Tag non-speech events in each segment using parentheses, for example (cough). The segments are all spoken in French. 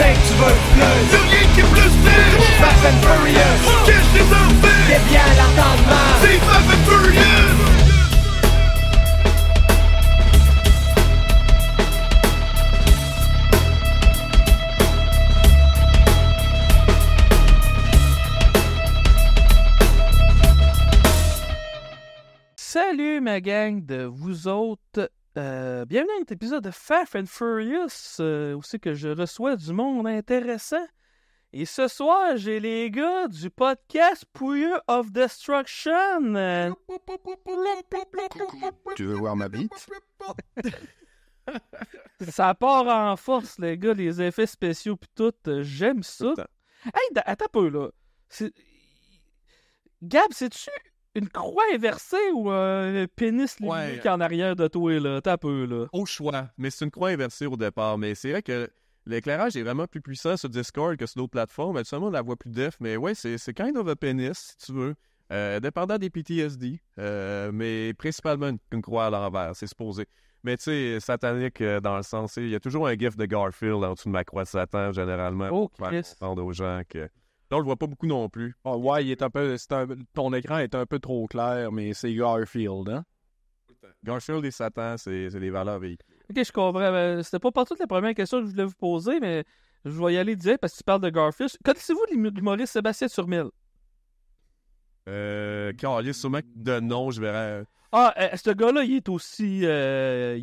sais que tu veux plus Y'a rien qui est plus vite Fast and Furious Cache les envies T'es bien l'entendement C'est Fast and Furious Salut ma gang de vous autres euh, bienvenue à cet épisode de Faf and Furious, euh, aussi que je reçois du monde intéressant. Et ce soir, j'ai les gars du podcast Pouilleux of Destruction. (laughs) Tu veux voir ma bite? (laughs) ça part en force, les gars, les effets spéciaux pis tout. Euh, j'aime ça. Hey, attends un peu, là. Gab, sais-tu une croix inversée ou un euh, pénis qui est en arrière de toi, là? T'as peu, là. Au choix, mais c'est une croix inversée au départ. Mais c'est vrai que l'éclairage est vraiment plus puissant sur Discord que sur d'autres plateformes. Actuellement, on la voit plus def, mais ouais, c'est kind of a pénis, si tu veux. Euh, dépendant des PTSD, euh, mais principalement une, croix à l'envers, c'est supposé. Mais tu sais, satanique dans le sens, il y a toujours un gif de Garfield en dessous de ma croix de Satan, généralement, oh, pour aux gens que non, je vois pas beaucoup non plus. oh, ouais, il est un peu, ton écran est un peu trop clair, mais c'est Garfield, hein? Garfield et Satan, c'est des valeurs Ok, je comprends. C'était pas partout la première question que je voulais vous poser, mais je vais y aller direct parce que tu parles de Garfield. Connaissez-vous l'humoriste Sébastien Surmille? Euh, Car, il sûrement de nom, je verrais. Euh, ah, euh, euh, ce gars-là, il est aussi. Euh,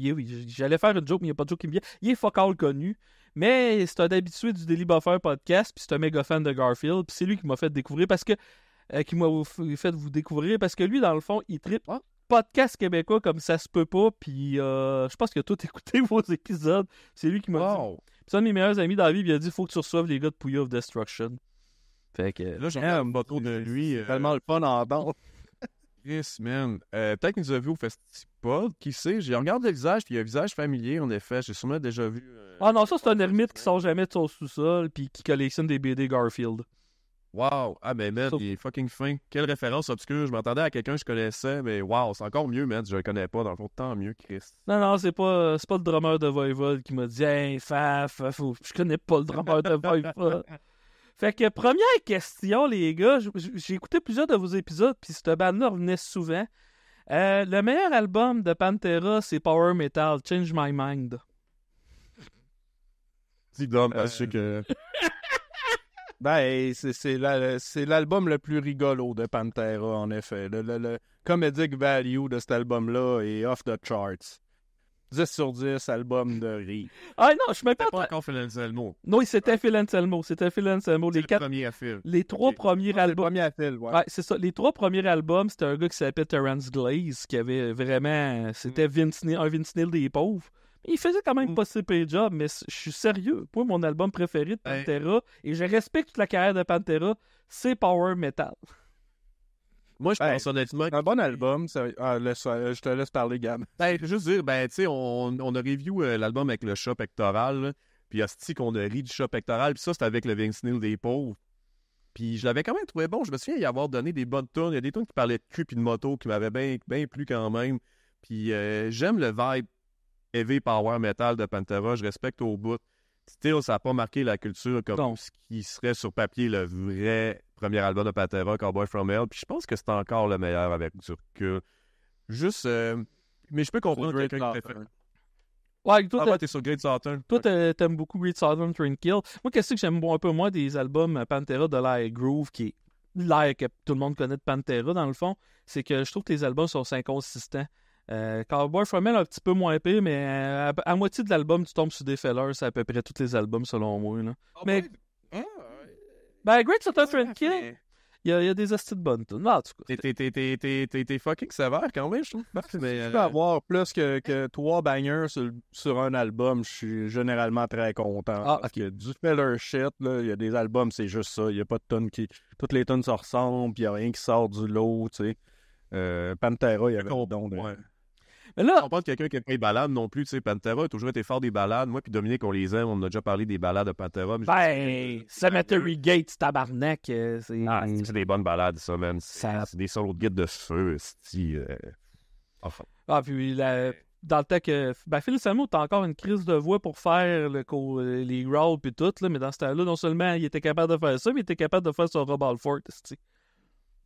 J'allais faire une joke, mais il n'y a pas de joke qui me vient. Il est focal connu. Mais c'est un habitué du Daily Buffer podcast, puis c'est un méga fan de Garfield, puis c'est lui qui m'a fait découvrir parce que. Euh, qui m'a fait vous découvrir parce que lui, dans le fond, il tripe. Ah. podcast québécois comme ça se peut pas. Puis euh, je pense que tout (laughs) écouté vos épisodes. C'est lui qui m'a dit. C'est un de mes meilleurs amis dans la vie. Il a dit faut que tu reçoives les gars de Puyo of Destruction. Fait que. Là, j'en un bateau de lui. Vraiment euh, le fun en entendre. Chris, man. Euh, peut-être qu'il nous a vu au festival. Qui sait? j'ai regardé le visage, puis il y a un visage familier, en effet. J'ai sûrement déjà vu. Euh, ah non, ça, c'est un ermite qui sort jamais de son sous-sol, puis qui collectionne des BD Garfield. Wow! Ah, mais ben, man, il est fucking fin. Quelle référence obscure. Je m'attendais à quelqu'un que je connaissais, mais wow, c'est encore mieux, man. Je le connais pas. Dans le fond, tant mieux, Chris. Non, non, c'est pas, euh, c'est pas le drummer de Voivod qui m'a dit, hey, Faf, faf, je connais pas le drummer de (laughs) Voivod. Fait que première question, les gars, j'ai écouté plusieurs de vos épisodes, puis cette bande-là revenait souvent. Euh, le meilleur album de Pantera, c'est Power Metal, Change My Mind. Dis donc, parce euh. que... (laughs) Ben, c'est l'album le plus rigolo de Pantera, en effet. Le, le, value de cet album-là est off the charts. 10 sur 10, album de riz. Ah non, je me pas. pas encore Phil Anselmo. Non, c'était Phil Anselmo. C'était Phil Anselmo. Les à Les trois premiers ah, albums. Le premier à Phil, ouais. ouais c'est ça. Les trois premiers albums, c'était un gars qui s'appelait Terrence Glaze, qui avait vraiment. C'était mm. un Vince Neil des pauvres. Il faisait quand même mm. pas ses pay jobs, mais je suis sérieux. Moi, mon album préféré de ben Pantera, et je respecte toute la carrière de Pantera, c'est Power Metal. Moi, je ben, pense honnêtement. Un bon album, ah, euh, je te laisse parler, Gab. Ben, juste dire, ben, tu on, a review euh, l'album avec le chat pectoral, puis Asti qu'on a ri du chat pectoral, puis ça, c'était avec le Vince Neil des pauvres. Puis je l'avais quand même trouvé bon. Je me souviens y avoir donné des bonnes tonnes. Il y a des tonnes qui parlaient de cul et de moto qui m'avaient bien plu quand même. Puis euh, j'aime le vibe heavy power metal de Pantera. Je respecte au bout. Still, ça n'a pas marqué la culture comme ce qui serait sur papier le vrai premier album de Pantera, Cowboy From Hell. Puis je pense que c'est encore le meilleur avec du recul. Juste. Euh, mais je peux comprendre quelqu'un qui préfère. Ouais, toi, ah t'es sur Great Southern. Toi, t'aimes beaucoup Great Southern, Train Kill. Moi, qu'est-ce que j'aime un peu moins des albums euh, Pantera de l'air Groove, qui est l'air que tout le monde connaît de Pantera, dans le fond, c'est que je trouve que les albums sont inconsistants. Euh, Cowboy Hell », un petit peu moins épais, mais euh, à, moitié de l'album, tu tombes sur des fellers. C'est à peu près tous les albums, selon moi. Ah, mais. bah, Ben, Great Southern Killing. Il y, a, des astuces de bonnes tunes. en tout T'es fucking sévère quand même, je trouve. tu (laughs) euh, peux avoir plus que, que (laughs) trois bangers sur, sur, un album, je suis généralement très content. Ah, parce que du feller shit, là, il y a des albums, c'est juste ça. Il n'y a pas de tonnes qui. Toutes les tonnes se ressemblent, il n'y a rien qui sort du lot, tu sais. Euh, Pantera, il y avait le don de. Mais là. On parle de quelqu'un qui a pris balade balades non plus, tu sais. Pantera a toujours été fort des balades. Moi, puis Dominique, on les aime. On a déjà parlé des balades de Pantera. ben, Cemetery Gates, tabarnak. Euh, c'est c'est ah, des bonnes balades, ça, man. C'est des solos de guide de feu, c'est. Euh, enfin. Ah, puis dans le temps que. Ben, Phil Samo, t'as encore une crise de voix pour faire euh, les growls puis tout, là, mais dans ce temps-là, non seulement il était capable de faire ça, mais il était capable de faire son Rob Fort,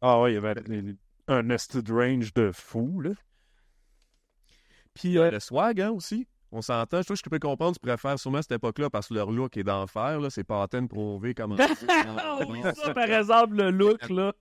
Ah ouais, il y avait un nested range de fou, là. Euh, le swag hein, aussi. On s'entend. Je trouve que tu peux comprendre, tu préfères sûrement cette époque-là parce que leur look est d'enfer. C'est pas antenne prouvé comme. comment... ça, (laughs) oh, par exemple, le look, là.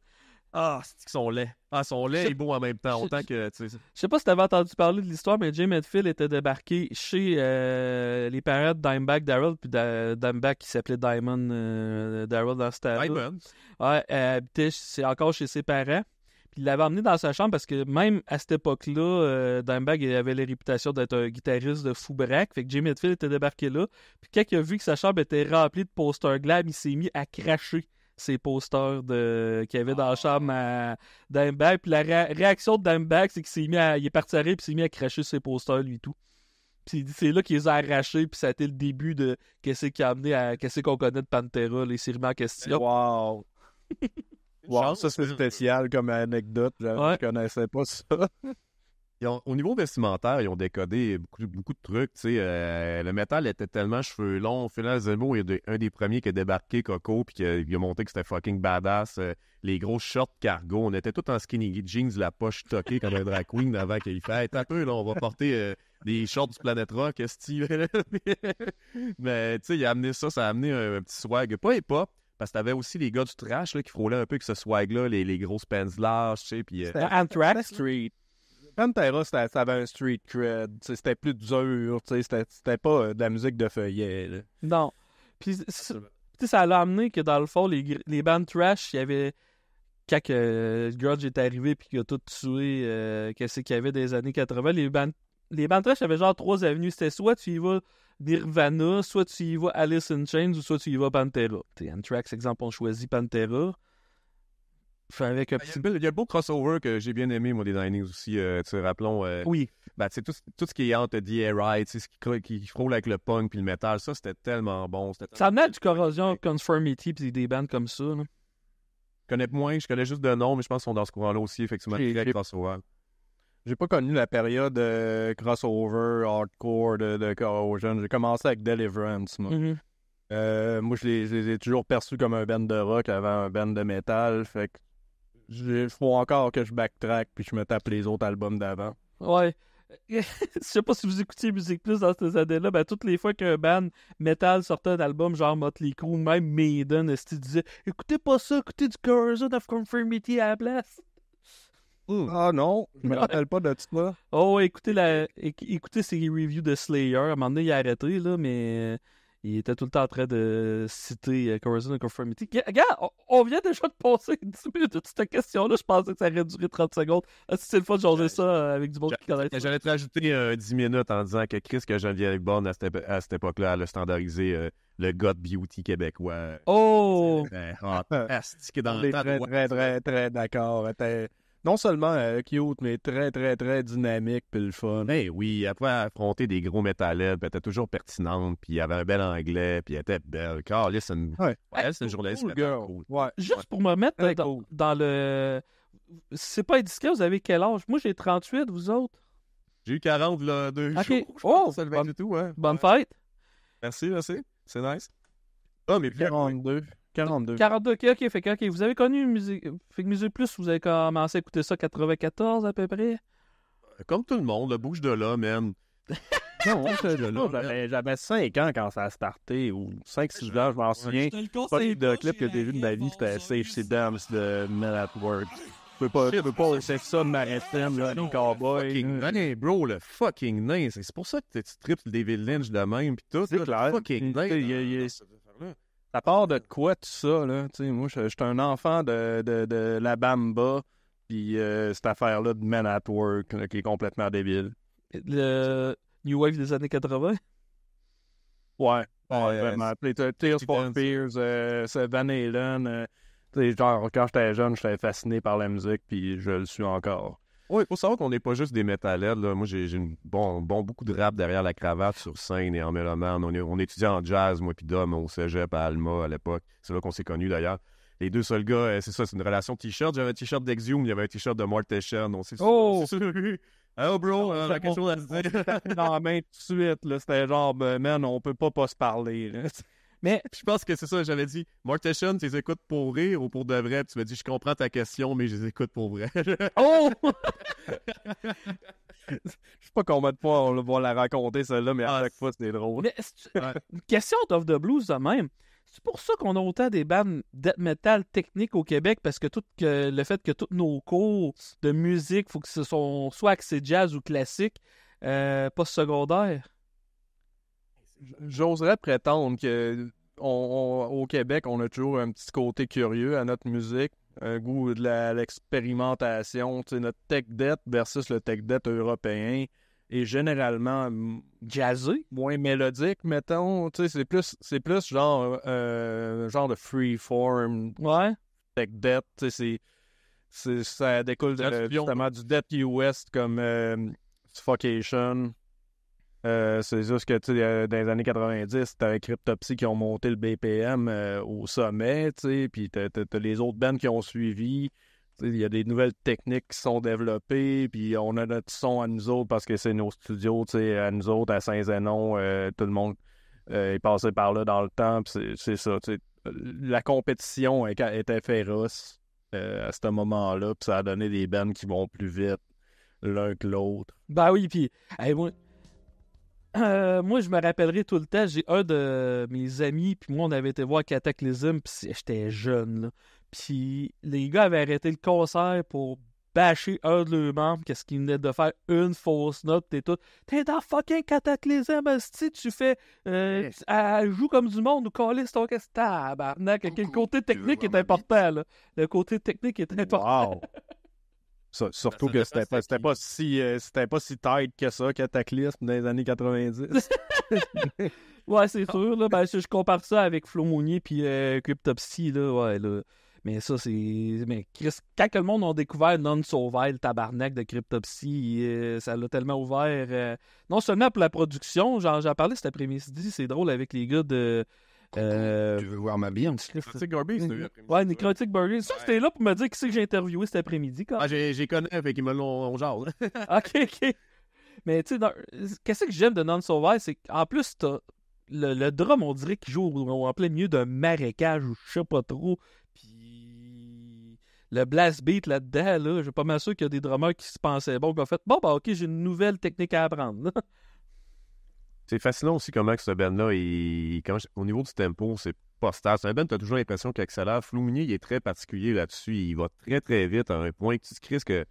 Ah, c'est qu'ils sont laids. Ah, ils sont laids et beaux en même temps. Autant que, je sais pas si t'avais entendu parler de l'histoire, mais Jim Edfield était débarqué chez euh, les parents de Dimeback Daryl, puis Dimeback qui s'appelait Diamond euh, Daryl dans Diamond. Ouais, habitait c'est encore chez ses parents. Puis il l'avait emmené dans sa chambre parce que même à cette époque-là, euh, Dimebag avait la réputation d'être un guitariste de fou braque. Fait que Jimmy Hetfield était débarqué là. Puis quand il a vu que sa chambre était remplie de posters glam, il s'est mis à cracher ses posters de... qu'il y avait dans la ah. chambre à Dimebag. Puis la réaction de Dimebag, c'est qu'il s'est mis à... Il est parti arrêter puis s'est mis à cracher ses posters lui tout. Puis c'est là qu'il les a arrachés, puis ça a été le début de qu'est-ce qui a amené à qu'est-ce qu'on connaît de Pantera, les séries en question. Wow! (laughs) Wow, ça c'est spécial comme anecdote. Je connaissais pas ça. (laughs) au niveau vestimentaire, ils ont décodé beaucoup, de trucs. Euh, le métal était tellement cheveux longs. Final Zemo est un des premiers qui a débarqué Coco puis qui a, monté que c'était fucking badass. Euh, les gros shorts cargo. On était tous en skinny jeans, la poche toquée comme un drag queen avant qu'il fait hey, un peu, là, on va porter euh, des shorts du planète Rock, Steve. (laughs) Mais tu sais, il a amené ça, ça a amené un, un petit swag. Pas hip-hop, parce que t'avais aussi les gars du trash là, qui frôlaient un peu que ce swag-là, les, les grosses pens tu sais. Puis, euh... Anthrax Street. Pantera, ça avait un street cred. C'était plus dur, c'était pas euh, de la musique de feuillet. Non. Puis ça l'a amené que dans le fond, les, les bands trash, il y avait. Quand Grudge est arrivé puis qu'il a tout tué, euh, qu'est-ce qu'il y avait des années 80, les bands, les bands trash avaient genre trois avenues. C'était soit tu y vas Nirvana, soit tu y vas Alice in Chains ou soit tu y vas Pantera. track, Anthrax, exemple, on choisit Pantera. avec un petit... Il y, a, il y a le beau crossover que j'ai bien aimé, moi, des Dynings aussi. Euh, tu te rappelons. Euh, oui. Ben, tout, ce qui est entre DRI, tu ce qui, qui frôle avec le punk puis le métal, ça, c'était tellement bon. Ça venait du Corrosion, Conformity puis des bandes comme ça. Je connais moins, je connais juste de nom, mais je pense qu'ils sont dans ce courant-là aussi, effectivement, le crossover. J'ai pas connu la période euh, crossover, hardcore de, de J'ai commencé avec Deliverance, moi. Mm-hmm. Euh, moi, je les, ai toujours perçus comme un band de rock avant un band de métal. Fait que j'ai faut encore que je backtrack puis je me tape les autres albums d'avant. Ouais. (laughs) je sais pas si vous écoutiez Musique Plus dans ces années-là, ben, toutes les fois qu'un band metal sortait un album genre Motley Crue, même Maiden, tu disais Écoutez pas ça, écoutez du Corrosion of Conformity à la place. » Ah non, je me rappelle pas de ça. (laughs) Oh, écoutez, la... écoutez ces reviews de Slayer. À un moment donné, il a arrêté, là, mais euh, il était tout le temps en train de citer euh, Corrosion of Conformity. Regarde, on vient déjà de passer 10 (laughs) minutes de cette question-là. Je pensais que ça aurait duré 30 secondes. Ah, c'est le fun de changer ça euh, avec du monde qui connaît. J'allais te rajouter 10 minutes en disant que Chris, que Geneviève Borne à cette, cette époque-là, elle a standardisé le God Beauty québécois. Oh! Fantastique dans le Très, très, très, très d'accord non seulement euh, cute, mais très, très, très dynamique, puis le fun. Ben oui, elle pouvait affronter des gros métallettes, puis elle était toujours pertinente, puis elle avait un bel anglais, puis elle était belle. Car, c'est une, ouais. c'est une journaliste cool, cool. Ouais. Juste pour me mettre dans, le... C'est pas indiscret, vous avez quel âge? Moi, j'ai 38, vous autres? J'ai eu 40, là, deux jours. Oh! Ça bon, du tout, Ouais. Bonne fête! Merci, merci. C'est nice. Ah, oh, mais 42. 42. 42, ok, ok. Fait vous avez connu Musique, fait Musique Plus, vous avez commencé à écouter ça 94 à peu près? Euh, comme tout le monde, le bouche de là, man. (laughs) non, là. j'avais 5 ans quand ça a starté, ou 5-6 ans, je m'en souviens. Pas de clip que j'ai vu de ma vie, c'était Save She Dance de Men at Work. Je peux pas, je peux pas laisser ça de ma FM, là, le cowboy. Fucking bro, le fucking nain. C'est pour ça que tu tripes David Lynch de même, pis tout. C'est clair. Fucking nain. Ça part de quoi tout ça, là? sais moi, je suis un enfant de, de, de la Bamba, puis euh, cette affaire-là de Men at Work, qui est complètement débile. Le New Wave des années 80? Ouais, ouais, vraiment. Euh, Tears for Fears, euh, Van Halen. Euh, genre, quand j'étais jeune, j'étais fasciné par la musique, puis je le suis encore. Oui, il faut savoir qu'on n'est pas juste des métalheads. Là. Moi, j'ai bon, bon, beaucoup de rap derrière la cravate sur scène et en mélomane. On, on étudiait en jazz, moi puis Dom, au cégep à Alma à l'époque. C'est là qu'on s'est connus d'ailleurs. Les deux seuls gars, euh, c'est ça, c'est une relation t-shirt. J'avais un t-shirt d'Exium, il y avait un t-shirt de Mark On s'est oh! (laughs) Oh bro, on quelque chose à dire. Non, tout de suite. C'était genre, ben, man, on peut pas pas se parler. Mais (laughs) je pense que c'est ça, j'avais dit, Mortation, tu les écoutes pour rire ou pour de vrai? tu m'as dit, je comprends ta question, mais je les écoute pour vrai. (laughs) oh! (laughs) je sais pas combien de fois on va la raconter, celle-là, mais à ah, chaque fois, c'est drôle. Mais une question d'Off the blues, même. C'est pour ça qu'on a autant des bandes death metal techniques au Québec, parce que, tout le fait que tous nos cours de musique, faut que ce soit, soit axé jazz ou classique, euh, pas secondaire j'oserais prétendre que au Québec, on a toujours un petit côté curieux à notre musique, un goût de l'expérimentation. Notre tech debt versus le tech debt européen est généralement mm, jazzé, moins mélodique, mettons. C'est plus, c'est plus genre, euh, genre de free-form Tech debt, ça découle justement du debt US comme euh, suffocation. Euh, c'est juste que sais, euh, dans les années 90, t'avais Cryptopsy qui ont monté le BPM euh, au sommet, puis t'as, as, les autres bandes qui ont suivi. Il y a des nouvelles techniques qui sont développées, puis on a notre son à nous autres parce que c'est nos studios, tu sais, à nous autres, à Saint-Zénon, tout le monde est passé par là dans le temps, c'est, ça. sais La compétition était féroce à ce moment-là, puis ça a donné des bands qui vont plus vite l'un que l'autre. Ben oui, puis... Euh, moi, je me rappellerai tout le temps, j'ai un de mes amis, puis moi, on avait été voir Cataclysm, puis j'étais jeune, là. Puis les gars avaient arrêté le concert pour bâcher un de leurs membres, qu'est-ce qu'ils venaient de faire, une fausse note, et tout. T'es dans fucking Cataclysm, si tu fais. Euh, joue comme du monde ou c'est ton tabarnak. Le côté technique est hein, important, là. Le côté technique est important. Ben, surtout que c'était pas, pas si euh, c'était pas si tight que ça, Cataclysme dans les années 90. (laughs) ouais, c'est ah. sûr. Là, si ben, je compare ça avec Flo Mounier puis euh, Cryptopsy, là, ouais, là. Mais ça, c'est. Mais Chris, quand le monde a découvert Non Sauvage, le tabarnak de Cryptopsy, euh, ça l'a tellement ouvert. non seulement pour la production, j'en parlais cet après-midi, c'est drôle avec les gars de euh, tu veux voir ma bière un Barbie, c'est après-midi. Ouais, Necrotic Barbie. Ça, c'était là pour me dire qui c'est que j'ai interviewé cet après-midi. Quand... Ah, j'ai connu, fait qu'ils me l'ont jase. (laughs) ok, ok. Mais tu sais, qu'est-ce que j'aime de Non Survive, c'est qu'en plus, t'as le, drum, on dirait qu'il joue en plein milieu d'un marécage ou je sais pas trop. Puis le blast beat là-dedans, là, je suis pas mal sûr qu'il y a des drummers qui se pensaient bon, qui ont fait bon, bah, ok, j'ai une nouvelle technique à apprendre. C'est fascinant aussi comment ce ben là au niveau du tempo, c'est pas stable. C'est un tu as toujours l'impression qu'il accélère. il est très particulier là-dessus. Il va très, très vite à un point que tu te que,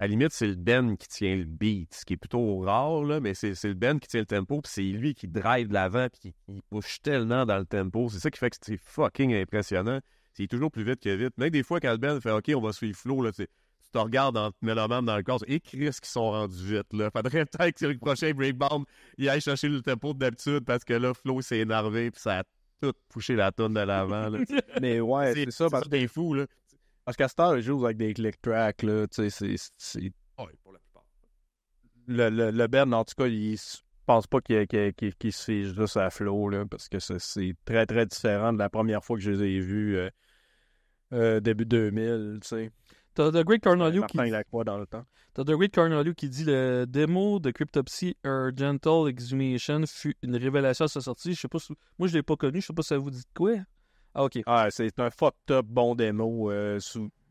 à limite, c'est le Ben qui tient le beat, ce qui est plutôt rare, là, mais c'est le Ben qui tient le tempo, puis c'est lui qui drive de l'avant, puis il pousse tellement dans le tempo. C'est ça qui fait que c'est fucking impressionnant. C'est toujours plus vite que vite. Même des fois, quand le fait OK, on va suivre Flo, là, sais tu regardes en dans le corps, et ce qui sont rendus vite. Là. Faudrait peut-être que le prochain breakbound, il aille chercher le tempo d'habitude parce que là, Flo s'est énervé puis ça a tout poussé la tonne de l'avant. (laughs) Mais ouais, c'est ça. Parce que fou. Là. Parce qu'à cette heure, ils jouent avec des click tracks. Là, c'est, c'est... Ah pour la plupart. Le, le, Ben, en tout cas, il pense pas qu'il, qu'il, qu'il, juste à Flo là, parce que c'est, très, très différent de la première fois que je les ai vus. Euh, euh, début 2000, tu sais. T'as The Great Carnalou qui. qui dit le démo de Cryptopsy Urgental Exhumation fut une révélation à sa sortie. Je sais pas Moi, je l'ai pas connu. Je sais pas si ça vous dit quoi. Ah, ok. Ah, c'est un fucked up bon démo. Euh,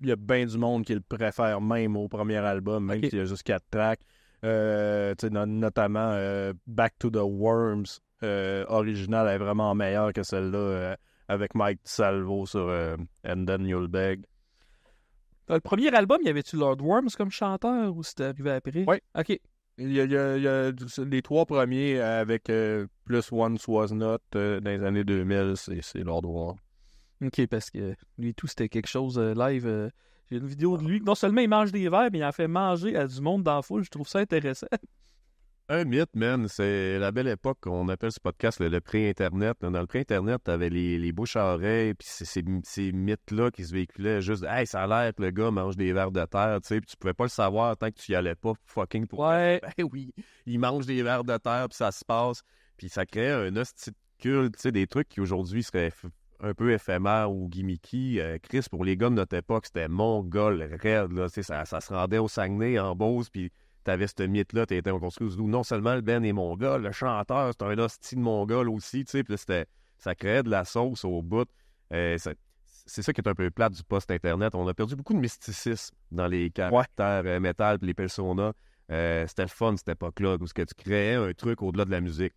il y a bien du monde qui le préfère même au premier album, même s'il y a juste quatre tracks. Euh, notamment euh, Back to the Worms original est vraiment meilleur que celle-là avec Mike Salvo sur you'll beg ». Dans le premier album, y avait-tu Lord Worms comme chanteur ou c'était arrivé après? Oui. OK. Il y, a, les trois premiers avec euh, plus One Was Not euh, dans les années 2000, c'est Lord Worms. OK, parce que lui, tout, c'était quelque chose euh, live. J'ai une vidéo de lui. Non seulement il mange des verres, mais il en fait manger à du monde dans la foule. Je trouve ça intéressant un mythe, man. C'est la belle époque qu'on appelle ce podcast le, pré-Internet. Dans le pré-Internet, t'avais les, les bouches à oreilles, puis ces, ces mythes-là qui se véhiculaient juste Hey, ça a l'air que le gars mange des vers de terre, tu sais, tu pouvais pas le savoir tant que tu y allais pas fucking pour. Ouais. (laughs) Ben oui, il mange des vers de terre, puis ça se passe. Puis ça crée un osticule, tu sais, des trucs qui aujourd'hui seraient un peu éphémères ou gimmicky. Euh, Chris, pour les gars de notre époque, c'était mongol raide. Là, ça, ça se rendait au Saguenay, en Beauce, puis t'avais ce mythe-là, t'étais en construit Non seulement le Ben est mongol, le chanteur, c'est un hostie de mongol aussi, tu sais, puis ça créait de la sauce au bout. Euh, c'est ça qui est un peu plate du post-internet. On a perdu beaucoup de mysticisme dans les caractères euh, métal et les personas. Euh, c'était le fun cette époque-là, ce que tu créais un truc au-delà de la musique.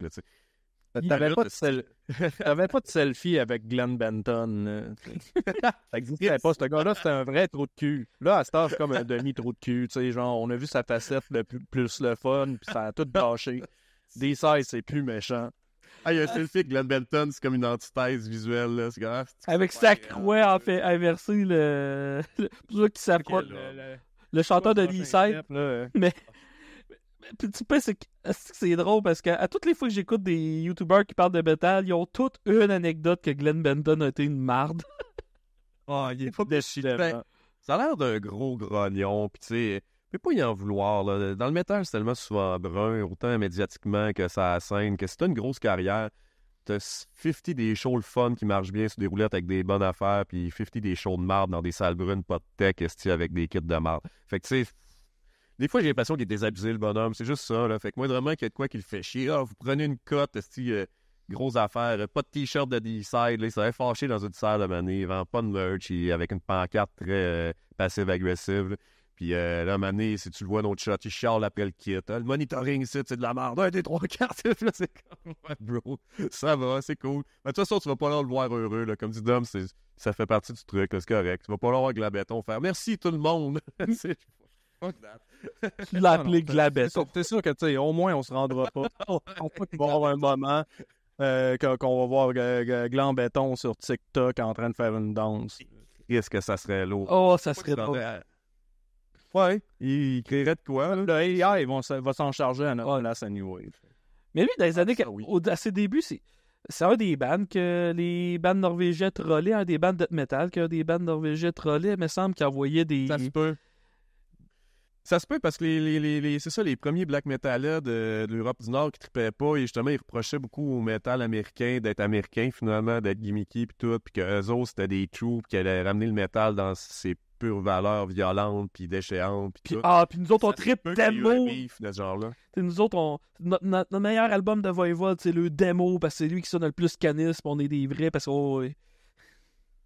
T'avais pas, de (laughs) pas de selfie avec Glenn Benton. (laughs) ça n'existait pas. Ce gars-là, c'était un vrai trou de cul. Là, à cette c'est comme un demi-trou de cul. genre, on a vu sa facette le plus le fun, puis ça a tout bâché. Des c'est plus méchant. Ah, il y a un selfie avec Glenn Benton, c'est comme une antithèse visuelle. Là. avec sa croix en fait, inversée, le... (laughs) le... chanteur de d Mais. Ah. Puis tu sais, c'est drôle parce que à toutes les fois que j'écoute des youtubeurs qui parlent de métal, ils ont toutes une anecdote que Glenn Benton a été une marde. oh, (laughs) il est pas Ça a l'air d'un gros grognon, puis tu sais, mais pas y en vouloir. Dans le métal, c'est tellement souvent brun, autant médiatiquement que ça scène, que si une grosse carrière, t'as 50 des shows le fun qui marchent bien sur des roulettes avec des bonnes affaires, puis 50 des shows de marde dans des salles brunes, pas de tech, avec des kits de marde. Fait que tu des fois, j'ai l'impression qu'il est désabusé, le bonhomme. C'est juste ça. Là. Fait que moi, vraiment, qu'il y a de quoi qu'il fait chier. Ah, vous prenez une cote, si euh, grosse affaire. Euh, pas de t-shirt de D-side. Il serait fâché dans une salle. de manée. Il vend pas de merch avec une pancarte très euh, passive-agressive. Puis là, Mané, si tu le vois dans le chat, il charle après le kit. Ah, le monitoring, c'est de la merde. Un des trois cartes, (laughs) c'est comme, bro, ça va, c'est cool. Mais de toute façon, tu vas pas l'enlever le voir heureux. Là. Comme dit Dom, ça fait partie du truc, c'est correct. Tu vas pas l'avoir voir la béton faire merci tout le monde. (laughs) Tu l'appelais bête (laughs) T'es sûr que, tu sais, au moins, on se rendra pas. (laughs) on va avoir (laughs) un moment euh, qu'on va voir euh, euh, Glambéton sur TikTok en train de faire une danse. Est-ce que ça serait lourd? Oh, ça serait lourd. Ouais, il, crierait créerait de quoi? Là? Le AI vont, va s'en charger à notre oh. place Mais lui, dans les ah, années... au, à ses débuts, c'est c'est un des bands que les bands norvégiens trollaient, un des bands de metal que des bands norvégiens trollaient, il me semble qu'ils envoyaient des. Ça se peut. Ça se peut parce que les, c'est ça, les premiers black metalers de, de l'Europe du Nord qui tripaient pas et justement ils reprochaient beaucoup au metal américain d'être américain finalement, d'être gimmicky puis tout, puis qu'eux autres c'était des trous qu'elle allaient ramener le métal dans ses pures valeurs violentes, puis déchéantes, puis tout. Ah, puis nous autres, on tripe démo. de ce genre-là. nous autres, on... notre, meilleur album de Voivode, c'est le démo parce que c'est lui qui sonne le plus canis, on est des vrais parce que oh,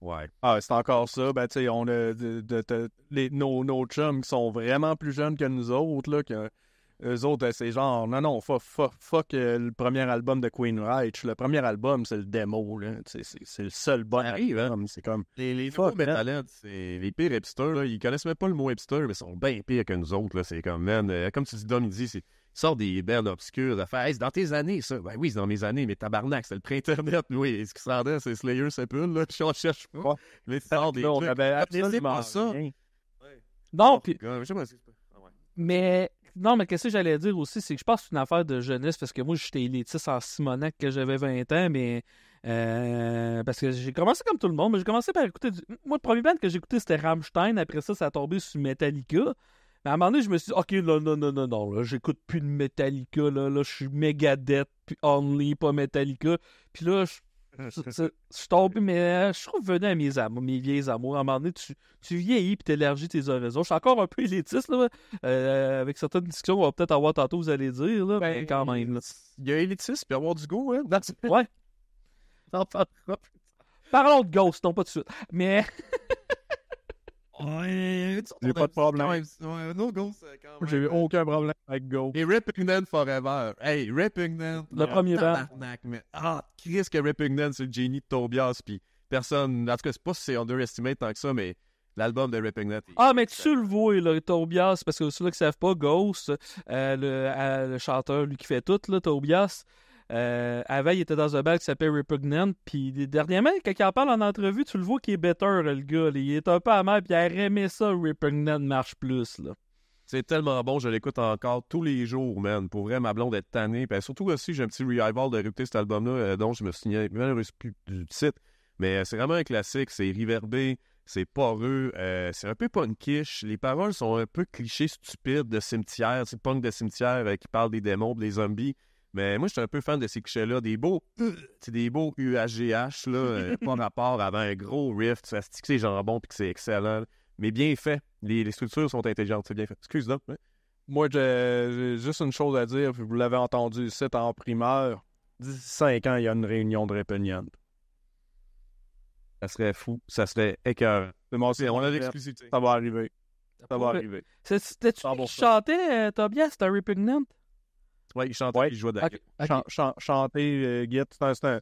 Ouais. Ah, c'est encore ça. Ben, tu sais, on a de, les, nos, nos, chums qui sont vraiment plus jeunes que nous autres, là, que eux autres, ben, c'est genre, non, non, fuck, fuck, fuck euh, le premier album de Queen Reich. Le premier album, c'est le démo, là. C'est le seul bon arrive, hein. C'est comme. Les, les fuck, c'est les pires hipsters, là. Ils connaissent même pas le mot hipster, mais ils sont bien pires que nous autres, là. C'est comme, man, euh, comme tu dis, Dom, il dit, c'est sort des belles obscures affaires. c'est dans tes années, ça. Ben oui, c'est dans mes années, mais tabarnak, c'est le pré-internet. Oui, ce qui se rendait c'est Slayer, c'est peu là. (laughs) Puis on cherche oh. pas. Mais sort des trucs. absolument ça. Non, oh, ah Mais non, mais qu'est-ce que j'allais dire aussi, c'est que je pense que c'est une affaire de jeunesse, parce que moi, j'étais élitiste en Simonac que j'avais 20 ans, mais. Euh, parce que j'ai commencé comme tout le monde, mais j'ai commencé par écouter. Du... Moi, le premier band que j'ai écouté, c'était Rammstein. Après ça, ça a tombé sur Metallica. Mais à un moment donné, je me suis dit, OK, non, non, non, non, non, j'écoute plus de Metallica, là, là, je suis Megadeth, puis Only, pas Metallica. Puis là, je, (laughs) je, tombé, tombe, mais euh, je suis revenu à mes, amours, mes vieilles amours. À un moment donné, tu, tu vieillis, puis t'élargis tes horizons. Je suis encore un peu élitiste, là, euh, avec certaines discussions qu'on va peut-être avoir tantôt, vous allez dire, là, mais quand ben, même. Il y a élitiste, puis avoir du goût, hein. Ouais. (laughs) Parlons de Ghost, non pas de suite. Mais (laughs) Ouais, j'ai pas de problème. Ouais, Ghost, euh, J'ai eu hein. aucun problème avec Ghost. Et Repugnant Forever. Hey, Ripping Repugnant. Le ah, premier temps Mais... Ah, Chris que Ripping Repugnant, c'est le génie de Tobias. Puis personne. En tout cas, c'est pas si c'est underestimé tant que ça, mais l'album de Ripping Repugnant. Ah, mais tu le vois, Tobias, parce que ceux-là qui savent pas, Ghost, euh, le, euh, le, chanteur, lui qui fait tout, là, Tobias. Euh, avant, il était dans un bal qui s'appelait Repugnant. Puis dernièrement, quand il en parle en entrevue, tu le vois qu'il est better, euh, le gars. Il est un peu amer, puis il a aimé ça, Repugnant marche plus. Là. C'est tellement bon, je l'écoute encore tous les jours, man. Pour vrai, ma blonde est tannée. Puis surtout aussi, j'ai un petit revival de réécouter cet album-là, euh, dont je me souviens malheureusement plus du titre. Mais euh, c'est vraiment un classique, c'est riverbé, c'est poreux, c'est un peu punkish. Les paroles sont un peu clichés stupides de cimetière, c'est punk de cimetière qui parle des démons, des zombies. Mais moi, je suis un peu fan de ces clichés-là, des beaux, euh des beaux UHGH, là, (laughs) euh, par rapport avant un gros rift, ça se que c'est bon puis que c'est excellent, mais bien fait. Les, structures sont intelligentes, c'est bien fait. Excuse-moi. Hein. Moi, j'ai juste une chose à dire, vous l'avez entendu c'est en primeur. dix-cinq ans, il y a une réunion de répugnante. Ça serait fou, ça serait écœurant. on a l'exclusivité. Ça va arriver. Ça va arriver. C'était-tu qui chantait, euh, Tobias? C'était un repugnant oui, il chante il jouait de la okay. Ch ch chanter, euh, C'est un,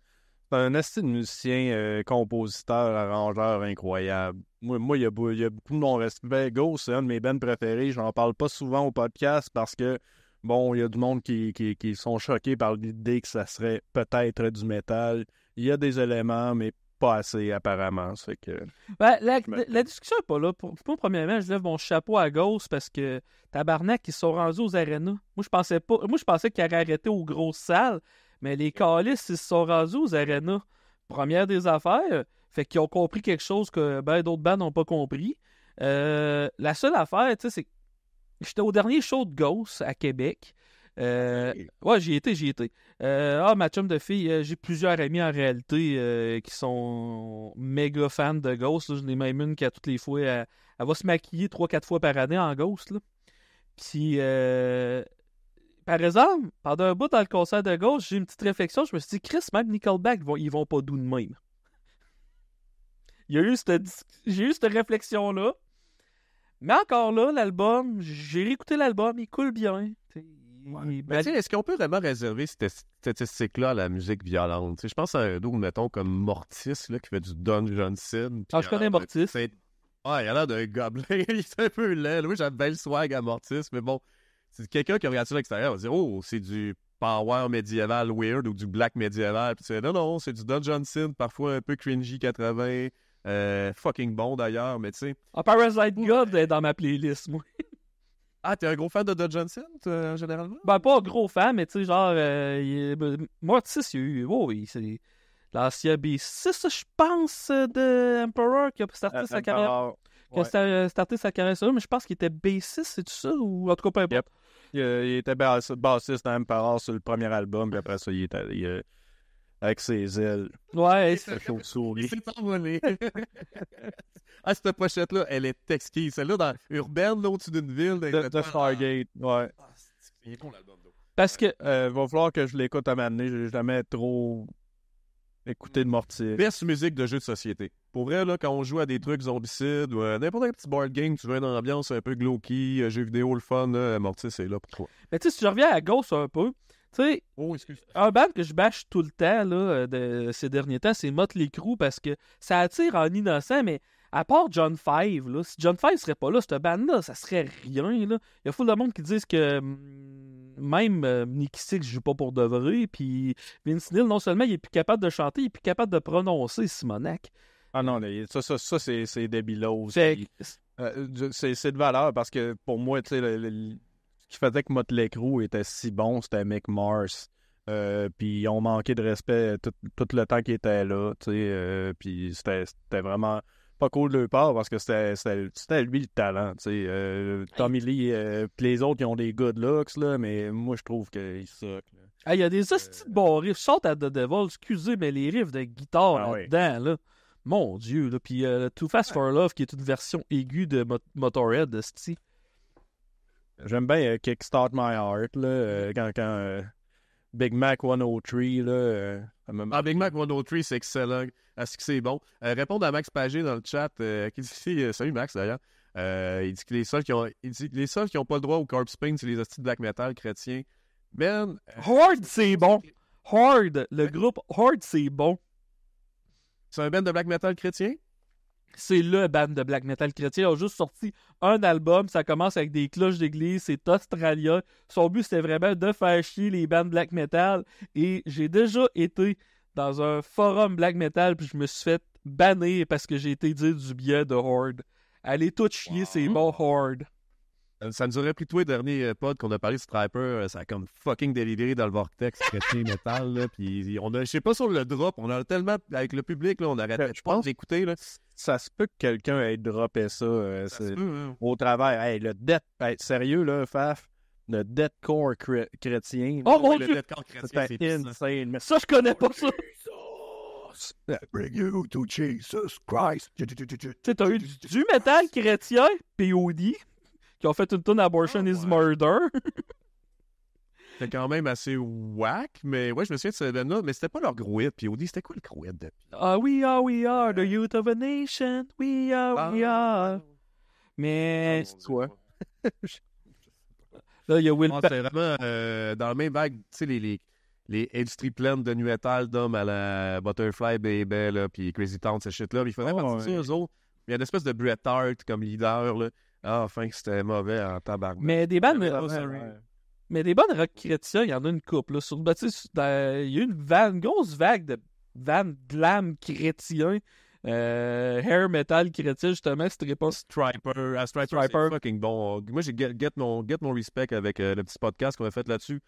un, un musicien, euh, compositeur, arrangeur incroyable. Moi, moi il, y a, il y a beaucoup de mon respect. Go, c'est un de mes bands préférés. J'en parle pas souvent au podcast parce que, bon, il y a du monde qui, qui, qui sont choqués par l'idée que ça serait peut-être du métal. Il y a des éléments, mais pas assez, apparemment. Que... Ben, la, discussion n'est pas là. Pour, pour, premièrement, je lève mon chapeau à gauche parce que Tabarnak, ils sont rendus aux arénas. Moi, je pensais pas. Moi, je pensais qu'ils auraient arrêté aux grosses salles, mais les calistes, ils se sont rendus aux arénas. Première des affaires, fait qu'ils ont compris quelque chose que ben, d'autres bandes n'ont pas compris. Euh, la seule affaire, tu sais, c'est que j'étais au dernier show de Ghost à Québec. Euh, ouais, j'y étais, j'y étais. Euh, ah, ma chum de fille, euh, j'ai plusieurs amis en réalité qui sont méga fans de Ghost. Je ai même une qui, a toutes les fois, elle, va se maquiller 3-4 fois par année en Ghost. Là. Puis, par exemple, pendant un bout dans le concert de Ghost, j'ai une petite réflexion. Je me suis dit, Chris, même Nickelback, ils vont, ils vont pas d'où de même. (laughs) J'ai eu cette, réflexion-là. Mais encore là, l'album, j'ai réécouté l'album, il coule bien. Ouais. Ben, est-ce qu'on peut vraiment réserver cette statistique-là à la musique violente? je pense à un double, mettons, comme Mortis, là, qui fait du Don Johnson. Ah, je connais Mortis. Ah, il a l'air d'un gobelin. (laughs) il est un peu laid. Oui, j'ai un bel swag à Mortis, mais bon, c'est quelqu'un qui regarde ça de l'extérieur va dire Oh, c'est du power médiéval weird ou du black médiéval. Puis non, non, c'est du Don Johnson, parfois un peu cringy 80. Euh, fucking bon d'ailleurs, mais tu sais. Ah, Parasite God est dans ma playlist, moi. (laughs) Ah, t'es un gros fan de Doug Johnson, toi, généralement? Ben, pas un gros fan, mais tu sais, genre, euh, il... Ben, Mortis, il y a eu. Oh, il c'est l'ancien B6, je pense, euh, de Emperor qui a starté euh, sa carrière. Qui a euh, starté sa carrière mais je pense qu'il était B6, c'est tout ça? Ou en tout cas, peu importe. Il, était était bassiste dans Emperor sur le premier album, puis après ça, il, était, avec ses ailes. Ouais, c'est ça. (laughs) ah, cette pochette-là, elle est exquise. Celle-là, dans urbaine, là, au-dessus d'une ville. De, de Stargate, ouais. Ah, c'est con, l'album, Parce que, euh, va falloir que je l'écoute à m'amener. J'ai jamais trop écouté de Mortier. Best musique de jeu de société. Pour vrai, là, quand on joue à des trucs zombicides ou n'importe quel petit board game, tu veux dans l'ambiance un peu glauque, euh, jeu vidéo, le fun, là, euh, Mortis, c'est là pour toi. Mais tu sais, si je reviens à gauche un peu, tu sais, oh, un band que je bâche tout le temps là, euh, de ces derniers temps, c'est les lécrou parce que ça attire en innocent, mais à part John Five, là, si John Five serait pas là, ce band là ça serait rien. Là. Il y a full de monde qui disent que mm, même Nick euh, Nicky Six joue pas pour de vrai, puis Vince Neil, non seulement il est plus capable de chanter, il est plus capable de prononcer Simonac. Ah non, ça, ça, ça c'est débilose. Euh, c'est de valeur parce que pour moi, tu sais, le qui faisait que Motley Crue était si bon, c'était Mick Mars. Euh, puis ils ont manqué de respect tout, le temps qu'ils était là, tu euh, puis c'était vraiment pas cool de leur part parce que c'était lui le talent, euh, Tommy Lee, les autres, ils ont des good looks, là, mais moi, je trouve qu'ils suck. Il y a des hosties de bons riffs. Chante à The Devil, excusez, mais les riffs de guitare ah là-dedans, Mon Dieu, Puis Too Fast for Love, qui est une version aiguë de Motorhead, de style. J'aime bien euh, Kickstart My Heart, là, euh, mm. quand, quand euh, Big Mac 103, là. Ah, Big Mac 103, c'est excellent. Est-ce que c'est bon? répondre à Max Pagé dans le chat, qui dit, salut Max d'ailleurs, euh, il dit que les seuls qui ont, il dit les seuls qui ont pas le droit au Corpse Paint, c'est les hosties de black metal chrétiens. ben hard c'est bon. Hard! le ben groupe Hard, c'est bon. C'est un band de black metal chrétien? c'est le band de black metal chrétien. Ils ont juste sorti un album, ça commence avec des cloches d'église, c'est Australia. Son but, c'était vraiment de faire chier les bandes black metal. Et j'ai déjà été dans un forum black metal, puis je me suis fait banner parce que j'ai été dire du bien de Horde. Allez tout chier, c'est bon Horde. Euh, ça nous aurait pris tous les derniers euh, pods qu'on a parlé de Striper. Euh, ça a comme fucking délivré dans le vortex, chrétien métal. Là, puis on a, je sais pas sur le drop, on a tellement, avec le public, là, on arrête ben, je pense, écouter Là. Ça se peut que quelqu'un ait droppé ça, hein. au travers. Hey, le death, sérieux, là, Faf, le deathcore core chrétien. Oh mon Le chrétien, c'est, Mais ça, je connais pas ça. Bring you to Jesus Christ. T'as eu du métal chrétien, POD qui ont fait une tonne Abortion ah, is Murder. (laughs) C'était quand même assez whack, mais ouais, je me souviens de ce band-là, mais c'était pas leur gros hit. Puis Audi, c'était quoi le gros depuis Ah, we are, we are, the euh. youth of a nation, we are, we ah. are. Mais... Ah, c'est toi. (laughs) Là, il y a Will C'est vraiment euh, dans la même vague, tu sais, les, les, les industries pleines de nuetal d'hommes à la Butterfly Baby, là, puis Crazy Town, ces shit-là. Il faudrait oh, partir ça, eux autres. Il y a une espèce de Bret Hart comme leader, là. Ah, enfin, c'était mauvais en tabac. Mais des bandes mais, des bonnes rock chrétiens, il y en a une couple. Là. Ben, il y a eu une, grosse vague de van glam chrétien. Euh, hair metal chrétien, justement, c'était réponse Striper. À Striper, fucking bon. Moi, j'ai get, mon, get mon respect avec euh, le petit podcast qu'on a fait là-dessus.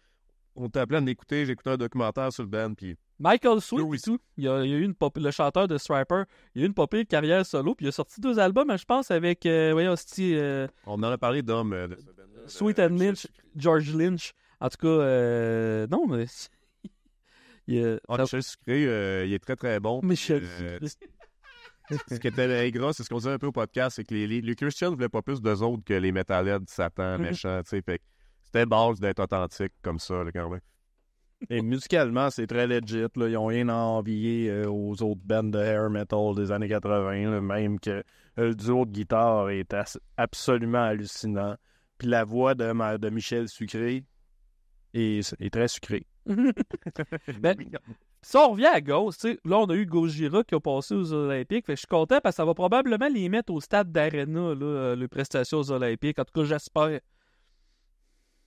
On était appelé à l'écouter, écouté un documentaire sur le band, puis Michael Sweet, tout. Il, a, le chanteur de Striper, il a eu une popée carrière solo, puis il a sorti deux albums, hein, je pense, avec. Euh, euh, On en a parlé d'hommes. Euh, Sweet and Lynch, George Lynch. En tout cas, non, mais. (laughs) il, ah, Sucré, il est très très bon. Michel ce qui était gros, c'est ce qu'on disait un peu au podcast, c'est que les, Christian ne voulaient pas plus de autres que les Metalheads, Satan, mm-hmm. méchants, tu sais. C'était base d'être authentique comme ça, là, quand même. Et musicalement, c'est très legit. Là. Ils ont rien à envier euh, aux autres bands de hair metal des années 80, même que euh, le duo de guitare est absolument hallucinant. Puis la voix de, de Michel Sucré est, très sucrée. (laughs) ben, si on revient à Ghost, là, on a eu Gojira qui a passé aux Olympiques. je suis content parce que ça va probablement les mettre au stade d'Arena, euh, les prestations aux Olympiques. En tout cas, j'espère.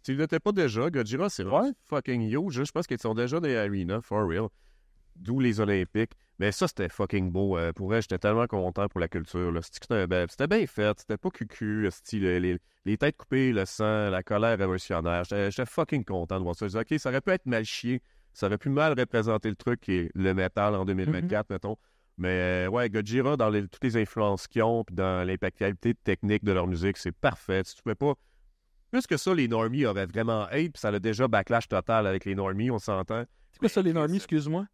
S'ils n'étaient pas déjà, Gojira, c'est vrai fucking huge. Hein. Je pense qu'ils sont déjà des arenas, for real. D'où les Olympiques. Mais ça, c'était fucking beau. Euh, pour j'étais tellement content pour la culture. Ben, c'était bien, fait. C'était pas cucu. Les, têtes coupées, le sang, la colère révolutionnaire. J'étais fucking content de voir ça. Je disais, OK, ça aurait pu être mal chier. Ça aurait pu mal représenter le truc et le métal en 2024, mm-hmm. mettons. Mais euh, ouais, Gojira, dans toutes les influences qu'ils ont, dans l'impactabilité technique de leur musique, c'est parfait. Si tu pouvais pas plus que ça, les normies auraient vraiment hate, puis ça a déjà backlash total avec les normies, on s'entend. C'est quoi ça, les normies, excuse-moi?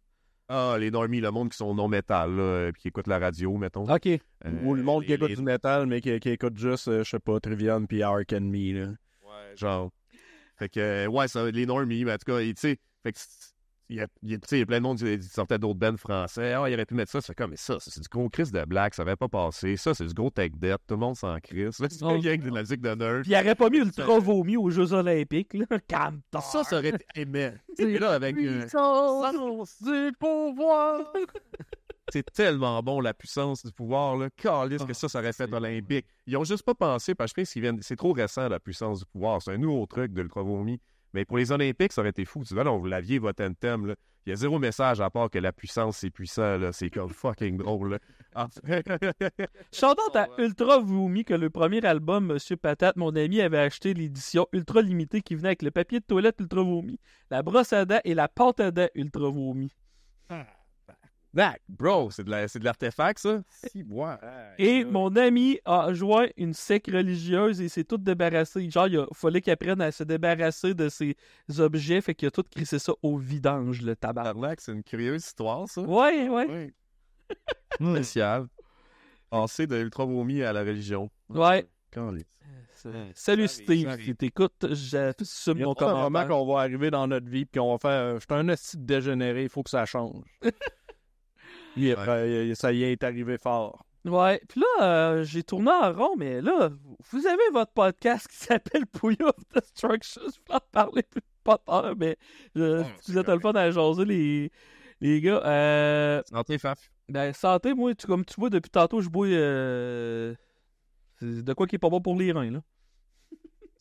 Ah, les normies, le monde qui sont non-métal, euh, qui écoute la radio, mettons. OK. Ou le monde euh, qui écoute du métal, mais qui, écoute juste, euh, je sais pas, Trivium puis Ark and Me, Ouais, genre. Fait que, ouais, ça, les normies, mais en tout cas, tu sais, fait que il y a, plein de monde qui sortait d'autres bandes français. Ah, il aurait pu mettre ça. C'est comme, ça, c'est du gros Chris de Black, ça n'avait pas passé. Ça, c'est du gros tech debt. Tout le monde s'en crise. (laughs) C'est oh. rien avec de la musique de Puis il aurait pas mis le vomi aux Jeux Olympiques, là. (laughs) Ça, ça aurait été aimé. C'est (laughs) là avec. pouvoir. c'est tellement bon, la puissance du pouvoir. Là. que ça, ça aurait fait ah, olympique. Ils ont juste pas pensé, parce que je pense C'est trop récent, la puissance du pouvoir. C'est un nouveau truc de le vomi. Mais pour les Olympiques, ça aurait été fou. Tu vois, ben vous l'aviez, votre anthem. Là. Il y a zéro message à part que la puissance, c'est puissant. Là. C'est comme fucking drôle. Chanteur (laughs) ah. (laughs) à Ultra vomi que le premier album, Monsieur Patate, mon ami, avait acheté l'édition ultra limitée qui venait avec le papier de toilette Ultra vomi la brosse et la pâte Ultra vomi Nac, bro, c'est de l'artefact, ça. Si, moi. Et mon ami a joint une secte religieuse et s'est tout débarrassé. Genre, il a, fallait qu'il apprenne à se débarrasser de ses objets, fait qu'il a tout crissé ça au vidange, le tabarnak. C'est une curieuse histoire, ça. Ouais, ouais. (laughs) ouais. Spécial. de trop vomi à la religion. Ouais. Quand euh, Salut Steve, si t'écoutes, j'assume mon commentaire. Il y a un moment qu'on va arriver dans notre vie puis qu'on va faire euh, « Je suis un hostile dégénéré, il faut que ça change (laughs) ». Oui, ça y est arrivé fort. Ouais, puis là, euh, j'ai tourné en rond, mais là, vous avez votre podcast qui (laughs) s'appelle Pouille of Destruction. Je voulais en parler plus pas peur, mais euh, vous êtes le fun à jaser, les, les gars. Euh, santé, Faf. Ben, santé, moi, comme tu vois, depuis tantôt, je bouille de quoi qui est pas bon pour les reins, là.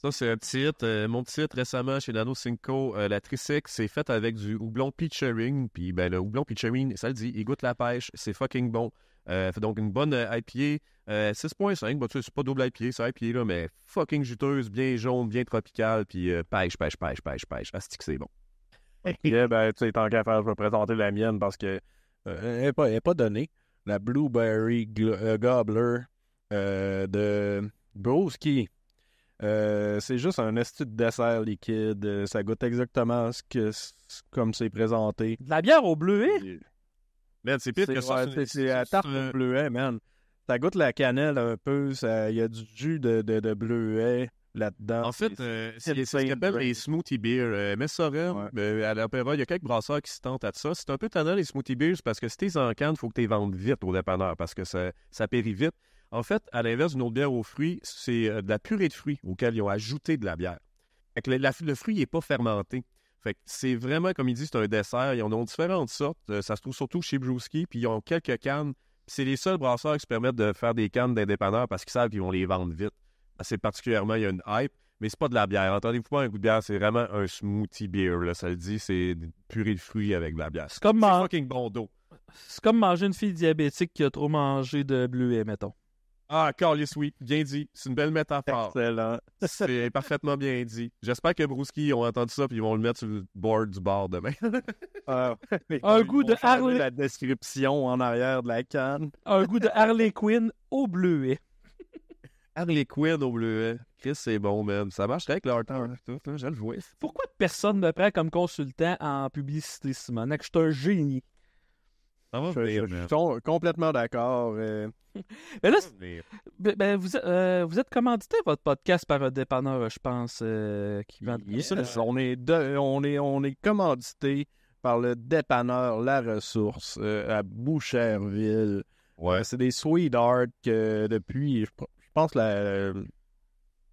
Ça, c'est un titre, euh, mon titre récemment chez Nano Cinco, euh, la Trisec, c'est fait avec du houblon pitchering. Puis ben, le houblon pitchering, ça le dit, il goûte la pêche, c'est fucking bon. Euh, fait donc une bonne IPA, 6.5, bah, tu sais, c'est pas double IPA, c'est IPA, là, mais fucking juteuse, bien jaune, bien tropicale, puis pêche, pêche, pêche, pêche, pêche. Astique, c'est bon. ben, tu sais, tant qu'à faire, je vais présenter la mienne parce que n'est pas, pas donnée. La Blueberry Gobbler de Broski. Euh, c'est juste un estude de dessert liquide. Euh, ça goûte exactement ce que, comme c'est présenté. De la bière au bleuet? Ben c'est pire que ça. c'est la tarte au bleuet, man. Ça goûte la cannelle un peu. Il y a du jus de, de, bleuet là-dedans. En fait, c'est euh, ce qu'on appelle les smoothie beers. mais ça, ouais. à l'opéra, il y a quelques brasseurs qui se tentent à ça. C'est un peu tannant, les smoothie beers, parce que si t'es en canne, il faut que tu vendes vite au dépanneur, parce que ça, ça périt vite. En fait, à l'inverse d'une autre bière aux fruits, c'est euh, de la purée de fruits auquel ils ont ajouté de la bière. Fait le fruit n'est pas fermenté. Fait c'est vraiment, comme il dit, c'est un dessert. Ils en ont différentes sortes. Euh, ça se trouve surtout chez Brewski, puis ils ont quelques cannes. C'est les seuls brasseurs qui se permettent de faire des cannes d'indépendants parce qu'ils savent qu'ils vont les vendre vite. C'est particulièrement, il y a une hype, mais c'est pas de la bière. Entendez-vous pas un goût de bière, c'est vraiment un smoothie beer. ça le dit, c'est purée de fruits avec de la bière. C'est comme, fucking bon d'eau. C'est comme manger une fille diabétique qui a trop mangé de bleuet, mettons. Ah, Carlis, oui, bien dit. C'est une belle métaphore. Excellent. C'est (laughs) parfaitement bien dit. J'espère que Brouski ont entendu ça puis ils vont le mettre sur le board du bar demain. (laughs) Ah, un goût de Harley. description en arrière de la canne. un goût de (laughs) Harley Quinn au bleuet. Harley Quinn au bleuet. Chris, c'est bon, même. Ça marche avec leur temps. Hein. Je le vois. Pourquoi personne ne me prend comme consultant en publicité, Simon? Je suis un génie je, suis complètement d'accord. Euh. (laughs) Ben, ben, euh, vous, êtes commandité votre podcast par un euh, dépanneur, je pense, qui on est, on est, on est commandité par le dépanneur La Ressource à Boucherville. Ouais. C'est des sweethearts que depuis, je, pense, la,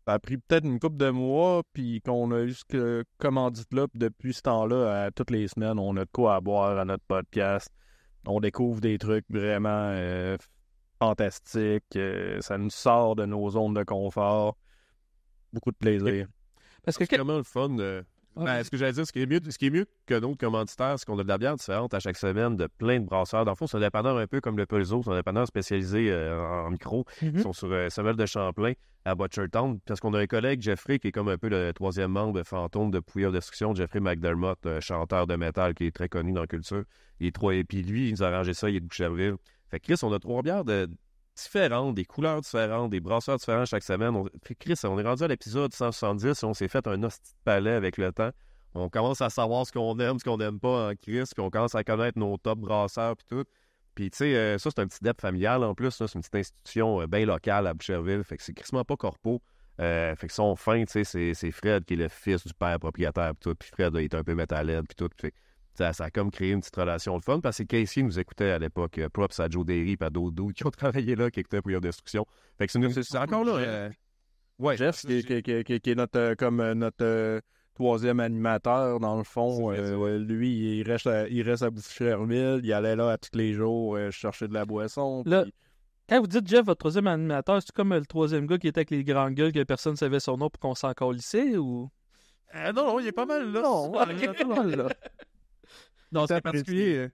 ça a pris peut-être une couple de mois, puis qu'on a eu ce commandite-là. Depuis ce temps-là, toutes les semaines, on a de quoi à boire à notre podcast on découvre des trucs vraiment euh, fantastiques. Euh, ça nous sort de nos zones de confort. Beaucoup de plaisir. Parce que c'est vraiment le fun de, ben, ce que j'allais dire, ce qui est mieux, ce qui est mieux que d'autres commanditaires, c'est qu'on a de la bière différente à chaque semaine de plein de brasseurs. Dans le fond, c'est un dépanneur un peu comme le Pelzo, c'est un dépanneur spécialisé euh, en, micro. Mm-hmm. Ils sont sur euh, Samuel de Champlain à Butchertown. Parce qu'on a un collègue, Jeffrey, qui est comme un peu le troisième membre fantôme de Pouilleur Destruction, Jeffrey McDermott, euh, chanteur de métal qui est très connu dans la culture. Et, trois, et puis lui, il nous a arrangé ça, il est de Boucherville. Fait que Chris, on a trois bières de, différentes, des couleurs différentes, des brasseurs différents chaque semaine. On... Chris, on est rendu à l'épisode 170 et on s'est fait un hostie palais avec le temps. On commence à savoir ce qu'on aime, ce qu'on n'aime pas en Chris, puis on commence à connaître nos top brasseurs puis tout. Puis, tu sais, euh, ça, c'est un petit dep familial en plus. C'est une petite institution euh, bien locale à Boucherville. Fait que c'est pas corpo. Euh, fait que son fin, c'est Fred qui est le fils du père propriétaire. Puis, tout. Fred, il est un peu métalède. Puis tout ça, a comme créé une petite relation de fun parce que Casey nous écoutait à l'époque. Euh, props à Joe Derry et à (laughs) qui ont travaillé là, qui écoutaient des Destruction. Fait que c'est, encore là. Jeff, qui, est notre, euh, comme euh, troisième animateur, dans le fond. lui, il reste à, il reste à Il allait là à tous les jours chercher de la boisson. Quand vous dites Jeff, votre troisième animateur, c'est comme le troisième gars qui était avec les grandes gueules que personne ne savait son nom pour qu'on s'en ou. non, non, il est pas mal là. Non, (laughs) il est pas mal là. Non, c'est particulier. Hein.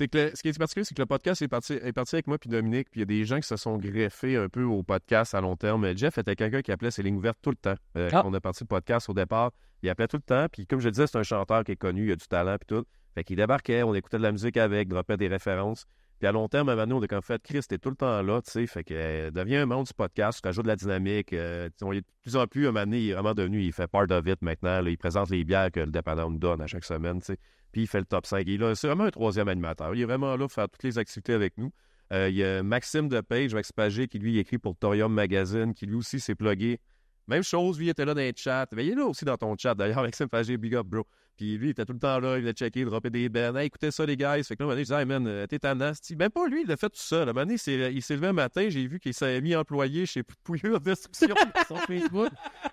ce qui est particulier, c'est que le podcast est parti, est parti avec moi puis Dominique, puis il y a des gens qui se sont greffés un peu au podcast à long terme. Euh, Jeff était quelqu'un qui appelait ses lignes ouvertes tout le temps. Euh, ah. On a parti de podcast au départ, il appelait tout le temps, puis comme je disais, c'est un chanteur qui est connu, il a du talent, puis tout. Fait qu'il débarquait, on écoutait de la musique avec, dropait des références. Puis à long terme, à on est qu'en fait, Chris, t'es tout le temps là, tu sais. Fait que euh, devient un membre du podcast, rajoute de la dynamique. Euh, on est de plus en plus, à un il est vraiment devenu, il fait part de vite maintenant. il présente les bières que le dépendant nous donne à chaque semaine, tu sais. Puis il fait le top 5. est là, c'est vraiment un troisième animateur. Il est vraiment là pour faire toutes les activités avec nous. Euh, il y a Maxime Depage, Max Pagé, qui lui écrit pour Torium Magazine, qui lui aussi s'est plugué. Même chose, lui il était là dans le chat. Mais ben, il est là aussi dans ton chat, d'ailleurs, (laughs) Maxime Pagé, big up, bro. Puis lui, il était tout le temps là, il venait checker, il dropper des bennes. écoutez ça, les gars. Fait que là, un moment donné, je disais, hey man, euh, t'es tanasse. Même ben, pas lui, il a fait tout ça. À un moment il s'est levé un matin, j'ai vu qu'il s'est mis employé chez Pouilleux en destruction (laughs) sur Facebook.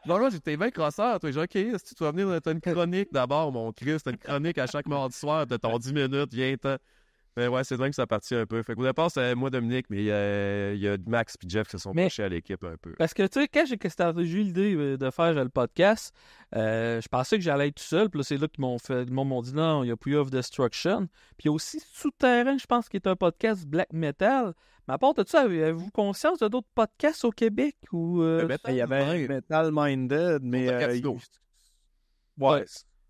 Donc là, j'étais bien crosseur. Toi, j'ai OK, si tu vas venir, t'as une chronique d'abord, mon Christ, t'as une chronique à chaque mardi soir, de ton 10 minutes, viens-t'en. Mais ben ouais, c'est vrai que ça partit un peu. Fait que au départ, c'est moi, Dominique, mais euh, il y a, Max et Jeff qui se sont penchés à l'équipe un peu. Parce que tu sais, quand j'ai eu l'idée euh, de faire le podcast, euh, je pensais que j'allais être tout seul. Puis là, c'est là qu'ils m'ont dit non, il y a plus « of Destruction. Puis aussi Souterrain, je pense, qui est un podcast black metal. Mais à part de ça, avez-vous conscience de d'autres podcasts au Québec ou ben, Il y avait Metal Minded, mais. ouais.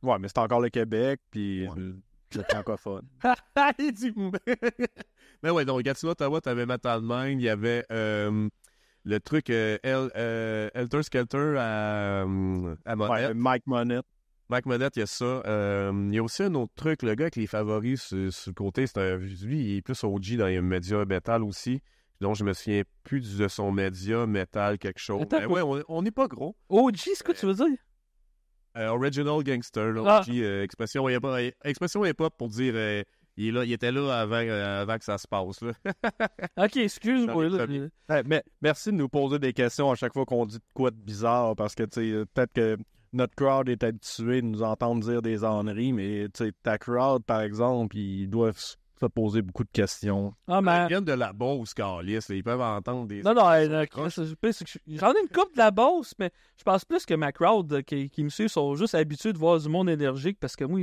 ouais, mais c'est encore le Québec. Puis le francophone. il (laughs) Mais (laughs) ben ouais, donc Gatineau, Ottawa, t'avais Metal Mind. il y avait euh, le truc euh, euh, Elter Skelter à, Monette. Mike Monette. Mike Monette, il y a ça. il y a aussi un autre truc, le gars avec les favoris sur, le côté, c'est un, lui, il est plus OG dans les médias métal aussi. Donc, je me souviens plus de son média, métal, quelque chose. mais ben ouais, on n'est pas gros. OG, c'est quoi tu veux dire? Euh, original gangster, là, ah. Euh, euh, expression hip-hop pour dire euh, il, est là, il était là avant, avant que ça se passe. (laughs) ok, excuse-moi. mais merci de nous poser des questions à chaque fois qu'on dit de quoi de bizarre parce que peut-être que notre crowd est habitué de nous entendre dire des enneries, mais ta crowd, par exemple, ils doivent poser beaucoup de questions. Ah, ils viennent de la Beauce, Carlis. Ils peuvent entendre des. Non, non, euh, j'en ai une coupe de la Beauce, mais je pense plus que ma crowd qui, me suit sont juste habitués de voir du monde énergique parce que moi,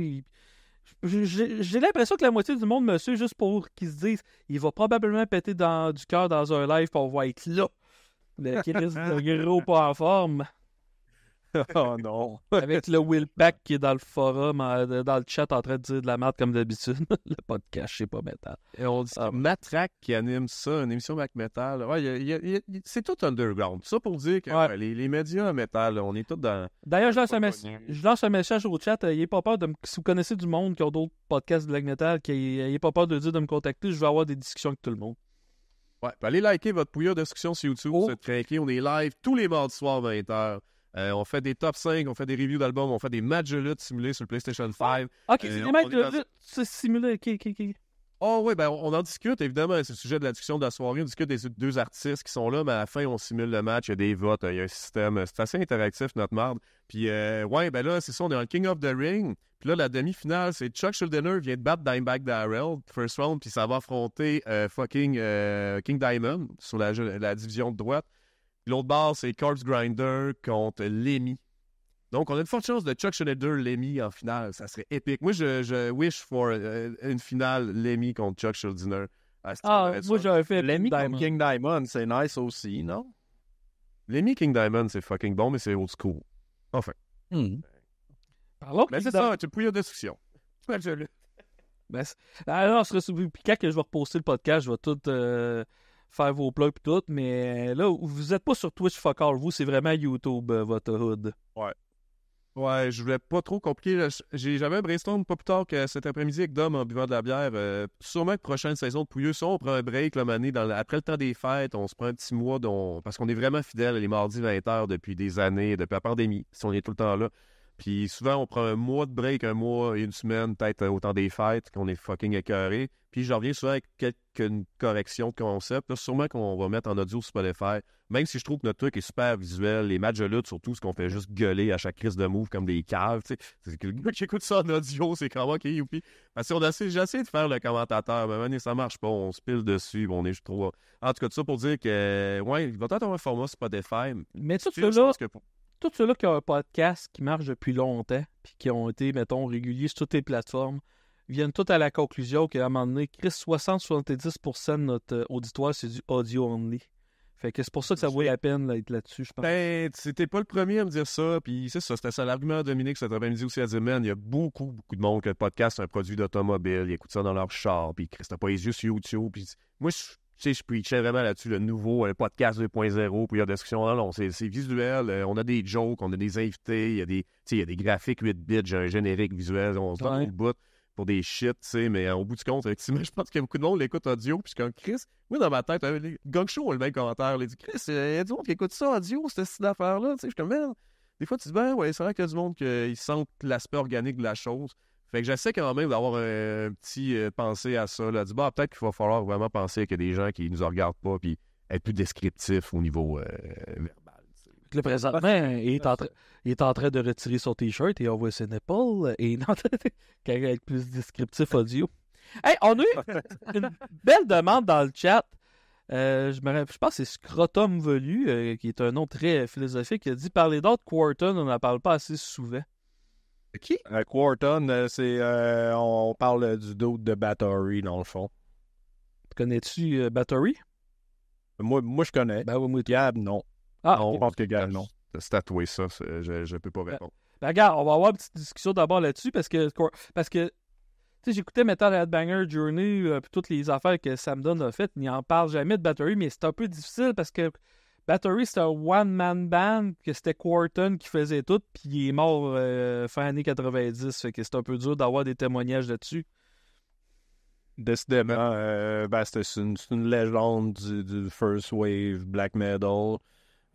J'ai l'impression que la moitié du monde me suit juste pour qu'ils se disent il va probablement péter dans, du cœur dans un live, pour voir être là. qu'il reste de (laughs) gros pas en forme. (laughs) oh non. Avec le Will Pack qui est dans le forum, euh, dans le chat, en train de dire de la merde comme d'habitude. (laughs) le podcast, c'est pas métal. Et on dit ah, qui anime ça, une émission Mac Metal. c'est tout underground. Ça pour dire que les, médias métal, on est tous dans. D'ailleurs, je, lance un message au chat. Euh, pas peur de Si vous connaissez du monde qui a d'autres podcasts de black metal, n'ayez pas peur de dire de me contacter. Je vais avoir des discussions avec tout le monde. Ouais, allez liker votre de discussion sur YouTube. Oh. On est live tous les mardis soirs 20h. Euh, on fait des top 5, on fait des reviews d'albums, on fait des matchs de lutte simulés sur le PlayStation 5. Ah, ok, c'est euh, des matchs de lutte simulés, ok, ok, ok. Oh ah oui, ben on en discute, évidemment. C'est le sujet de la discussion de la soirée. On discute des deux artistes qui sont là, mais à la fin, on simule le match, il y a des votes, il y a un système. C'est assez interactif, notre marde. Puis, euh, ouais, ben là, c'est ça, on est dans King of the Ring. Puis là, la demi-finale, c'est Chuck Schuldiner vient de battre Dimebag Darrell, first round, puis ça va affronter fucking King Diamond sur la, la division de droite. L'autre barre, c'est Corpse Grinder contre Lemmy. Donc, on a une forte chance de Chuck Schneider, Lemmy en finale. Ça serait épique. Moi, je, wish for euh, une finale Lemmy contre Chuck Schneider. Ah, moi, j'aurais fait Lemmy King Diamond. C'est nice aussi, non? Lemmy King Diamond, c'est fucking bon, mais c'est old school. Enfin. Mm. Mais c'est ça, tu peux y discussion. (laughs) Je le... Ben, ah je alors, je Puis que je vais reposter le podcast, je vais tout. Euh, faire vos plugs tout, mais euh, là, vous n'êtes pas sur Twitch fuck all, vous, c'est vraiment YouTube, euh, votre hood. Ouais. Ouais, je voulais pas trop compliquer. J'ai jamais brainstorm pas plus tard que cet après-midi avec Dom en buvant de la bière. Euh, sûrement que prochaine saison de Pouilleux, on prend un break dans, après le temps des fêtes, on se prend un petit mois dont, parce qu'on est vraiment fidèle les mardis 20h depuis des années, depuis la pandémie, si on est tout le temps là. Puis souvent, on prend un mois de break, un mois, une semaine, peut-être au temps des fêtes, qu'on est fucking écœuré. Puis je reviens souvent avec quelques corrections de concept. sûrement qu'on va mettre en audio sur Spotify. Même si je trouve que notre truc est super visuel, les matchs de lutte, surtout, ce qu'on fait juste gueuler à chaque crise de move comme des caves. J'écoute ça en audio, c'est comme OK, youpi. Parce que j'ai essayé de faire le commentateur, mais ça ça marche pas. On se pile dessus, on est juste trop. En tout cas, tout ça pour dire que, ouais, il va peut-être avoir un format Spotify. Mais tout cela. ceux-là qui ont un podcast qui marche depuis longtemps, puis qui ont été, mettons, réguliers sur toutes les plateformes, viennent tout à la conclusion qu'à un moment donné, Chris, 60-70% de notre euh, auditoire, c'est du audio only. Fait que c'est pour ça que ça vaut la peine d'être là, dessus je pense. Ben, c'était pas le premier à me dire ça. Puis c'est ça, c'était ça l'argument de Dominique cet après-midi aussi à dire, il y a beaucoup, beaucoup de monde que le podcast, c'est un produit d'automobile. Ils écoutent ça dans leur char. Puis Chris, t'as pas les yeux sur YouTube. Puis moi, je sais, je vraiment là-dessus le nouveau euh, podcast 2.0, puis il y des discussions là, non, c'est visuel, euh, on a des jokes, on a des invités, il y a des, il y a des graphiques 8 bits, j'ai un générique visuel, on se donne le bout pour des shit, tu sais, mais euh, au bout du compte, effectivement, (laughs) je pense qu'il y a beaucoup de monde qui l'écoute audio, puis c'est comme Chris. Oui, dans ma tête, euh, Gangshow a le même commentaire. Il dit Chris, il euh, y a du monde qui écoute ça audio, cette style là Tu sais, je suis comme, des fois, tu dis, ben, ouais, c'est vrai qu'il y a du monde qui sent l'aspect organique de la chose. Fait que j'essaie quand même d'avoir un, petit pensée à ça. Là. Du bah, peut-être qu'il va falloir vraiment penser qu'il y a des gens qui nous regardent pas, puis être plus descriptif au niveau présentement, il est, en train, est en train de retirer son T-shirt et on voit ses nipples et il est (laughs) être plus descriptif audio. hey, on a eu (laughs) une belle demande dans le chat. Euh, je, me, pense que c'est Scrotum Velu, euh, qui est un nom très philosophique, qui a dit Parler d'autres Quarton, on n'en parle pas assez souvent. Qui euh, Quarton, c'est. On, parle du doute de Battery, dans le fond. Connais-tu Battery moi, moi, je connais. Ben oui, moi, non. Ah, je pense que non. C'est ça. Je ne peux pas ben, répondre. regarde, ben, on va avoir une petite discussion d'abord là-dessus parce que, parce que tu j'écoutais Metal Headbanger Journey, euh, toutes les affaires que Sam Dunn a faites. Il n'en parle jamais de Battery, mais c'est un peu difficile parce que Battery, c'est un one-man band, que c'était Quarton qui faisait tout, puis il est mort euh, fin années 90. Fait que c'est un peu dur d'avoir des témoignages là-dessus. Décidément, euh, ben, c'est une, légende du, First Wave Black Metal.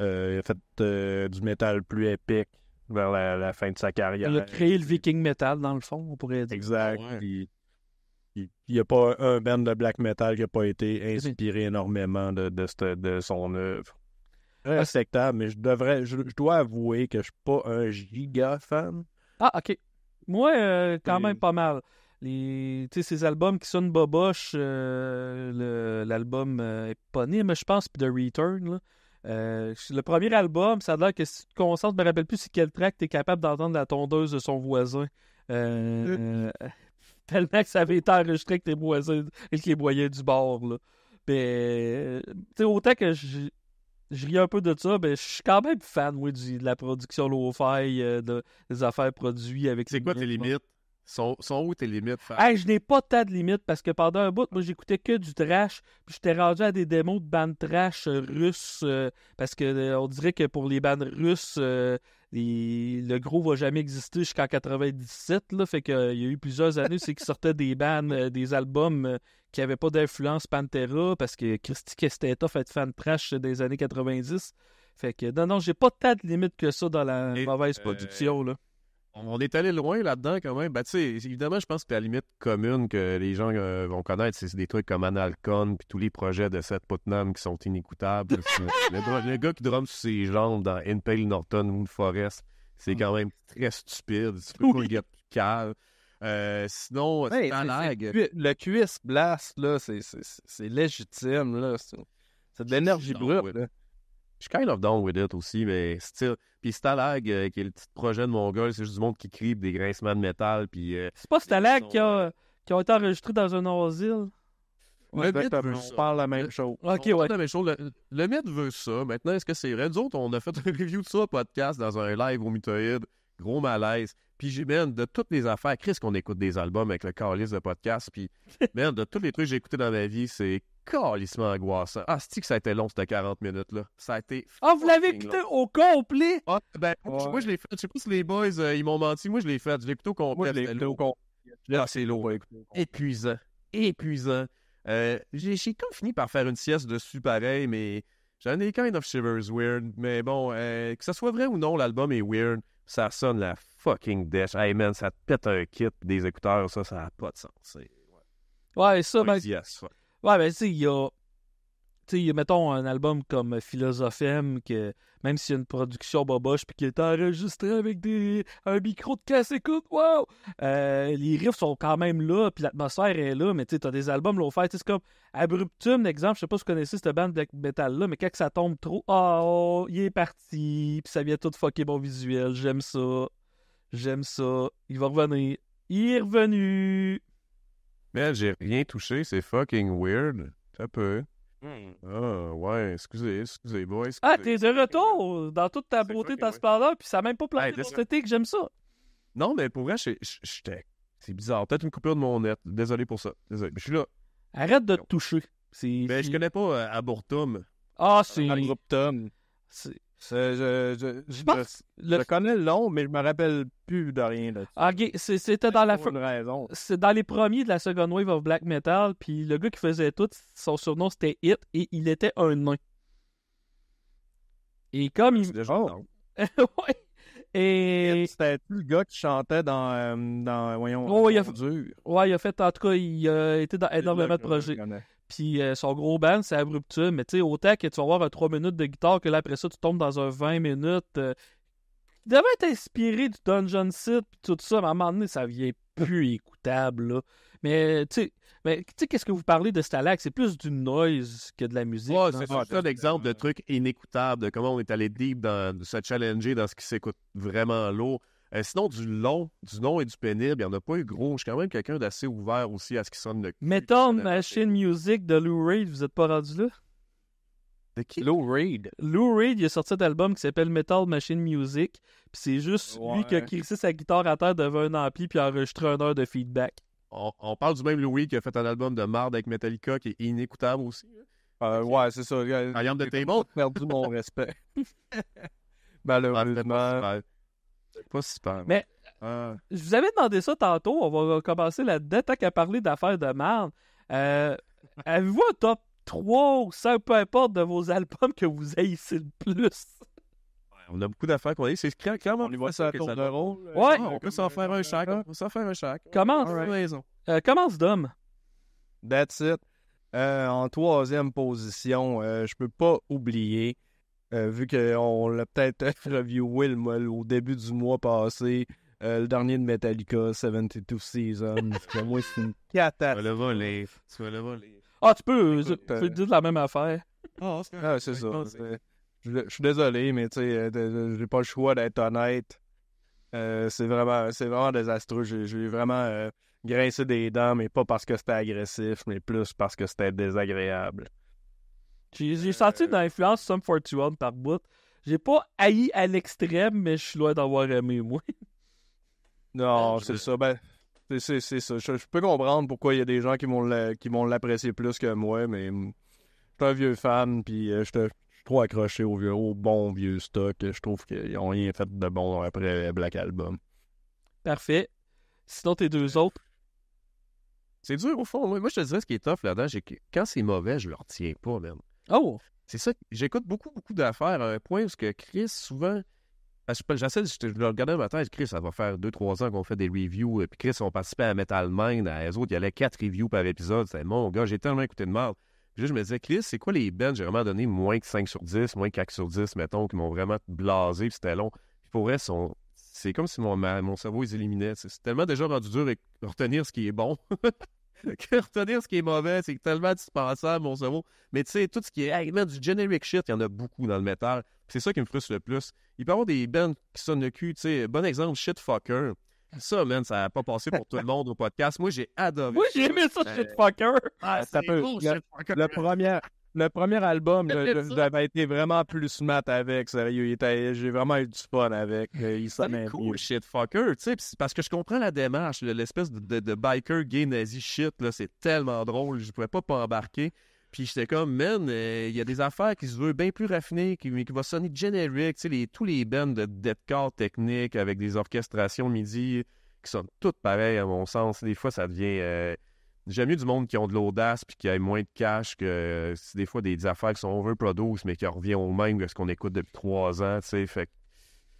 Euh, il a fait euh, du métal plus épique vers la, fin de sa carrière. Il a créé le viking metal, dans le fond, on pourrait dire. Exact. Ah il n'y a pas un band de black metal qui n'a pas été inspiré énormément de, de, son œuvre. Ah, Respectable, mais je devrais, je, dois avouer que je suis pas un giga fan. Ah, ok. Moi, euh, quand même pas mal. Les, ces albums qui sonnent boboche, est pas né, mais je pense, puis The Return, là, euh, le premier album, ça a l'air que si tu te concentres, je me rappelle plus si quel track tu es capable d'entendre la tondeuse de son voisin. Euh, euh. (laughs) tellement que ça avait été enregistré avec les voisins, les du bord. Là. Mais, ben, autant que je, un peu de ça, ben, je suis quand même fan, oui, de la production low-fi, des affaires produites avec... C'est quoi tes limites? Sont, où tes limites? je n'ai pas tant de limites parce que pendant un bout, moi, j'écoutais que du trash. Puis j'étais rendu à des démos de bandes trash euh, russes. Euh, parce que euh, on dirait que pour les bandes russes, le gros va jamais exister jusqu'en 97. Là, fait qu'il y a eu plusieurs années, c'est qu'ils sortaient des bandes, des albums qui n'avaient pas d'influence Pantera parce que Christy Kesteta fait fan trash des années 90. Fait que non, non, j'ai pas tant de limites que ça dans la mauvaise production. là on est allé loin là-dedans quand même. Ben, évidemment, je pense que la limite commune que les gens euh, vont connaître, c'est des trucs comme Analcon, puis tous les projets de Seth Putnam qui sont inécoutables. le, gars qui drame sur ses jambes dans Impale Norton Forest, c'est quand même très stupide. Euh, c'est le gars calme. sinon, le cuisse blast, là, c'est légitime. C'est de l'énergie brute. Je suis kind of down with it aussi, mais style. Puis Stalag, euh, qui est le petit projet de mon gars, c'est juste du monde qui crie des grincements de métal. Puis, euh, c'est pas Stalag euh, qui, a, qui été enregistré dans un asile. le mythe veut ça. parle la même chose. Ok, ouais. La même chose. Le, veut ça. Maintenant, est-ce que c'est vrai? Nous autres, on a fait (laughs) un review de ça, podcast, dans un live au mitoïde. Gros malaise. Puis, même de toutes les affaires, Chris, qu'on écoute des albums avec le calice de podcast. Puis, (laughs) man, de tous les trucs que j'ai écoutés dans ma vie, c'est calissement angoissant. Ah, cest que ça a été long, c'était 40 minutes-là? Ça a été. Ah, vous l'avez écouté au complet? Ah, ben, moi, je l'ai fait. Je sais pas si les boys, euh, ils m'ont menti. Moi, je l'ai fait. Je l'ai écouté au complet. Moi, je l'ai ah, écouté au complet. Là, c'est lourd. Épuisant. Épuisant. Euh, j'ai, j'ai comme fini par faire une sieste dessus, pareil, mais J'en ai kind of shivers weird, mais bon, euh, que ce soit vrai ou non, l'album est weird. Ça sonne la fucking dash. Hey man, ça te pète un kit des écouteurs, ça, ça n'a pas de sens. Ouais. ouais, ça, ben. Ouais, mais ben, tu sais, il y a sais, mettons un album comme Philosophème, que même s'il y a une production boboche puis qu'il est enregistré avec des, un micro de casse écoute, wow! Euh, les riffs sont quand même là, puis l'atmosphère est là, mais tu as des albums low-fi, c'est comme Abruptum, exemple, je sais pas si vous connaissez cette bande de metal là, mais quand ça tombe trop, ah, oh, il est parti, puis ça vient tout fucker bon visuel, j'aime ça, j'aime ça, il va revenir, il est revenu! Mais j'ai rien touché, c'est fucking weird, ça peut. Hmm. Ah, ouais, excusez, excusez, boys. Ah, excusez. Ah, t'es de retour dans toute ta beauté, ta splendeur, puis ça n'a même pas planté hey, pour cet que j'aime ça. Non, mais pour vrai, C'est bizarre. Peut-être une coupure de mon net. Désolé pour ça. Désolé. Mais je suis là. Arrête de te toucher. Mais je connais pas euh, Abortum. Ah, c'est. Abortum. Je, je, je, connais le nom, mais je me rappelle plus de rien là Ok, c'était dans la C'est dans les premiers de la seconde wave of black metal, puis le gars qui faisait tout, son surnom c'était Hit et il était un nain. Et comme il. (laughs) ouais. Et... C'était le gars qui chantait dans, euh, dans ouais, il a... ouais, il a fait, en tout cas, il a été dans énormément de projets. Puis euh, son gros band, c'est Abruptum. Mais tu sais, autant que tu vas avoir un 3 minutes de guitare, que là, après ça, tu tombes dans un 20 minutes. Euh, il devait être inspiré du Dungeon City puis tout ça. Mais à un moment donné, ça vient plus écoutable, Mais tu sais, qu'est-ce que vous parlez de Stalag? C'est plus du noise que de la musique. c'est ça, un exemple de truc inécoutable, de comment on est allé deep dans, de se challenger dans ce qui s'écoute vraiment lourd. Euh, sinon, du long, du long et du pénible, il n'y en a pas eu gros. Je suis quand même quelqu'un d'assez ouvert aussi à ce qui sonne le cul. Machine Music de Lou Reed, vous n'êtes pas rendu là? De qui? Lou Reed. Lou Reed, il a sorti cet album qui s'appelle Metal Machine Music. Puis c'est juste lui qui a crissé sa guitare à terre devant un ampli puis a enregistré un heure de feedback. On, parle du même Lou Reed qui a fait un album de marde avec Metallica qui est inécoutable aussi. Hein. Euh, ouais, c'est ça. I am the table. perdu mon respect. (laughs) Malheureusement. Mais ah. je vous avais demandé ça tantôt. On va commencer là-dedans. Tant qu'à parler d'affaires de merde, euh, (laughs) avez-vous un top 3 ou peu importe, de vos albums que vous haïssez le plus? on a beaucoup d'affaires qu'on a. C'est clairement on voit ça, à on peut s'en faire un chaque. On peut s'en faire un chaque. Commence. Euh, commence Dom. That's it. Euh, en troisième position, euh, je peux pas oublier euh, vu qu'on l'a peut-être (laughs) reviewé le, au début du mois passé, euh, le dernier de Metallica, 72 Seasons. moi, c'est une (laughs) Tu vas le voler. Ah, tu peux, euh, tu, la même affaire. ah, c'est ah, ça. Je, suis désolé, mais tu sais, j'ai pas le choix d'être honnête. c'est vraiment, vraiment désastreux. J'ai vraiment grincé des dents, mais pas parce que c'était agressif, mais plus parce que c'était désagréable. J'ai euh, senti une influence Sum 41 par bout. J'ai pas haï à l'extrême, mais je suis loin d'avoir aimé, moi. (laughs) Non, ah, ben, c'est ça. Ben, Je, peux comprendre pourquoi il y a des gens qui vont l'apprécier plus que moi, mais je suis un vieux fan, puis euh, je suis trop accroché au, vieux, bon vieux stock. Je trouve qu'ils ont rien fait de bon après Black Album. Parfait. Sinon, tes deux autres. C'est dur au fond. Moi, je te dirais ce qui est tough là-dedans, c'est quand c'est mauvais, je le tiens pas, même. Oh! C'est ça, j'écoute beaucoup, beaucoup d'affaires à euh, un point ce que Chris, souvent, j'essaie, je, le je, le matin ma tête, Chris, ça va faire 2-3 ans qu'on fait des reviews, et puis Chris, on participait à Metal Mind, à autres, il y avait quatre reviews par épisode, c'est mon gars, j'ai tellement écouté de mal. Puis je me disais, Chris, c'est quoi les bands? J'ai vraiment donné moins que 5 sur 10, moins que 4 sur 10, mettons, qui m'ont vraiment blasé, puis c'était long. Puis pour vrai, c'est comme si mon, mon cerveau, les éliminait. C'est tellement déjà rendu dur de retenir ce qui est bon. (laughs) (laughs) retenir ce qui est mauvais, c'est tellement dispensable, mon cerveau. Mais tu sais, tout ce qui est hey, man, du generic shit, il y en a beaucoup dans le métal. C'est ça qui me frustre le plus. Il peut y avoir des bands qui sonnent le cul, tu sais. Bon exemple, Shitfucker. Ça, man, ça n'a pas passé pour tout le monde au podcast. Moi, j'ai adoré. Moi, j'ai aimé ça, euh, Shitfucker. Ah, ah, ça c'est cool, Le premier, le premier album j'avais été vraiment plus mat avec, sérieux. J'ai vraiment eu du fun avec. Euh, il cool shit fucker, Parce que je comprends la démarche, l'espèce de, biker gay nazi shit, là, c'est tellement drôle. Je pouvais pas pas embarquer. Puis j'étais comme, man, euh, il y a des affaires qui se veulent bien plus raffinées, qui, qui vont sonner générique, tu sais, tous les bands de deathcore technique avec des orchestrations midi qui sont toutes pareilles à mon sens. Des fois, ça devient. Euh, J'aime mieux du monde qui ont de l'audace puis qui a moins de cash que euh, des fois des, affaires qui sont overproduce mais qui revient au même que ce qu'on écoute depuis trois ans, tu sais. Fait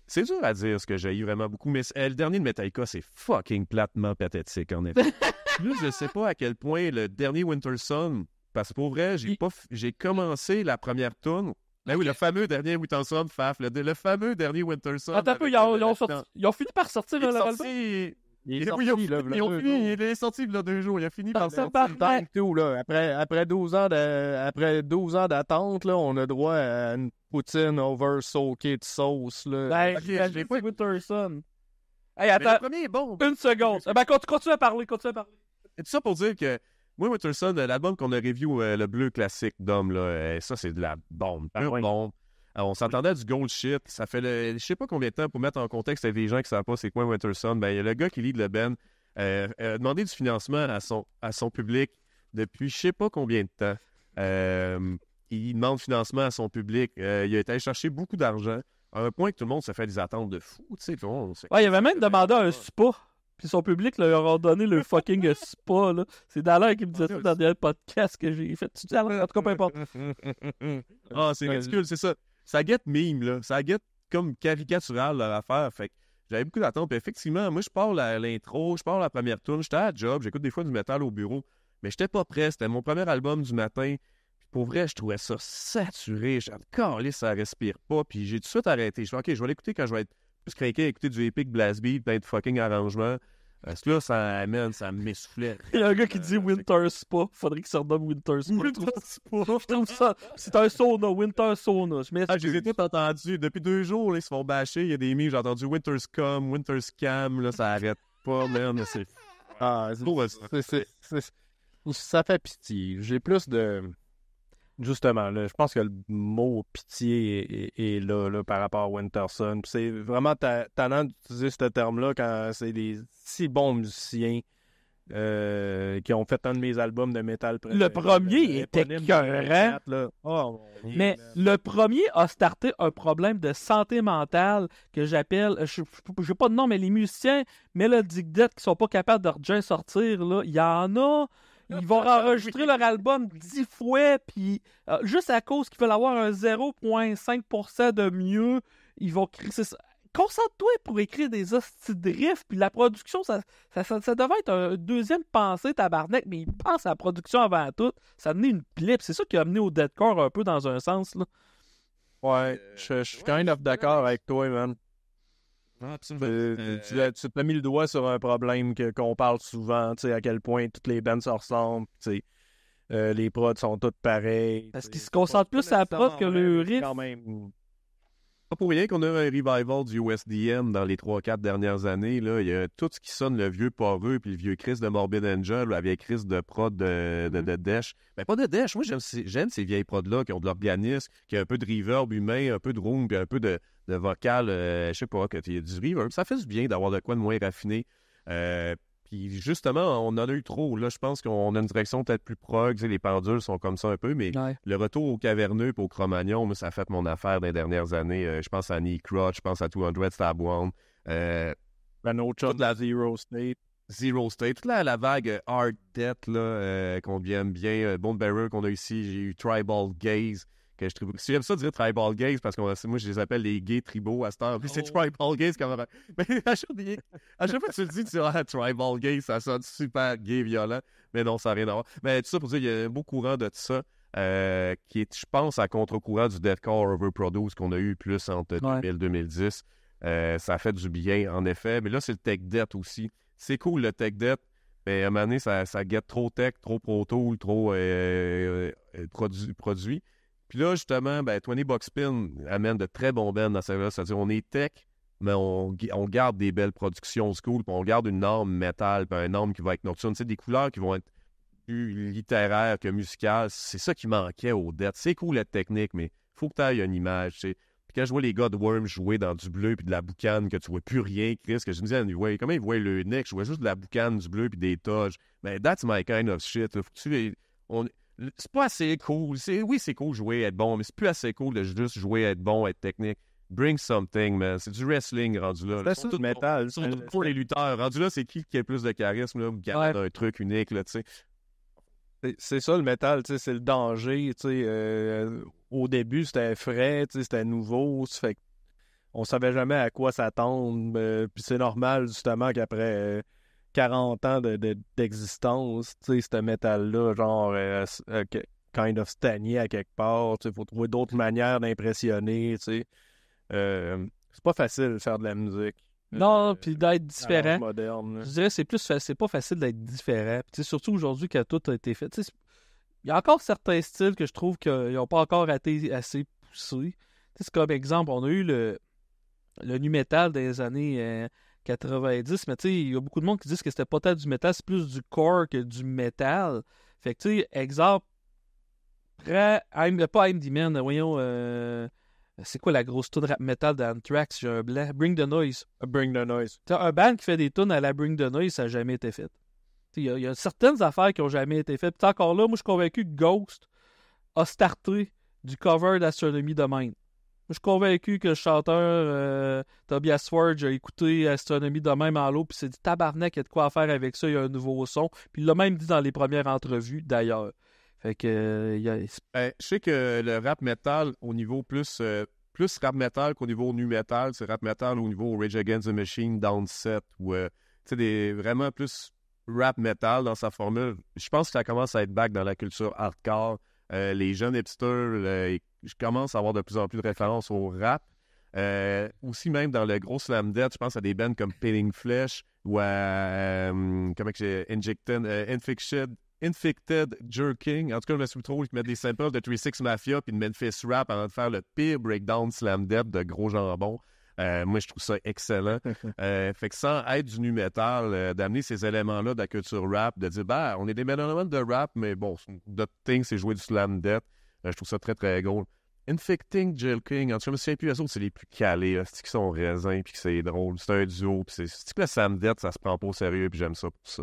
c'est dur à dire ce que j'ai eu vraiment beaucoup, mais eh, le dernier de Metallica, c'est fucking platement pathétique, en effet. (laughs) plus je sais pas à quel point le dernier Winterson... Sun, parce que pour vrai, j'ai, j'ai commencé la première tourne. Ben oui, le fameux dernier Winter Sun, Faf, le, le fameux dernier Winterson... Sun. ils ont, fini par sortir ils il est sorti, là, il, là, fini, il est sorti il y a deux jours. Il a fini par ça part tout, là. Après, après 12 ans de, après 12 ans d'attente, là, on a droit à une poutine over soaked de sauce, là. Ben, j'ai, j'ai pas Witterson. Hey, attends. le premier est bon. Une seconde. Eh ben, continue à parler, continue à parler. C'est ça pour dire que moi, Witterson, l'album qu'on a review, euh, le bleu classique d'homme, là, euh, ça, c'est de la bombe. Pure ah, oui. bombe. Euh, on s'entendait du gold shit. Ça fait je je sais pas combien de temps pour mettre en contexte avec des gens qui ne savent pas c'est quoi Winterson. Ben, il y a le gars qui lit le Ben, euh, euh, a demandé du financement à son, à son public depuis je sais pas combien de temps. il demande financement à son public. il a été chercher beaucoup d'argent. À un point que tout le monde se fait des attentes de fou. il avait même demandé un spa. Puis son public leur a donné le fucking spa. C'est Dallaire qui me disait ça dans le podcast que j'ai fait. Tu en tout cas, peu importe. ah, c'est ridicule, c'est ça ça guette mime, là. Ça guette comme caricatural leur affaire. Fait que j'avais beaucoup Puis effectivement, moi, je pars l'intro, je pars la première tourne. J'étais à job, j'écoute des fois du métal au bureau. Mais j'étais pas prêt. C'était mon premier album du matin. Puis pour vrai, je trouvais ça saturé. J'ai les ça respire pas. Puis j'ai tout de suite arrêté. Je fais OK, je vais l'écouter quand je vais être plus craqué, écouter du Epic Blast Beat, plein de fucking arrangements. Parce euh, que là, ça, amène, ça m'essoufflait. Il y a un gars qui euh, dit Winter Spa. Faudrait qu'il se renomme Winter Spa. Winter Spa. Je trouve ça. C'est un sauna, Winter Sauna. Je ah, j'ai été entendu. Depuis deux jours, ils se font bâcher. Il y a des mises, J'ai entendu Winter Scum, Winter Scam. Là, ça arrête pas, merde. C'est. Ah, c'est. Ça fait pitié. J'ai plus de. Justement, là, je pense que le mot pitié est, là, par rapport à Winterson. C'est vraiment talent d'utiliser ce terme-là quand c'est des si bons musiciens euh, qui ont fait un de mes albums de métal Le premier était écœurant. Oh, mais le premier a starté un problème de santé mentale que j'appelle, je n'ai pas de nom, mais les musiciens mélodiques qui sont pas capables de sortir, il y en a ils vont (laughs) enregistrer leur album dix fois, puis euh, juste à cause qu'ils veulent avoir un 0,5% de mieux, ils vont créer... Concentre-toi pour écrire des hosties puis la production, ça, ça, devait être un deuxième pensée, tabarnak, mais ils pensent à la production avant tout. Ça a donné une blip. C'est ça qui a amené au deadcore un peu dans un sens, là. Ouais, euh, je, suis quand même d'accord avec toi, man. Ah, tu, tu, euh, mis le doigt sur un problème qu'on parle souvent, tu sais, à quel point toutes les bands se ressemblent, tu euh, les prods sont toutes pareilles. Parce qu'ils se concentrent plus à la prod que le riff. Pas pour rien qu'on a un revival du USDM dans les 3-4 dernières années. Là. Il y a tout ce qui sonne le vieux poreux, puis le vieux Chris de Morbid Angel, ou la vieille Chris de prod de, de, Mais mm-hmm. ben, pas de Dash. Moi, j'aime ces, ces vieilles prods-là qui ont de l'organisme, qui ont un peu de reverb humain, un peu de room, puis un peu de, vocal, euh, je sais pas, que y a du reverb. Ça fait du bien d'avoir de quoi de moins raffiné. Euh, puis justement, on en a eu trop. Là, je pense qu'on a une direction peut-être plus prog. Les pendules sont comme ça un peu, mais le retour au caverneux pour au cro ça a fait mon affaire des dernières années. Euh, je pense à Nick Crotch, je pense à 200 Stab One. Euh, ben, de la Zero State. Zero State, toute la, vague euh, Hard debt euh, qu'on aime bien, Bone Bearer qu'on a ici, j'ai eu Tribal Gaze je Si j'aime ça dire tribal gays, parce que moi, je les appelle les gays tribaux à cette heure. c'est oh. tribal gays quand même. Mais (laughs) à chaque, fois que tu le dis, tu dis, ah, tribal gays, ça sonne super gay, violent. Mais non, ça n'a rien à voir. Mais tout ça pour dire, il y a un beau courant de tout ça. Euh, qui est, je pense, à contre-courant du over-produce » qu'on a eu plus entre 2000 et 2010. ça fait du bien, en effet. Mais là, c'est le tech debt aussi. C'est cool, le tech debt. Mais à un moment donné, ça, ça trop tech, trop pro-tool, trop euh, euh, produit. Puis là, justement, ben, 20 Boxpin amène de très bons bands dans sa vie. C'est-à-dire, on est tech, mais on, garde des belles productions school, puis on garde une norme métal, puis un norme qui va être nocturne. sais, des couleurs qui vont être plus littéraires que musicales. C'est ça qui manquait au dettes. C'est cool la technique, mais faut que tu ailles une image. Puis quand je vois les gars jouer dans du bleu puis de la boucane, que tu vois plus rien, Chris, que je me disais, comment ils voient le Nick? Je vois juste de la boucane, du bleu puis des toges. Ben, that's my kind of shit. Faut que tu les c'est pas assez cool. oui, c'est cool jouer, être bon, mais c'est plus assez cool de juste jouer, être bon, être technique. Bring something, man. C'est du wrestling rendu là. C'est du métal. C'est pour les lutteurs. Rendu là, c'est qui qui a le plus de charisme, là, garde un truc unique, là, tu sais. C'est ça le métal, c'est le danger. sais. Euh, au début, c'était frais, c'était nouveau. Fait on savait jamais à quoi s'attendre. Euh, puis c'est normal, justement, qu'après. Euh, 40 ans d'existence, tu sais, ce métal-là, genre, euh, euh, kind of stagné à quelque part, tu faut trouver d'autres manières d'impressionner, tu sais. Euh, c'est pas facile de faire de la musique. Non, puis d'être différent. Moderne, je dirais c'est plus c'est pas facile d'être différent. surtout aujourd'hui que tout a été fait. Il y a encore certains styles que je trouve qu'ils n'ont pas encore été assez poussés. C'est comme exemple, on a eu le, le nu metal des années 90, mais tu sais, il y a beaucoup de monde qui disent que c'était pas tant du métal, c'est plus du core que du métal. Fait que tu sais, exemple, I'm, euh, pas I'm Man, voyons, euh, c'est quoi la grosse tune rap metal d'Anthrax, j'ai un blé? Bring the Noise. Bring the Noise. T'sais, un band qui fait des tunes à la Bring the Noise, ça n'a jamais été fait. Il y, a certaines affaires qui n'ont jamais été faites. Puis encore là, moi je suis convaincu que Ghost a starté du cover d'astronomie de je suis convaincu que le chanteur euh, Tobias Forge a écouté Astronomy de même en l'eau, puis s'est dit tabarnak, il y a de quoi faire avec ça, il y a un nouveau son. Puis il l'a même dit dans les premières entrevues d'ailleurs. Fait que. Euh, ben, je sais que le rap metal, au niveau plus, euh, plus rap metal qu'au niveau nu metal, c'est rap metal au niveau Rage Against the Machine, Downset, ou des vraiment plus rap metal dans sa formule. Je pense que ça commence à être back dans la culture hardcore. les jeunes hipsters euh, je commence à avoir de plus en plus de références au rap. Euh, aussi, même dans le gros slam death, je pense à des bands comme Pilling Flesh ou à euh, comment j'ai Injected, euh, Infected, Infected Jerking. En tout cas, je me souviens trop, ils mettent des samples de 36 Mafia puis de Memphis Rap avant de faire le pire breakdown slam death de gros jambon. moi, je trouve ça excellent. (laughs) fait que sans être du nu metal, d'amener ces éléments-là de la culture rap, de dire, bah, on est des mélomanes de rap, mais bon, notre thing, c'est jouer du slam death. Euh, je trouve ça très, très drôle. Infecting, Jill King, en tout cas, je me plus, c'est les plus calés, euh, C'est qui sont raisins, puis que c'est drôle. C'est un duo, puis c'est. tu que la samedette, ça se prend pas au sérieux, puis j'aime ça pour ça,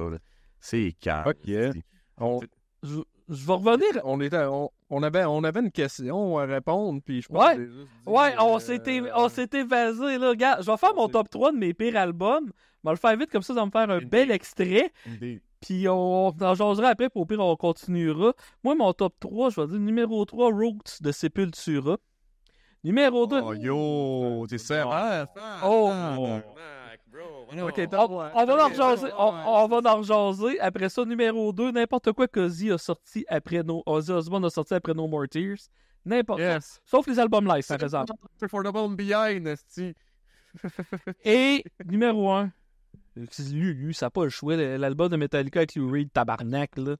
C'est calme. OK. Je, vais revenir. On, était, on, avait, on avait une question à répondre, puis je pense Ouais, ouais on euh, s'était on s'était vasé, là. Regarde, je vais faire mon top 3 de mes pires albums. Je vais le faire vite, comme ça, ça va me faire un bel extrait. Puis on, en jaserait après, pour au pire, on continuera. Moi, mon top 3, je vais dire numéro 3, Roots de Sepultura. Numéro 2. Oh yo, t'es sérieux? Ah, oh, oh. Okay, on, va en rejaser, on, va en rejaser. Après ça, numéro 2, n'importe quoi qu'Ozzy a sorti après nos. Ozzy Osbourne a sorti après No More Tears. N'importe quoi. Sauf les albums Life, par exemple. Et numéro 1, lui, ça n'a pas le choix. L'album de Metallica avec Lou Reed, tabarnak, là.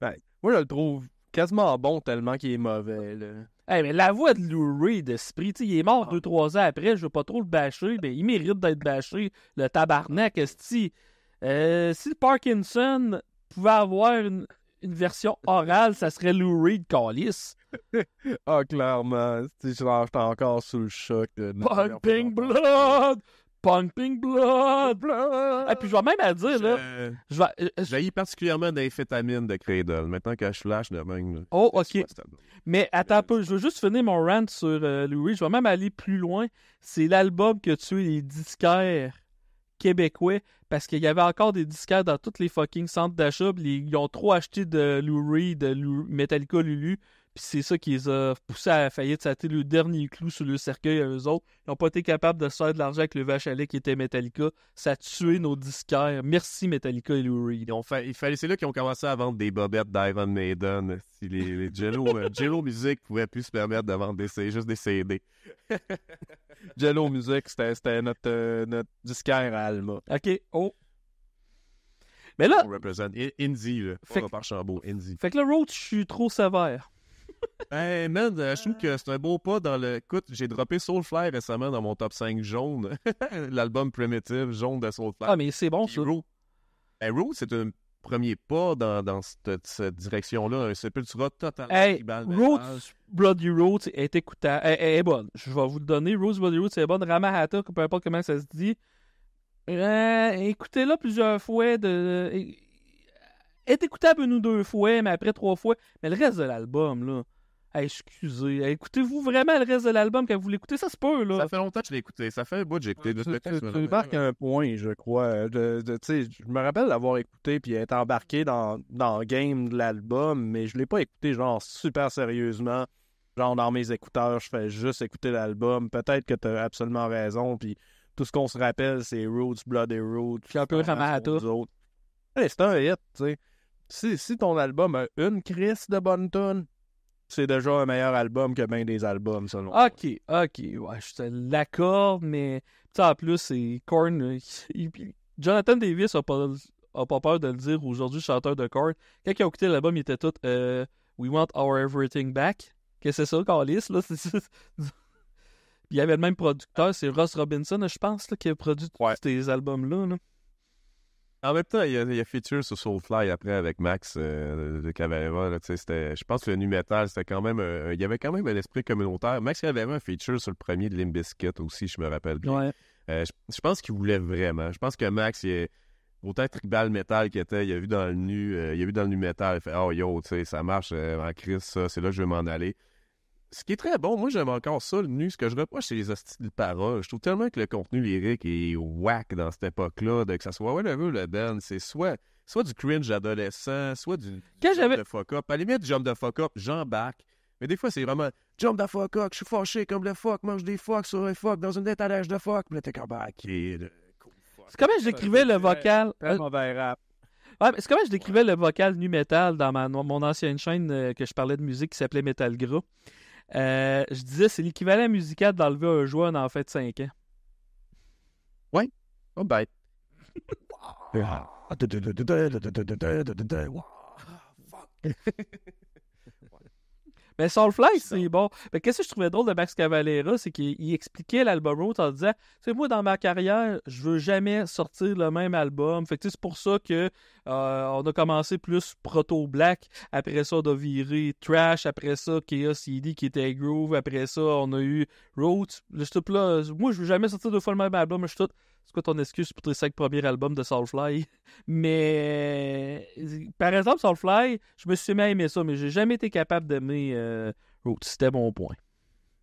Ben, moi, je le trouve quasiment bon tellement qu'il est mauvais, là. mais la voix de Lou Reed, esprit, il est mort deux, 3 ans après, je veux pas trop le bâcher, mais il mérite d'être bâché, le tabarnak, esti. Euh, si Parkinson pouvait avoir une, version orale, ça serait Lou Reed Callis. (laughs) ah, clairement. Je suis encore sous le choc. Pumping Blood! Pumping blood. blood. Et ah, puis je vais même à dire, je, là. Je vais, euh, J'ai particulièrement de Cradle. Maintenant que je flash de même. Oh, ok. Mais attends euh, un peu, je veux juste finir mon rant sur euh, Louis. Je vais même aller plus loin. C'est l'album que tu es les disquaires québécois parce qu'il y avait encore des disquaires dans tous les fucking centres d'achat. Ils ont trop acheté de Lou Reed, de Metallica Lulu c'est ça qui les a poussés à faillir faillite. Ça le dernier clou sur le cercueil à eux autres. Ils n'ont pas été capables de se faire de l'argent avec le vache à qui était Metallica. Ça a tué nos disquaires. Merci Metallica et Lou Reed. C'est là qu'ils ont commencé à vendre des bobettes d'Ivan Maiden. Si les, Jello, euh, (laughs) Jello Music pouvait plus se permettre de vendre des, juste des CD. (laughs) Jello Music, c'était notre, euh, notre disquaire à Alma. OK. Oh. Mais là. On là. par Chambaud, Fait que le road, je suis trop sévère ben, man, euh, je trouve ah. que c'est un beau pas dans le. Écoute, j'ai droppé Soulfly récemment dans mon top 5 jaune. (laughs) L'album Primitive jaune de Soulfly. Ah, mais c'est bon, ça. Rose. Ben, c'est un premier pas dans, dans cette, direction-là. C'est sepultura totalement hey, Roots, Bloody Roots est écoutable, Elle, est bonne. Je vais vous le donner. Roots, Bloody Roots est bonne. Ramahata, peu importe comment ça se dit. Euh, écoutez-la plusieurs fois. De est écoutable une ou deux fois, mais après trois fois. Mais le reste de l'album, là. excusez, écoutez-vous vraiment le reste de l'album quand vous l'écoutez? Ça se peut, là. Ça fait longtemps que je l'ai écouté. Ça fait un bout que j'ai écouté. Tu un point, je crois. De, je me rappelle d'avoir écouté puis être embarqué dans, dans game de l'album, mais je l'ai pas écouté, genre, super sérieusement. Genre, dans mes écouteurs, je fais juste écouter l'album. Peut-être que tu as absolument raison, puis tout ce qu'on se rappelle, c'est Roots, et Roots. un peu C'est un hit, tu sais. Si, ton album a une crise de bonne tune, c'est déjà un meilleur album que bien des albums, selon Ok, ok, ouais, je te l'accorde, mais en plus, c'est Korn. Euh, (laughs) Jonathan Davis a pas, peur de le dire aujourd'hui, chanteur de Korn. Quand il a écouté l'album, il était tout euh, We want our everything back. Que c'est ça, Carlis, là? (laughs) il y avait le même producteur, c'est Ross Robinson, je pense, qui a produit tous ces albums-là. Là. En même temps, il y a, un Feature sur Soulfly après avec Max euh, de C'était, Je pense que le nu metal, c'était quand même. Euh, il y avait quand même un esprit communautaire. Max avait un Feature sur le premier de Limbiskit aussi, je me rappelle bien. Euh, je, pense qu'il voulait vraiment. Je pense que Max, il est, tribal metal qu'il était, il a vu dans le nu, il a vu dans le nu fait Oh yo, ça marche en crise, c'est là que je vais m'en aller. Ce qui est très bon, moi j'aime encore ça, le nu. Ce que je reproche, c'est les hostiles de paroles. Je trouve tellement que le contenu lyrique est whack dans cette époque-là, que ça soit whatever le band, c'est soit, soit du cringe adolescent, soit du, jump de fuck up. À la limite, jump de fuck up, j'embarque. Mais des fois, c'est vraiment jump the fuck up, je suis fâché comme le fuck, mange des fuck sur un fuck, dans une étalage de fuck, mais t'es comme ah, kid. C'est comment j'écrivais le vocal. Euh, rap. Ouais, c'est comme je décrivais le vocal nu metal dans ma, mon ancienne chaîne euh, que je parlais de musique qui s'appelait Metal Gras. Euh, je disais, c'est l'équivalent musical d'enlever un joueur en fait de 5 ans. Ouais. Oh, bête. Mais Soulfly, c'est bon. Mais qu'est-ce que je trouvais drôle de Max Cavalera, c'est qu'il expliquait l'album Root en disant, tu sais, moi, dans ma carrière, je veux jamais sortir le même album. Fait que c'est pour ça que euh, on a commencé plus proto-black. Après ça, on a viré Trash. Après ça, Chaos ED, qui était Groove. Après ça, on a eu Roots. Le là, moi, je veux jamais sortir deux fois le même album. Je suis tout c'est quoi ton excuse pour tes cinq premiers albums de Soulfly? (laughs) Mais par exemple, Soulfly, je me suis même aimé ça, mais j'ai jamais été capable d'aimer euh, Roots. C'était mon point.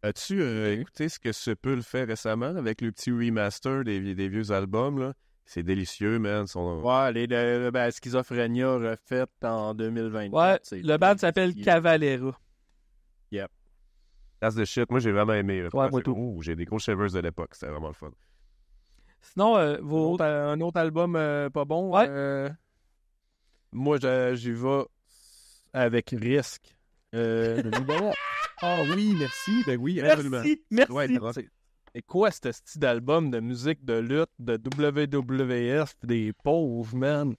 As-tu euh, écouté ce que Sepul fait récemment avec le petit remaster des, vieux albums? C'est délicieux, man. Ouais, les, le, le, ben, en 2020. Ouais, le band s'appelle Cavalera. Yep. That's de Moi, j'ai vraiment aimé. Ouais, moi oh, j'ai des gros shivers de l'époque. C'était vraiment le fun. Sinon, euh, un, autre, album euh, pas bon. Euh, moi, j'y vais avec risque. (laughs) Ah oui, merci. Ben oui, merci. Merci. et quoi, ce style d'album de musique de lutte, de WWF, des pauvres, man?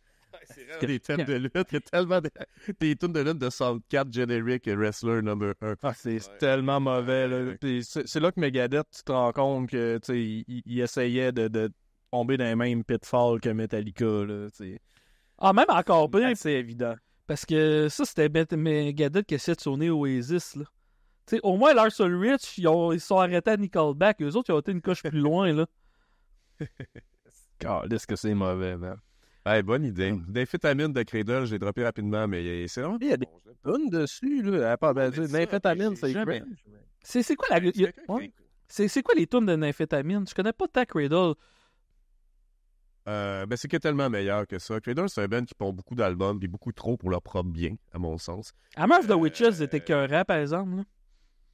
(laughs) C'est y des thèmes de lutte, (laughs) tellement des tunes de lutte de Soundcat Generic et Wrestler number 1. Ah, c'est tellement mauvais. Là. C'est là que Megadeth, tu te rends compte que il essayait de, de, tomber dans les mêmes pitfalls que Metallica. Là, ah, même encore plus. C'est évident. Parce que ça, c'était Megadeth qui essayait de sonner Oasis. Là. au moins, Lars Ulrich, ils, ont, ils sont arrêtés à Nickelback. Eux autres, ils ont été une coche plus loin. là. God, (laughs) est-ce que c'est mauvais, man? bonne idée. Hum. Des de Cradle, j'ai droppé rapidement, mais c'est vraiment. Il y a des tonnes dessus, là. Ah, Nymphétamine, ben, c'est jamais... C'est quoi la. quoi les tunes de Nymphétamine? Je connais pas ta Cradle. Euh, ben, c'est tellement meilleur que ça. Cradle, c'est un band qui pond beaucoup d'albums, puis beaucoup trop pour leur propre bien, à mon sens. Hammer of the euh, Witches c'était qu'un rap, par exemple.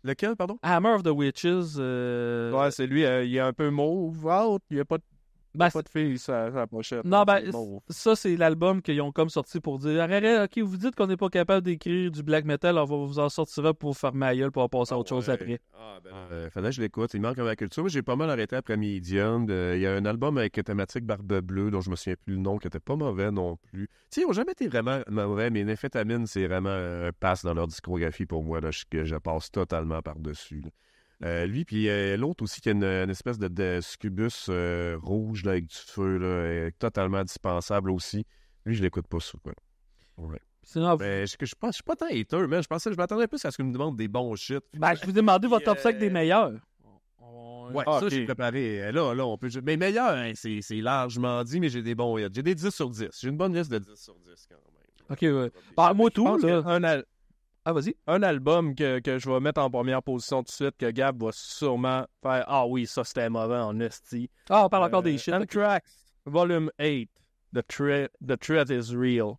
Lequel, pardon? Hammer of the Witches. Euh, ouais, c'est lui. il est un peu mauve. il n'y a pas de ben, pas de filles ça, ça Non, hein, ben, ça, c'est l'album qu'ils ont comme sorti pour dire Arrête, ah, ok, vous dites qu'on n'est pas capable d'écrire du black metal, on va vous en sortir pour faire ma gueule pour passer à ah autre chose après. Ah, ben, ben, ben. fallait que je l'écoute. Il manque la culture. j'ai pas mal arrêté après Medium. Il y a un album avec thématique Barbe Bleue, dont je me souviens plus le nom, qui était pas mauvais non plus. Tu sais, ils n'ont jamais été vraiment mauvais, mais Néphétamine, c'est vraiment un passe dans leur discographie pour moi, là, que je passe totalement par-dessus. Euh, lui, puis euh, l'autre aussi qui a une, espèce de, scubus euh, rouge là, avec du feu, là, totalement dispensable aussi. Lui, je l'écoute pas souvent. je, je, suis pas tant hater, mais je pensais je m'attendais plus à ce qu'il me demande des bons shit. Ben, je vous ai demandé votre top 5 des meilleurs. Ouais, ah, ça, je j'ai préparé. Là, là, on peut. Mais meilleurs hein, c'est, largement dit, mais j'ai des bons hits. J'ai des 10 sur 10. J'ai une bonne liste de 10 sur 10 quand même. Ok, ouais. Bah, moi, tout, Un, ah, vas-y. Un album que, je vais mettre en première position tout de suite, que Gab va sûrement faire Ah oui, ça c'était mauvais en esti. Ah, on parle encore des euh, shit. Volume 8, The, Threat, is Real.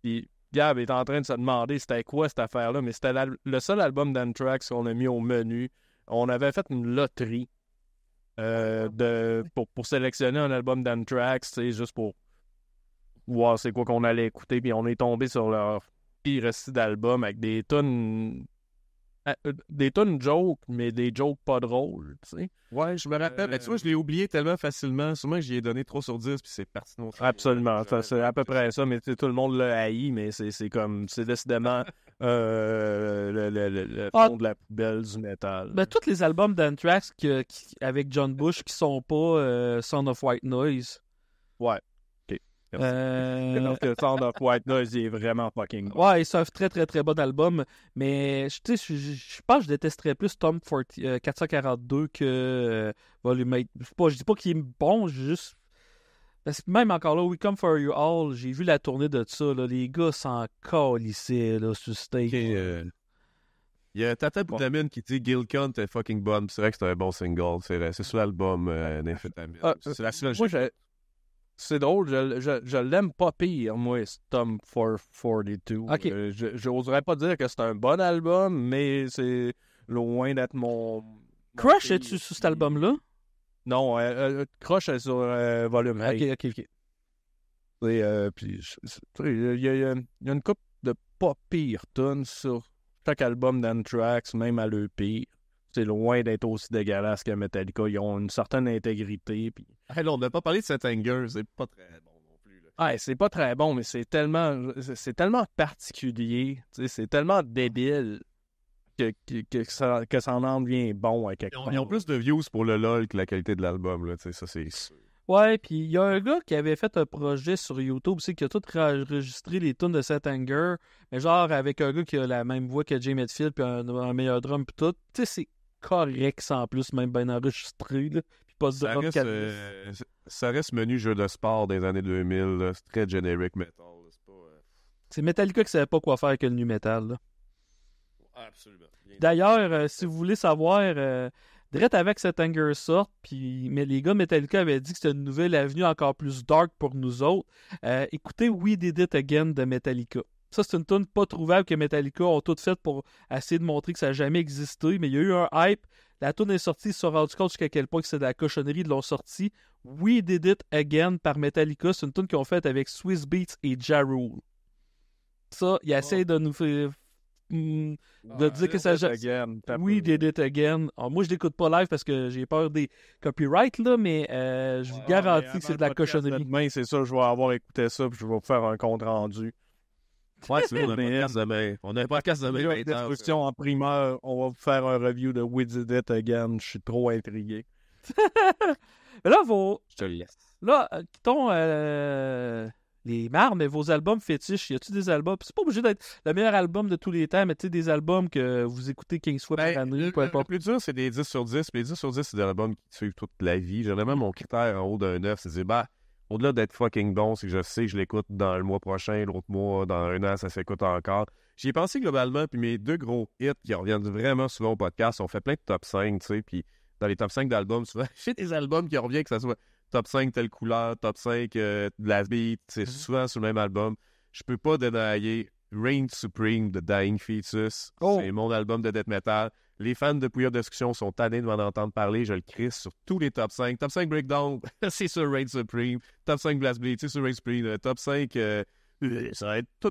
Puis Gab est en train de se demander c'était quoi cette affaire-là, mais c'était le seul album d'Anthrax qu'on a mis au menu. On avait fait une loterie euh, de, pour, sélectionner un album d'Anthrax, juste pour voir c'est quoi qu'on allait écouter, puis on est tombé sur leur restit d'albums avec des tonnes euh, euh, des tonnes jokes, mais des jokes pas drôles, tu sais. Ouais, je me rappelle. Mais ben, tu vois, je euh, l'ai oublié tellement facilement. Sûrement que j'y ai donné 3 sur 10, puis c'est parti. Absolument. C'est à peu près ça, mais tout le monde l'a haï, mais c'est comme, c'est décidément le, ah. fond de la poubelle du métal. Ben, tous les albums d'Anthrax avec John Bush qui sont pas sound Son of White Noise. Ouais. Euh, parce que Sound of White Noise, il est vraiment fucking bon. Ouais, c'est un très, très, très bon album. Mais je, je, je pense que je détesterais plus Tom 442 euh, que euh, Volumate. Je, pas, dis pas qu'il est bon, juste. Parce que même encore là, We Come For You All, j'ai vu la tournée de ça. Là, les gars s'en calissaient là, sur stage. Il y a Tata Boutamine qui dit Gil t'es fucking bon. C'est vrai que c'est un bon single. C'est, c'est sur l'album euh, ah, C'est la seule. Moi, c'est drôle, je, je, l'aime pas pire, moi, Tom 442. Okay. 42. Euh, je pas dire que c'est un bon album, mais c'est loin d'être mon. Crush, es-tu sur cet album-là? Non, euh, euh, Crush est sur volume Ok, Il y, a, une coupe de pas pire tonnes sur chaque album d'Anthrax, même à l'EP. C'est loin d'être aussi dégueulasse que Metallica. Ils ont une certaine intégrité. Puis on n'a pas parlé de cet anger, c'est pas très bon non plus. c'est pas très bon, mais c'est tellement, c'est tellement particulier, c'est tellement débile que, que, ça, en devient bon à quelque part. Ils ont plus de views pour le LOL que la qualité de l'album, là, ça c'est Ouais, puis il y a un gars qui avait fait un projet sur YouTube c'est qui a tout enregistré les tunes de Set Anger, mais genre avec un gars qui a la même voix que Jay Medfield, puis un, meilleur drum, puis tout. Tu sais, c'est correct sans plus, même bien enregistré. Euh, ça reste, menu jeu de sport des années 2000. C'est très générique metal. Euh, c'est Metallica qui savait pas quoi faire avec le nu metal. Absolument. D'ailleurs, euh, si vous voulez savoir, direct avec cette Anger Sort, puis mais les gars Metallica avaient dit que c'était une nouvelle avenue encore plus dark pour nous autres. écoutez We Did It Again de Metallica. Ça, c'est une tune pas trouvable que Metallica ont toutes faite pour essayer de montrer que ça n'a jamais existé, mais il y a eu un hype, la tourne est sortie, ils se sont jusqu'à quel point que c'est de la cochonnerie, de l'ont sortie. We Did It Again par Metallica, c'est une tune qu'ils ont faite avec Swiss Beats et Ja Ça, ils oh. de nous faire. Mm, ah, de dire que ça. Again, We Did It Again. Ah, moi, je l'écoute pas live parce que j'ai peur des copyrights, là, mais euh, je vous garantis que c'est de la cochonnerie. Demain, c'est ça, je vais avoir écouté ça puis je vais vous faire un compte rendu. Ouais, c'est on a un podcast demain. On a un podcast demain. Destruction en primeur. On va vous faire un review de We Did It Again. Je suis trop intrigué. (laughs) Mais là, vos. Je te laisse. Là, euh, quittons euh, les marres, mais vos albums fétiches, y a-tu des albums C'est pas obligé d'être le meilleur album de tous les temps, mais tu sais, des albums que vous écoutez 15 fois ben, par année, peu importe. Le plus dur, c'est des 10 sur 10. Mais les 10 sur 10, c'est des albums qui suivent toute la vie. même mon critère en haut d'un 9, c'est de dire, bah, au-delà d'être fucking bon, c'est que je sais je l'écoute dans le mois prochain, l'autre mois, dans un an, ça s'écoute encore. J'y ai pensé globalement, puis mes deux gros hits qui reviennent vraiment souvent au podcast, on fait plein de top 5, tu sais, puis dans les top 5 d'albums, souvent, fais (laughs) des albums qui reviennent, que ça soit top 5 telle couleur, top 5 euh, de la beat, c'est mm-hmm. souvent sur le même album. Je peux pas dénailler « Rain Supreme de Dying Fetus. Oh. C'est mon album de death metal. Les fans de Pouillard Discussion sont tannés de m'en entendre parler. Je le crie sur tous les top 5. Top 5 Breakdown, c'est sur Rain Supreme. Top 5 Blast (laughs) Blade, c'est sur Reign Supreme. Top 5, euh, euh, euh, ça va être tout.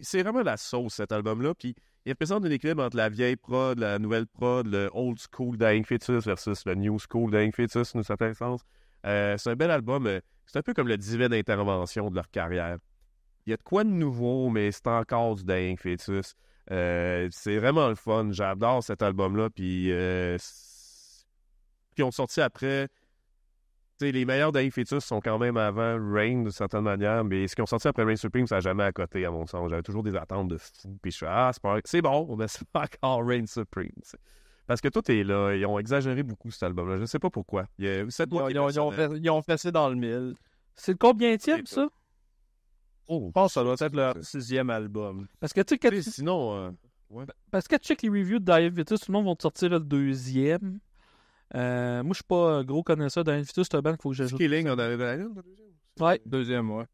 C'est vraiment la sauce, cet album-là. Puis il représente un équilibre entre la vieille prod, la nouvelle prod, le old school Dying Fetus versus le new school Dying Fetus, dans un certain sens. c'est un bel album. c'est un peu comme le divin intervention de leur carrière il y a de quoi de nouveau, mais c'est encore du Dying Fetus. Euh, c'est vraiment le fun. J'adore cet album-là. Puis, euh, ils ont sorti après. sais, les meilleurs Dying Fetus sont quand même avant Rain, d'une certaine manière. Mais ce qu'ils ont sorti après Rain Supreme, ça n'a jamais à côté, à mon sens. J'avais toujours des attentes de fou. Puis je suis ah, c'est bon, (laughs) mais c'est pas encore Rain Supreme. Parce que tout est là. Ils ont exagéré beaucoup cet album-là. Je ne sais pas pourquoi. ils, ont, fessé dans le mille. C'est de combien ça? Je pense que ça doit être leur sixième album. Parce que tu sais, que... sinon. Euh, ouais. Parce que check les reviews de Dive Vitus, tout le monde va te sortir le deuxième. Euh, moi, je suis pas gros connaisseur. Dive Vitus, c'est un band qu'il faut que j'ajoute. Killing Adrenaline? Ouais. Deuxième, ouais.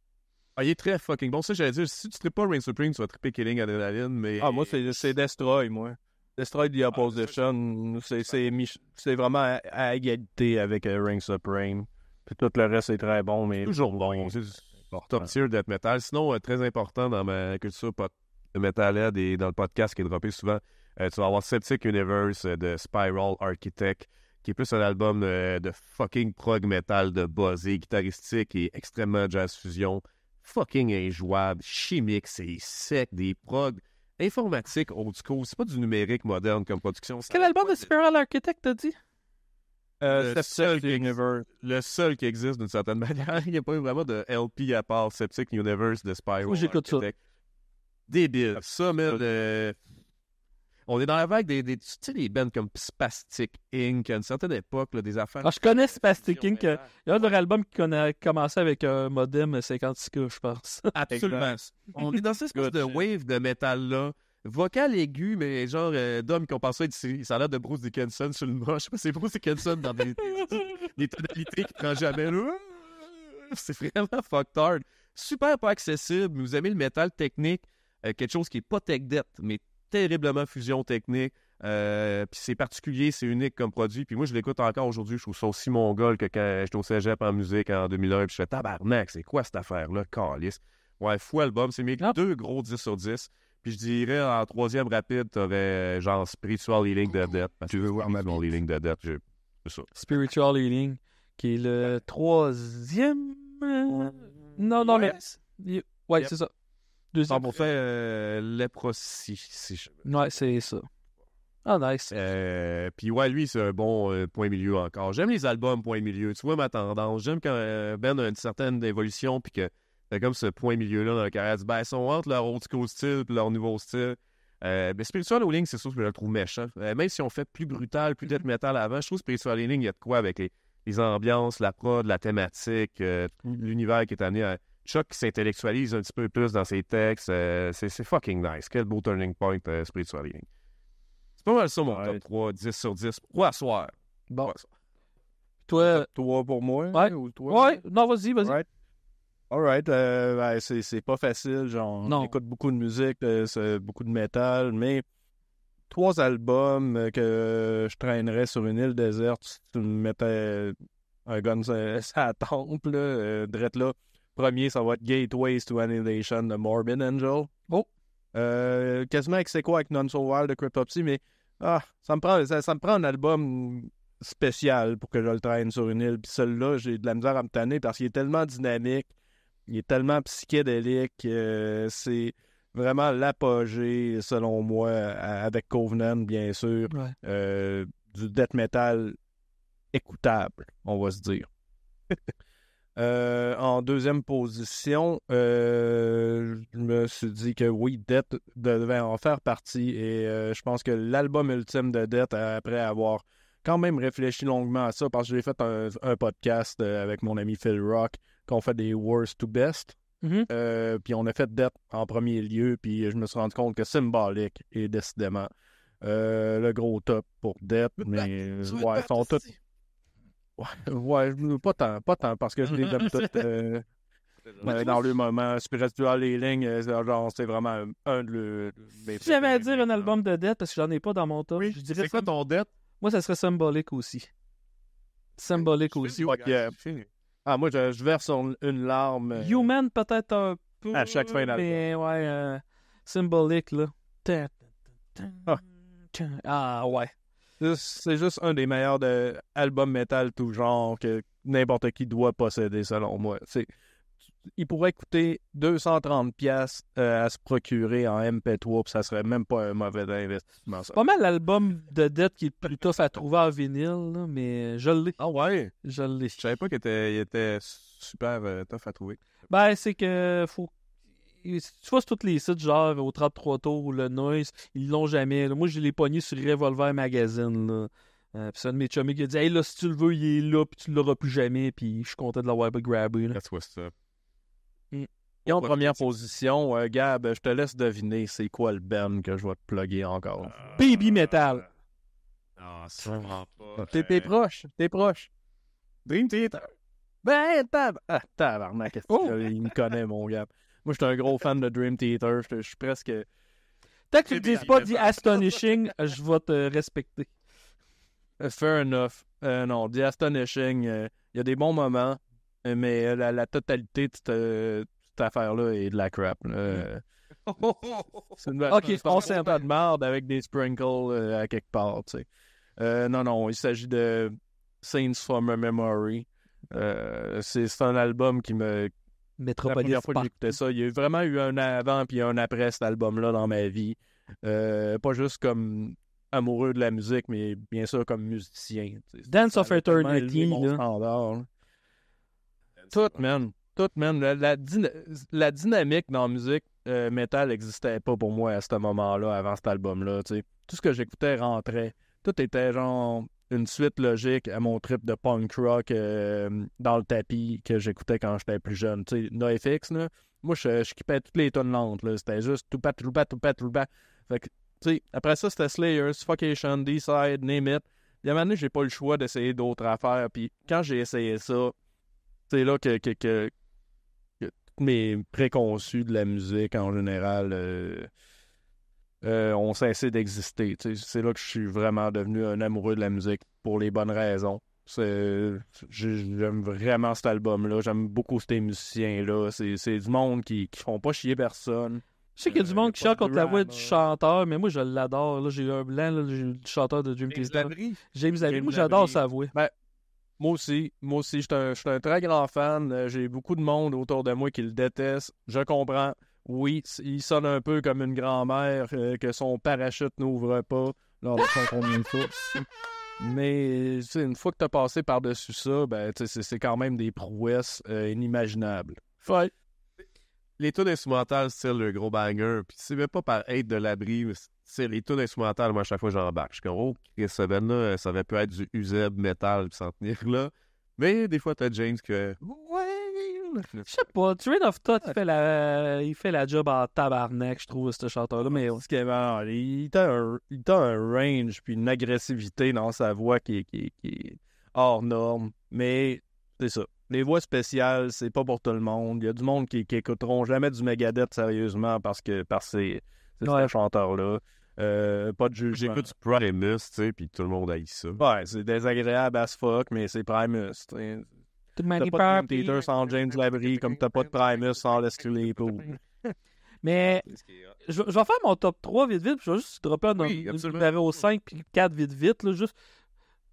Ah, il est très fucking bon. Ça, j'allais dire, si tu tripes pas Ring Supreme, tu vas tripper Killing Adrenaline, mais. Ah, moi, c'est Destroy, moi. Destroy The ah, Opposition, c'est vraiment à, égalité avec euh, Ring Supreme. Puis tout le reste est très bon, mais. Toujours bon. Top hein. tier death metal. Sinon, euh, très important dans ma culture metalhead et dans le podcast qui est droppé souvent, euh, tu vas avoir Septic Universe euh, de Spiral Architect qui est plus un album de, fucking prog metal de buzzé, guitaristique et extrêmement jazz fusion. Fucking injouable, chimique, c'est sec, des prog informatiques old school. C'est pas du numérique moderne comme production. Quel album de Spiral Architect t'as dit? c'est euh, le, seul qui le seul qui existe d'une certaine (laughs) manière. Il n'y a pas eu vraiment de LP à part Septic Universe de Spyro. Oui, j'écoute ça. Débile. Ça, mais euh, on est dans la vague des, tu sais, des bands comme Spastic Inc. à une certaine époque, des affaires. Ah, je connais Spastic Inc. Euh, il y a un de leurs album qui a commencé avec un modem 56K, je pense. Absolument. (laughs) on est dans cette espèce de wave de métal-là vocal aigu, mais genre euh, qui d'homme ont pensé être, ça a l'air de Bruce Dickinson sur le pas C'est Bruce Dickinson dans des, tonalités qui prend jamais. C'est vraiment fucked Super pas accessible. Vous aimez le métal technique, euh, quelque chose qui est pas tech debt, mais terriblement fusion technique. Euh, puis c'est particulier, c'est unique comme produit. Puis moi, je l'écoute encore aujourd'hui. Je trouve ça aussi mongol que quand j'étais au cégep en musique en 2001. Puis je fais tabarnak, c'est quoi cette affaire-là? Calice. Ouais, fou album. C'est mes deux gros 10 sur 10. Puis je dirais, en troisième rapide, t'aurais euh, genre Spiritual Healing de Death. Tu veux voir ma Spiritual Healing de Death, c'est ça. Spiritual Healing, qui est le troisième. Euh, non, non, mais. Ouais, c'est ça. Deuxième. pour faire euh, Leprosy, si je... Ouais, c'est ça. Ah, nice. Euh, puis ouais, lui, c'est un bon point milieu encore. J'aime les albums point milieu. Tu vois ma tendance. J'aime quand Ben a une certaine évolution, puis que c'est comme ce point milieu-là dans la carrière du ben, sont entre leur old school style et leur nouveau style. Euh, mais ben, Spiritual Healing, c'est sûr que je le trouve méchant. Euh, même si on fait plus brutal, plus d'être métal avant, je trouve Spiritual Healing, il y a de quoi avec les, ambiances, la prod, la thématique, euh, l'univers qui est amené à. Chuck qui s'intellectualise un petit peu plus dans ses textes. Euh, c'est fucking nice. Quel beau turning point, Spiritual Healing. C'est pas mal ça, mon top 3, 10 sur 10. Trois soirs. Bon. Toi. pour moi. Ouais. Ou Non, vas-y, vas-y. Alright, euh, ben, c'est pas facile. Genre, écoute beaucoup de musique, euh, beaucoup de métal, mais trois albums que je traînerais sur une île déserte si tu me mettais un gun euh, (laughs) sa tempe, là, euh, drette là. Premier, ça va être Gateways to Annihilation de Morbid Angel. Oh! Euh, quasiment avec c'est quoi avec Non So Wild de Cryptopsy, mais ah, ça me prend ça, ça, me prend un album spécial pour que je le traîne sur une île. Puis celui-là, j'ai de la misère à me tanner parce qu'il est tellement dynamique. Il est tellement psychédélique. c'est vraiment l'apogée, selon moi, avec Covenant, bien sûr, euh, du death metal écoutable, on va se dire. (laughs) Euh, en deuxième position, euh, je me suis dit que oui, Death devait en faire partie et je pense que l'album ultime de Death, après avoir quand même réfléchi longuement à ça, parce que j'ai fait un, podcast avec mon ami Phil Rock, qu'on fait des worst to best. Mm-hmm. Euh, puis on a fait Depp en premier lieu, puis je me suis rendu compte que Symbolic est décidément euh, le gros top pour Depp, mais euh, ouais, ils sont tous. Ouais, pas tant, pas tant, parce que je les aime (laughs) toutes. dans le moment Spiritual les lignes, c'est vraiment un de mes. Si j'avais dire un album de Depp, parce que j'en ai pas dans mon top, je dirais. C'est quoi ton Depp Moi, ça serait symbolique aussi. Symbolique aussi. Ah, moi, je, verse une larme. Euh, Human, peut-être un peu. À chaque fin ouais, euh, symbolique, là. Ah. ah, ouais. C'est juste un des meilleurs de albums métal tout genre que n'importe qui doit posséder, selon moi. C'est il pourrait coûter 230 pièces euh, à se procurer en MP3, puis ça serait même pas un mauvais investissement. pas mal l'album de dette qui est plus tough à trouver en vinyle, mais je l'ai. Ah ouais? Je l'ai. Je savais pas qu'il était, super euh, tough à trouver. Ben, c'est que faut... Tu vois, sur tous les sites, genre au 33 tours ou le Noise, ils l'ont jamais. Moi, je l'ai pogné sur Revolver Magazine. Là. Euh, puis c'est un de mes chummies qui a dit Hey, là, si tu le veux, il est là, puis tu l'auras plus jamais. Puis je suis content de l'avoir grabé. Là. That's what's et en première position, Gab, je te laisse deviner c'est quoi le Ben que je vais te plugger encore. Ah, Baby Metal. Non, c'est vraiment pas. T'es, ben. proche, t'es proche. Dream Theater. Ben, tab... ah, tabarnak, oh! il me connaît, mon Gab. Moi, je suis un gros fan de Dream Theater. Je suis presque. Tant que tu ne dises pas dit Astonishing, je vais te respecter. Euh, fair enough. Euh, non, dis Astonishing, euh, il y a des bons moments, mais la, la totalité, tu te, affaire-là est de la crap. Mm. Euh, (laughs) c'est une vache, ok, on s'est de marde avec des sprinkles euh, à quelque part. Euh, non, non, il s'agit de Saints from a Memory. c'est un album qui me. la première fois que j'écoutais ça, il y a vraiment eu un avant et un après cet album-là dans ma vie. pas juste comme amoureux de la musique, mais bien sûr comme musicien. Dance of Eternity. Là. Standard, Tout, man tout, même La, la, dynamique dans la musique euh, metal métal n'existait pas pour moi à ce moment-là, avant cet album-là. Tout ce que j'écoutais rentrait. Tout était genre une suite logique à mon trip de punk rock euh, dans le tapis que j'écoutais quand j'étais plus jeune. Tu sais, NoFX, là, moi, je, je kippais toutes les tonnes lentes. C'était juste tout pat, tout pat, tout pat, tout pat. Fait que, tu sais, après ça, c'était Slayers, Fuckation, Decide, side Name It. Il y a un moment j'ai pas le choix d'essayer d'autres affaires. Puis quand j'ai essayé ça, c'est là que, que mes préconçus de la musique en général euh, euh, ont cessé d'exister. C'est là que je suis vraiment devenu un amoureux de la musique pour les bonnes raisons. J'aime vraiment cet album-là. J'aime beaucoup ces musiciens-là. C'est du monde qui, ne font pas chier personne. Je sais qu'il y a du euh, monde qui chante contre la voix du chanteur, mais moi je l'adore. J'ai eu un blanc, là, chanteur de Dream James James j'adore sa voix. Ben, moi aussi, moi aussi, je suis un, très grand fan. Euh, j'ai beaucoup de monde autour de moi qui le déteste. Je comprends. Oui, il sonne un peu comme une grand-mère euh, que son parachute n'ouvre pas lors de son (laughs) Mais une fois que tu as passé par-dessus ça, ben, c'est quand même des prouesses euh, inimaginables. Les tunes instrumentales, c'est le gros banger. Puis c'est même pas par aide de l'abri, sais, les tunes instrumentales, moi, à chaque fois, j'embarque. Je suis comme, oh, cette semaine-là, euh, ça avait pu être du Uzeb metal puis s'en tenir là. Mais des fois, t'as James que. Ouais! Je sais pas, Train of Thought, il ah. fait, la... il fait la job en tabarnak, je trouve, ce chanteur-là. Mais il, a un... il a un range puis une agressivité dans sa voix qui est, hors norme. Mais c'est ça. Les voix spéciales, c'est pas pour tout le monde. Il y a du monde qui, qui écouteront jamais du Megadeth sérieusement parce que par ces, ces chanteurs-là. Euh, pas de jugement. J'écoute Primus, tu sais, puis tout le monde haït ça. Ouais, c'est désagréable as fuck, mais c'est Primus. tu T'as pas de Theater sans James Lavery, comme t'as pas de Primus sans les Mais je, vais faire mon top 3 vite vite, puis je vais juste dropper un numéro 5 puis 4 vite vite. Là, juste.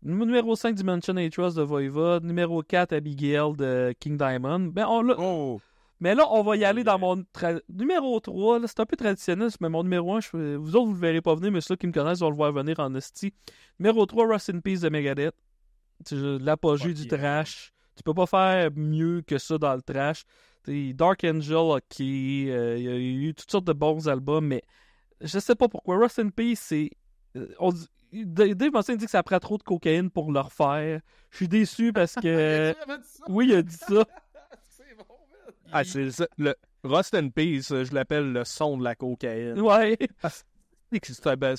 Numéro 5, Dimension Atrus de Voivod. Numéro 4, Abigail de King Diamond. Ben, on l'a. Oh! Mais là, on va y aller dans mon numéro 3. C'est un peu traditionnel, mais mon numéro 1, vous autres, vous le verrez pas venir, mais ceux qui me connaissent vont le voir venir en esti. Numéro 3, Rust in Peace de Megadeth. L'apogée du trash. Tu peux pas faire mieux que ça dans le trash. Dark Angel, ok, euh, il y a eu toutes sortes de bons albums, mais je sais pas pourquoi. Rust in Peace, c'est. Euh, Dave Mustaine dit que ça prend trop de cocaïne pour le refaire. Je suis déçu parce que. (laughs) oui, il a dit ça. (laughs) Ah, mm-hmm. c'est Le Rust and Peace, je l'appelle le son de la cocaïne. Ouais. (laughs) C'était ben,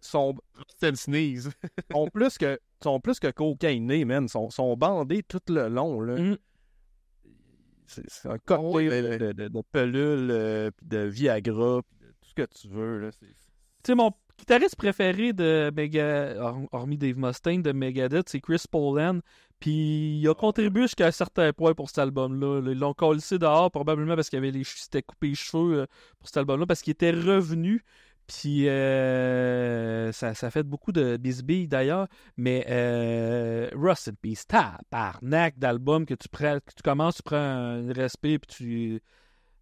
son Rust and Sneeze. (laughs) sont plus que sont plus que cocaïnés, man. Sont sont bandés tout le long là. Mm-hmm. C'est un cocktail de, de, pelules, euh, de Viagra, de tout ce que tu veux là. Tu sais mon guitariste préféré de Mega, hormis Dave Mustaine, de Megadeth, c'est Chris Poland. Puis il a contribué jusqu'à un certain point pour cet album-là. Ils l'ont collé dehors, probablement parce qu'il avait les s'était coupé les cheveux euh, pour cet album-là, parce qu'il était revenu. Puis euh, ça, fait beaucoup de bisbilles d'ailleurs, mais euh, Rust in Peace, d'album que tu prends, tu commences, tu prends un respect, puis tu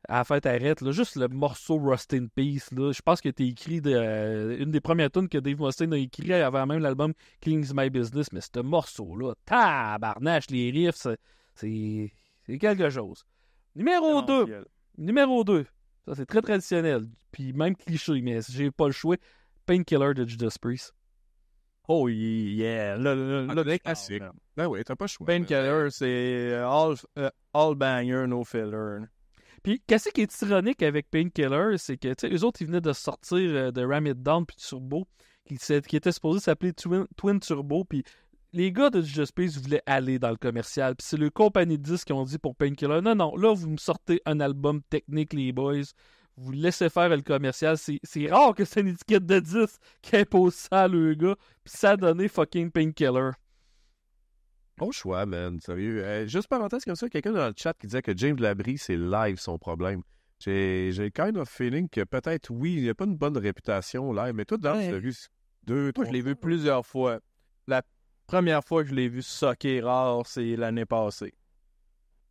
à la fête arrête, juste le morceau Rustin in Peace, là, je pense que t'es écrit euh, une des premières tunes que Dave Mustaine a écrit avant même l'album of My Business, mais ce morceau-là, tabarnache, les riffs, c'est, quelque chose. Numéro 2. Numéro 2. Ça, c'est très traditionnel, puis même cliché, mais j'ai pas le choix. Painkiller de Judas Priest. Oh yeah, le, le, ah, classique. Ben oui, t'as pas le choix. Painkiller, c'est euh, all, euh, all banger, no filler. Puis, qu'est-ce qui est ironique avec Painkiller, c'est que, tu sais, eux autres, ils venaient de sortir euh, de Ram It Down puis Turbo, qui, était supposé s'appeler Twin, Turbo, puis les gars de Just Space voulaient aller dans le commercial, puis c'est le compagnie de disques qui ont dit pour Painkiller, non, non, là, vous me sortez un album technique, les boys, vous laissez faire le commercial, c'est rare que c'est une étiquette de 10 qui impose ça le gars, puis ça a donné fucking Painkiller. Bon choix, man. Sérieux. Euh, juste parenthèse comme ça, quelqu'un dans le chat qui disait que James Labrie, c'est live son problème. J'ai, j'ai kind of feeling que peut-être, oui, il n'a pas une bonne réputation live, mais toi, dans ouais. vu deux, Moi, je l'ai vu plusieurs fois. La première fois que je l'ai vu socker rare, c'est l'année passée.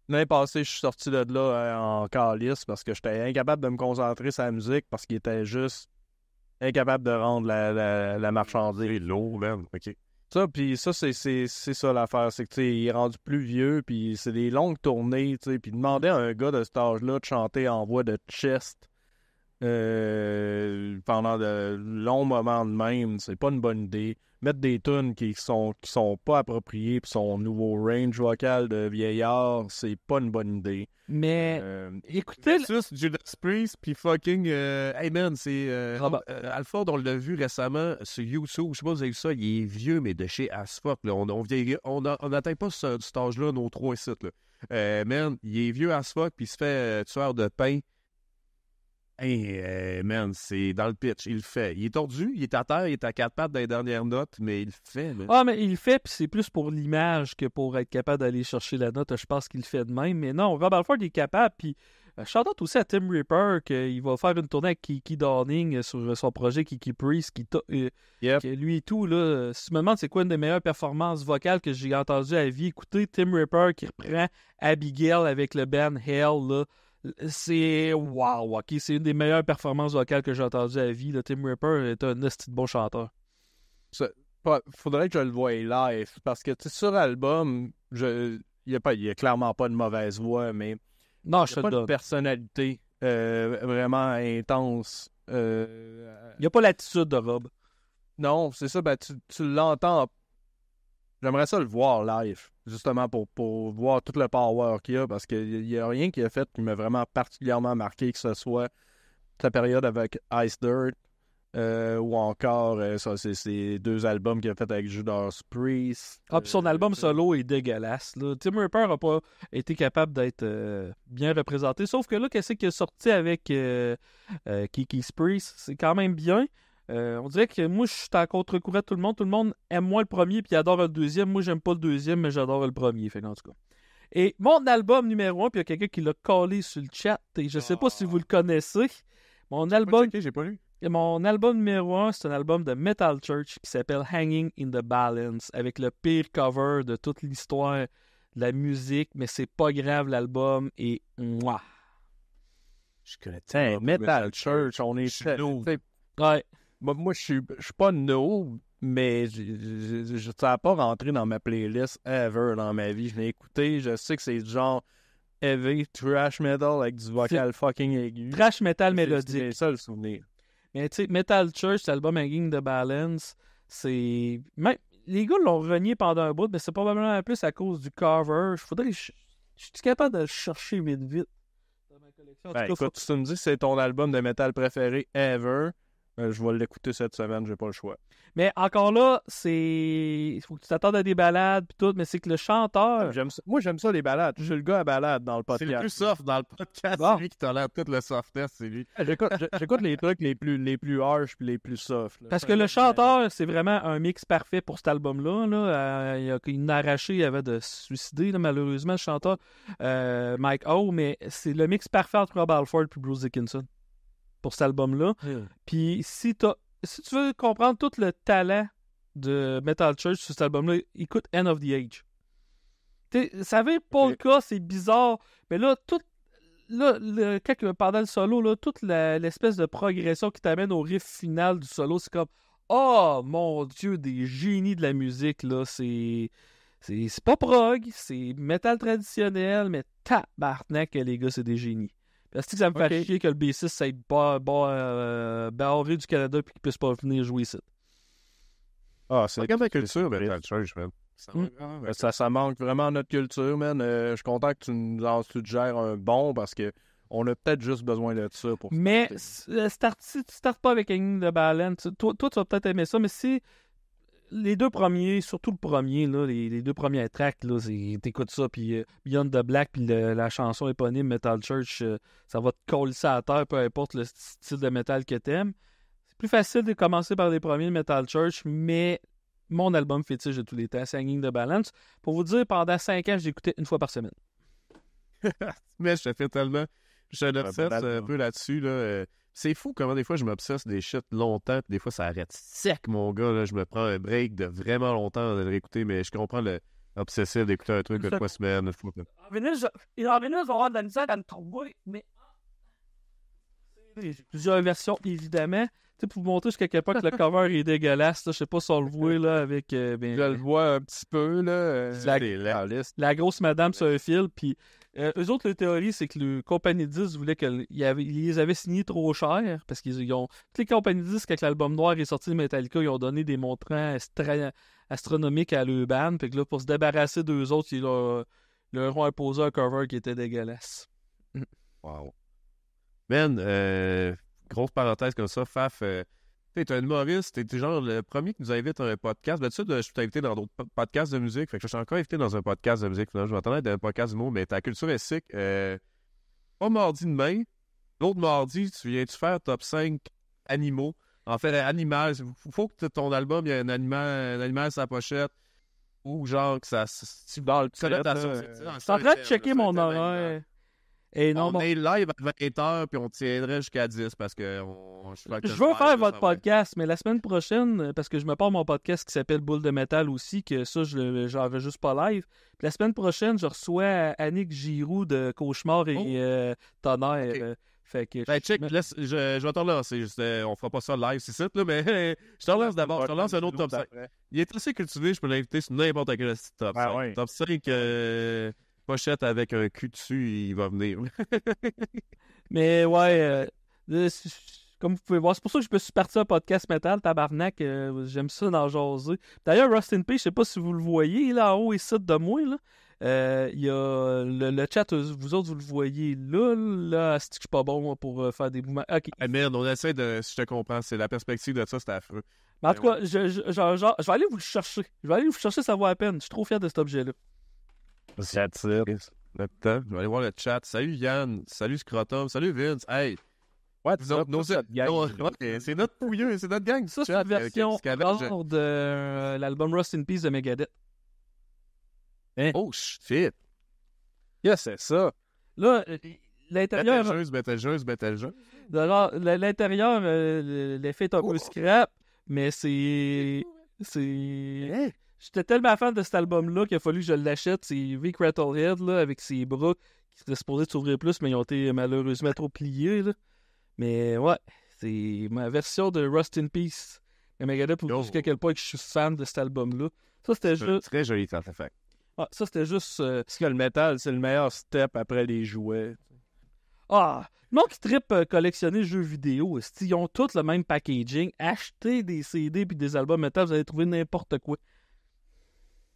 L'année passée, je suis sorti de là euh, en calice parce que j'étais incapable de me concentrer sur la musique parce qu'il était juste incapable de rendre la, la, marchandise. C'est lourd, man. OK. Ça, puis ça, c'est, ça l'affaire. C'est que, il est rendu plus vieux, puis c'est des longues tournées, tu sais. Puis demander à un gars de cet âge-là de chanter en voix de chest euh, pendant de longs moments de même, c'est pas une bonne idée mettre des tunes qui sont sont pas appropriées puis son nouveau range vocal de vieillard, c'est pas une bonne idée. Mais euh, écoutez juste Judas Priest puis fucking euh, hey man, c'est euh, euh on l'a vu récemment sur YouTube, je sais pas si vous avez vu ça, il est vieux mais de chez as là, on on on n'atteint pas ce, stage là nos trois sites là. man, il est vieux as puis il se fait tueur de pain. Hey, man, c'est dans le pitch. Il le fait. Il est tordu, il est à terre, il est à quatre pattes dans les dernières notes, mais il le fait. Ah, mais il le fait, puis c'est plus pour l'image que pour être capable d'aller chercher la note. Je pense qu'il le fait de même. Mais non, Robert Alford est capable, puis euh, shout aussi à Tim Ripper qu'il euh, va faire une tournée avec Kiki Dawning euh, sur son projet Kiki Priest. Qui lui et tout, là, si tu me demandes c'est quoi une des meilleures performances vocales que j'ai entendues à vie, écoutez Tim Ripper qui reprend Abigail avec le band Hell. Là c'est wow, ok. C'est une des meilleures performances vocales que j'ai entendues à la vie. Le Tim Ripper est un esti bon chanteur. faudrait que je le voie live parce que sur l'album, il n'y a, clairement pas de mauvaise voix, mais non, je a pas de personnalité euh, vraiment intense. Euh, il n'y a pas l'attitude de Rob. Non, c'est ça. Ben, tu, tu l'entends J'aimerais ça le voir live, justement, pour, voir tout le power qu'il y a, parce qu'il n'y a rien qui a fait qui m'a vraiment particulièrement marqué, que ce soit sa période avec Ice Dirt euh, ou encore euh, ça, c'est ses deux albums qu'il a fait avec Judas Priest. Ah, puis son euh, album solo est dégueulasse. Tim Ripper n'a pas été capable d'être bien représenté. Sauf que là, qu'est-ce qu'il a sorti avec Kiki Priest? C'est quand même bien. Euh, on dirait que moi, je suis à contre-courant tout le monde. Tout le monde aime moins le premier puis adore le deuxième. Moi, j'aime pas le deuxième, mais j'adore le premier. Fait en tout cas. Et mon album numéro un, puis il y a quelqu'un qui l'a collé sur le chat, et je sais pas si vous le ah. connaissez. Mon album. pas lu. Mon album numéro un, c'est un album de Metal Church qui s'appelle Hanging in the Balance, avec le pire cover de toute l'histoire de la musique, mais c'est pas grave, l'album et... moi. Je connais Metal Church, on est. Ouais. Moi, moi je suis je suis pas no, mais je, ça pas rentré dans ma playlist ever dans ma vie. Je l'ai écouté, je sais que c'est genre heavy trash metal avec du vocal fucking aigu. Trash metal mélodique. C'est ça le souvenir. Mais tu sais, Metal Church, l'album Hanging the Balance, c'est. Les gars l'ont renié pendant un bout, mais c'est probablement plus à cause du cover. Je Je suis capable de le chercher vite vite dans ma collection. Ben, tu me dis que c'est ton album de metal préféré ever. Euh, je vais l'écouter cette semaine, j'ai pas le choix. Mais encore là, c'est. Il faut que tu t'attendes à des balades puis tout, mais c'est que le chanteur. Ça. Moi, j'aime ça, les balades. J'ai le gars à balade dans le podcast. C'est le plus soft dans le podcast. C'est lui qui tolère tout le softness, c'est lui. Ah, j'écoute les trucs les plus, les plus harsh puis les plus soft. Parce que le chanteur, c'est vraiment un mix parfait pour cet album-là. Euh, il a une arrachée, il avait de suicider, malheureusement, le chanteur euh, Mike O, mais c'est le mix parfait entre Rob Alford et Bruce Dickinson pour cet album-là. Hmm. Puis si, si tu veux comprendre tout le talent de Metal Church sur cet album-là, écoute End of the Age. Vous savez, Paul c'est bizarre, mais là, tout, là le, quand, pendant le solo, là, toute l'espèce de progression qui t'amène au riff final du solo, c'est comme Oh mon Dieu, des génies de la musique, là, c'est. C'est pas prog, c'est metal traditionnel, mais tabarnak, les gars, c'est des génies. Est-ce que ça me fait chier que le B6 s'est pas bar, euh, barré du Canada et qu'il puisse pas venir jouer ici. Ah, c'est la culture, le man. Hmm. Ça, ça, manque vraiment notre culture, man. Euh, je suis content que tu nous en suggères un bon parce que on a peut-être juste besoin de ça pour. Mais euh, si tu startes pas avec une de baleine, toi, toi, tu vas peut-être aimer ça, mais si les deux premiers, surtout le premier, là, les, deux premiers tracks, là, t'écoutes ça, puis euh, Beyond the Black, puis la chanson éponyme Metal Church, euh, ça va te coller ça à terre, peu importe le style de métal que t'aimes. C'est plus facile de commencer par les premiers Metal Church, mais mon album fétiche de tous les temps, Singing the Balance, pour vous dire, pendant cinq ans, j'ai écouté une fois par semaine. (laughs) mais je te fais tellement... Je ça ben, euh, ben, un peu là-dessus, là... C'est fou comment des fois je m'obsesse des shit longtemps, puis des fois ça arrête sec, mon gars. Là, je me prends un break de vraiment longtemps de l'écouter, réécouter, mais je comprends le d'écouter un truc de trois semaines. En venant, je vais avoir de la misère à me trouver, mais. plusieurs versions, évidemment. Tu sais, pour vous montrer jusqu'à quelque part que le (laughs) cover est dégueulasse, là, je sais pas si on le voit là avec. Euh, ben, je le vois un petit peu là. Euh, la, la, grosse madame sur un fil, puis euh, eux autres, la théorie, c'est que le compagnie 10 voulait qu'ils les avaient signés trop cher parce qu'ils ont. Toutes les Company 10, quand l'album noir est sorti de Metallica, ils ont donné des montants astronomiques à leur band. Puis que là, pour se débarrasser d'eux autres, ils leur, leur ont imposé un cover qui était dégueulasse. Wow. Ben, grosse parenthèse comme ça, Faf, euh, T'es un humoriste, t'es genre le premier qui nous invite à un podcast. dessus je suis invité dans d'autres podcasts de musique. Fait que je suis encore invité dans un podcast de musique. Je m'attendais à être dans un podcast mots, mais ta culture est sick. Euh, pas mardi demain. L'autre mardi, tu viens-tu faire top 5 animaux? En fait, euh, animal, faut que ton album, il y ait un animal, un animal pochette. Ou genre que ça. Tu dans le euh, C'est en train de checker mon horaire on est live à 20h, puis on tiendrait jusqu'à 10 parce que je, je veux faire votre podcast, mais la semaine prochaine, euh, parce que je me de mon podcast qui s'appelle Boule de métal aussi, que ça, je n'avais juste pas live. la semaine prochaine, je reçois euh, Annick Giroud de Cauchemar et oh! euh, Tonnerre. Fait que ben, je... check, je, je, vais te relancer. on fera pas ça live, c'est ça, mais (laughs) je te relance d'abord. Je te relance un autre top 5. Il est assez cultivé, je peux l'inviter sur n'importe quel top 5. Ben top 5 pochette avec un cul dessus, il va venir. (laughs) Mais ouais, euh, euh, comme vous pouvez voir, c'est pour ça que je me suis parti à un podcast métal, tabarnak. Euh, j'aime ça dans jaser. D'ailleurs, Rustin P, je sais pas si vous le voyez là en haut ici de moi. Là. y a le, chat, vous autres, vous le voyez là. Là, c'est que je suis pas bon pour faire des mouvements. Ah, merde, on essaie de. Si je te comprends, c'est la perspective de ça, c'est affreux. Mais en ben tout cas, je, vais aller vous le chercher. Je vais aller vous chercher, ça vaut à peine. Je suis trop fier de cet objet-là. That's it. je vais aller voir le chat. Salut Yann. Salut Scrotum. Salut Vince. Hey. C'est c'est notre pouilleux, c'est notre gang. Ça, c'est la euh, version de euh, l'album Rust in Peace de Megadeth. Hein? Oh shit. Yeah, c'est ça. Là, euh, l'intérieur. Betelgeuse, l'intérieur, l'effet est un oh. peu scrap, mais c'est. C'est. Hein? J'étais tellement fan de cet album-là qu'il a fallu que je l'achète. C'est Vic Rattlehead là, avec ses bras qui seraient supposés s'ouvrir plus, mais ils ont été malheureusement trop pliés. Mais ouais, c'est ma version de Rust in Peace. Et regardez pour jusqu'à quel point que je suis fan de cet album-là. Ça, c'était juste. Très joli fait Ah, ça, c'était juste. Euh, Parce que le métal, c'est le meilleur step après les jouets. Ah! Non, qui trip euh, collectionner jeux vidéo. Ils ont tous le même packaging. Achetez des CD puis des albums métal, vous allez trouver n'importe quoi.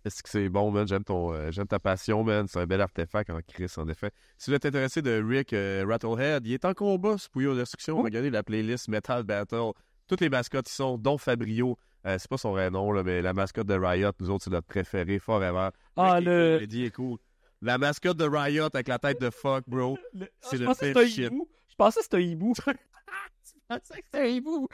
Est-ce que c'est bon, man? Euh, j'aime ta passion, man. C'est un bel artefact en Chris, en effet. Si vous êtes intéressé de Rick euh, Rattlehead, il est en combat, ce Pouillot Destruction. Oh. Regardez la playlist Metal Battle. Toutes les mascottes sont, dont Fabrio. Euh, c'est pas son vrai nom, là, mais la mascotte de Riot, nous autres, c'est notre préféré, forever. Ah, le. est cool. La mascotte de Riot avec la tête de fuck, bro. C'est le Je pensais que c'était un hibou. je pensais que c'était un hibou. (laughs)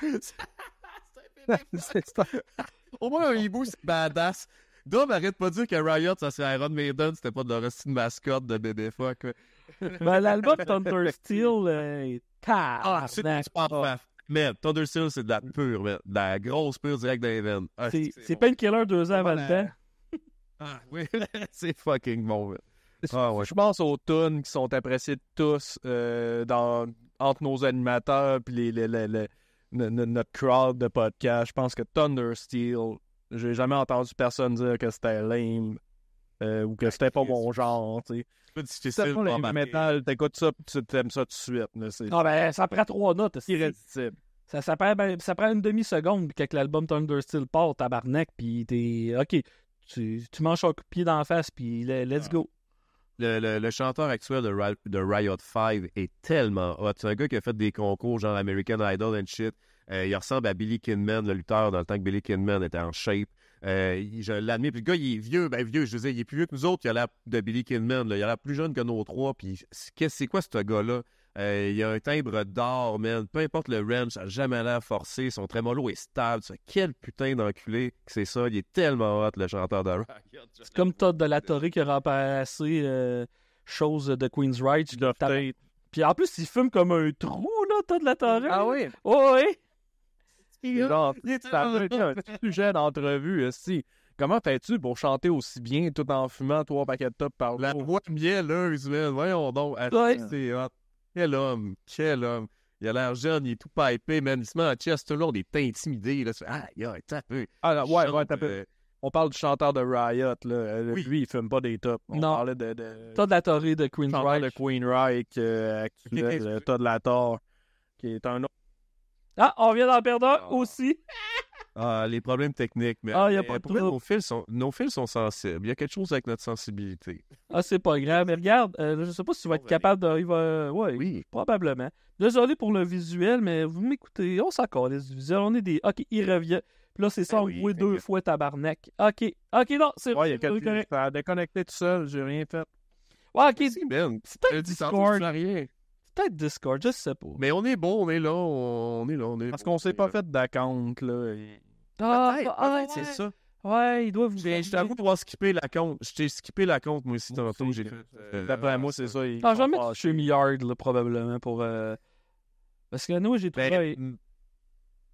(laughs) c'est un (laughs) Au moins, un hibou, c'est badass. Dom, arrête pas de dire que Riot, ça c'est Iron Maiden, c'était pas de leur de mascotte de bébé fuck. (laughs) ben, l'album Thunder Steel euh, est Ah, c'est pas mais Thunder Steel, c'est de la mm. pure, de la grosse pure direct d'Aven. Ah, c'est c'est bon. Painkiller deux ans avant le temps. (laughs) Ah oui, (laughs) c'est fucking bon. Ah, je pense aux tunes qui sont appréciées de tous euh, entre nos animateurs et notre crowd de podcast. Je pense que Thunder Steel, j'ai jamais entendu personne dire que c'était lame euh, ou que c'était pas mon genre. Tu sais. C'est pas le métal, t'écoutes ça tu t'aimes ça tout de suite. Là, non, ah, ben, ça prend trois notes. C'est Ça, prend, ben, ça prend une demi-seconde que l'album Thunder Steel part, tabarnak, puis t'es. Ok, tu, tu manges un coup de pied d'en face, puis let's ah. go. Le, le, le, chanteur actuel de, de Riot 5 est tellement hot. C'est un gars qui a fait des concours genre American Idol and shit. Euh, il ressemble à Billy Kidman, le lutteur, dans le temps que Billy Kidman était en shape. Euh, je l'admets. Puis le gars, il est vieux, ben vieux, je veux dire, il est plus vieux que nous autres. Il a l'air de Billy Kidman, il a l'air plus jeune que nos trois. Puis c'est quoi ce gars-là? Euh, il a un timbre d'or, man. Peu importe le ranch, ça n'a jamais l'air forcé. Son trémolo est stable. Quel putain d'enculé que c'est ça. Il est tellement hot, le chanteur de ah, C'est comme Todd de la Torre qui a remplacé chose de Queen's Ride. Puis en plus, il fume comme un trou, là, Todd de la Torre. Ah oui? oui! Genre, ça a un sujet d'entrevue aussi. Comment fais-tu pour chanter aussi bien tout en fumant trois paquets de top par jour? La voix mielleuse, man. Voyons donc. Quel homme. Quel homme. Il a l'air jeune, il est tout pipé, man. Il se met en chest tout le monde est intimidé. Ah, peu. Ah, ouais, ouais, peu. Euh, On parle du chanteur de Riot, là. Euh, lui, il il fume pas des tops. On non. parlait de. de... la Latoré de Queen Reich. de Queen Reich, euh, Todd Lator, (laughs) qui est un autre ah, on vient d'en perdre un ah. aussi. Ah, les problèmes techniques. Mais, ah, y a pas de nos fils, sont, nos fils sont sensibles. Il y a quelque chose avec notre sensibilité. Ah, c'est pas grave. Mais regarde, euh, je ne sais pas si tu vas être ben, capable d'arriver. Euh, oui, oui, probablement. Désolé pour le visuel, mais vous m'écoutez. On s'accorde les du visuel. On est des. Ok, il revient. Puis là, c'est ben ça, on oui, deux fois tabarnak. Ok, ok, non, c'est. Ouais, il y a déconnecté tout seul. J'ai rien fait. Ouais, ok. Ben. c'est bien. Euh, c'est Discord. rien. Peut-être Discord, je sais pas. Mais on est bon, on est là, on est là, on est Parce qu'on s'est pas fait d'account, là. Ah, ah, ouais. c'est ça. Ouais, ils doivent vous. Je t'avoue pouvoir skipper la compte. Je t'ai skippé la compte, moi aussi, euh, D'après moi, c'est euh, ça. Ah, je vais mettre chez Milliard, là, probablement, pour. Euh, parce que nous, j'ai ben, trouvé. ça.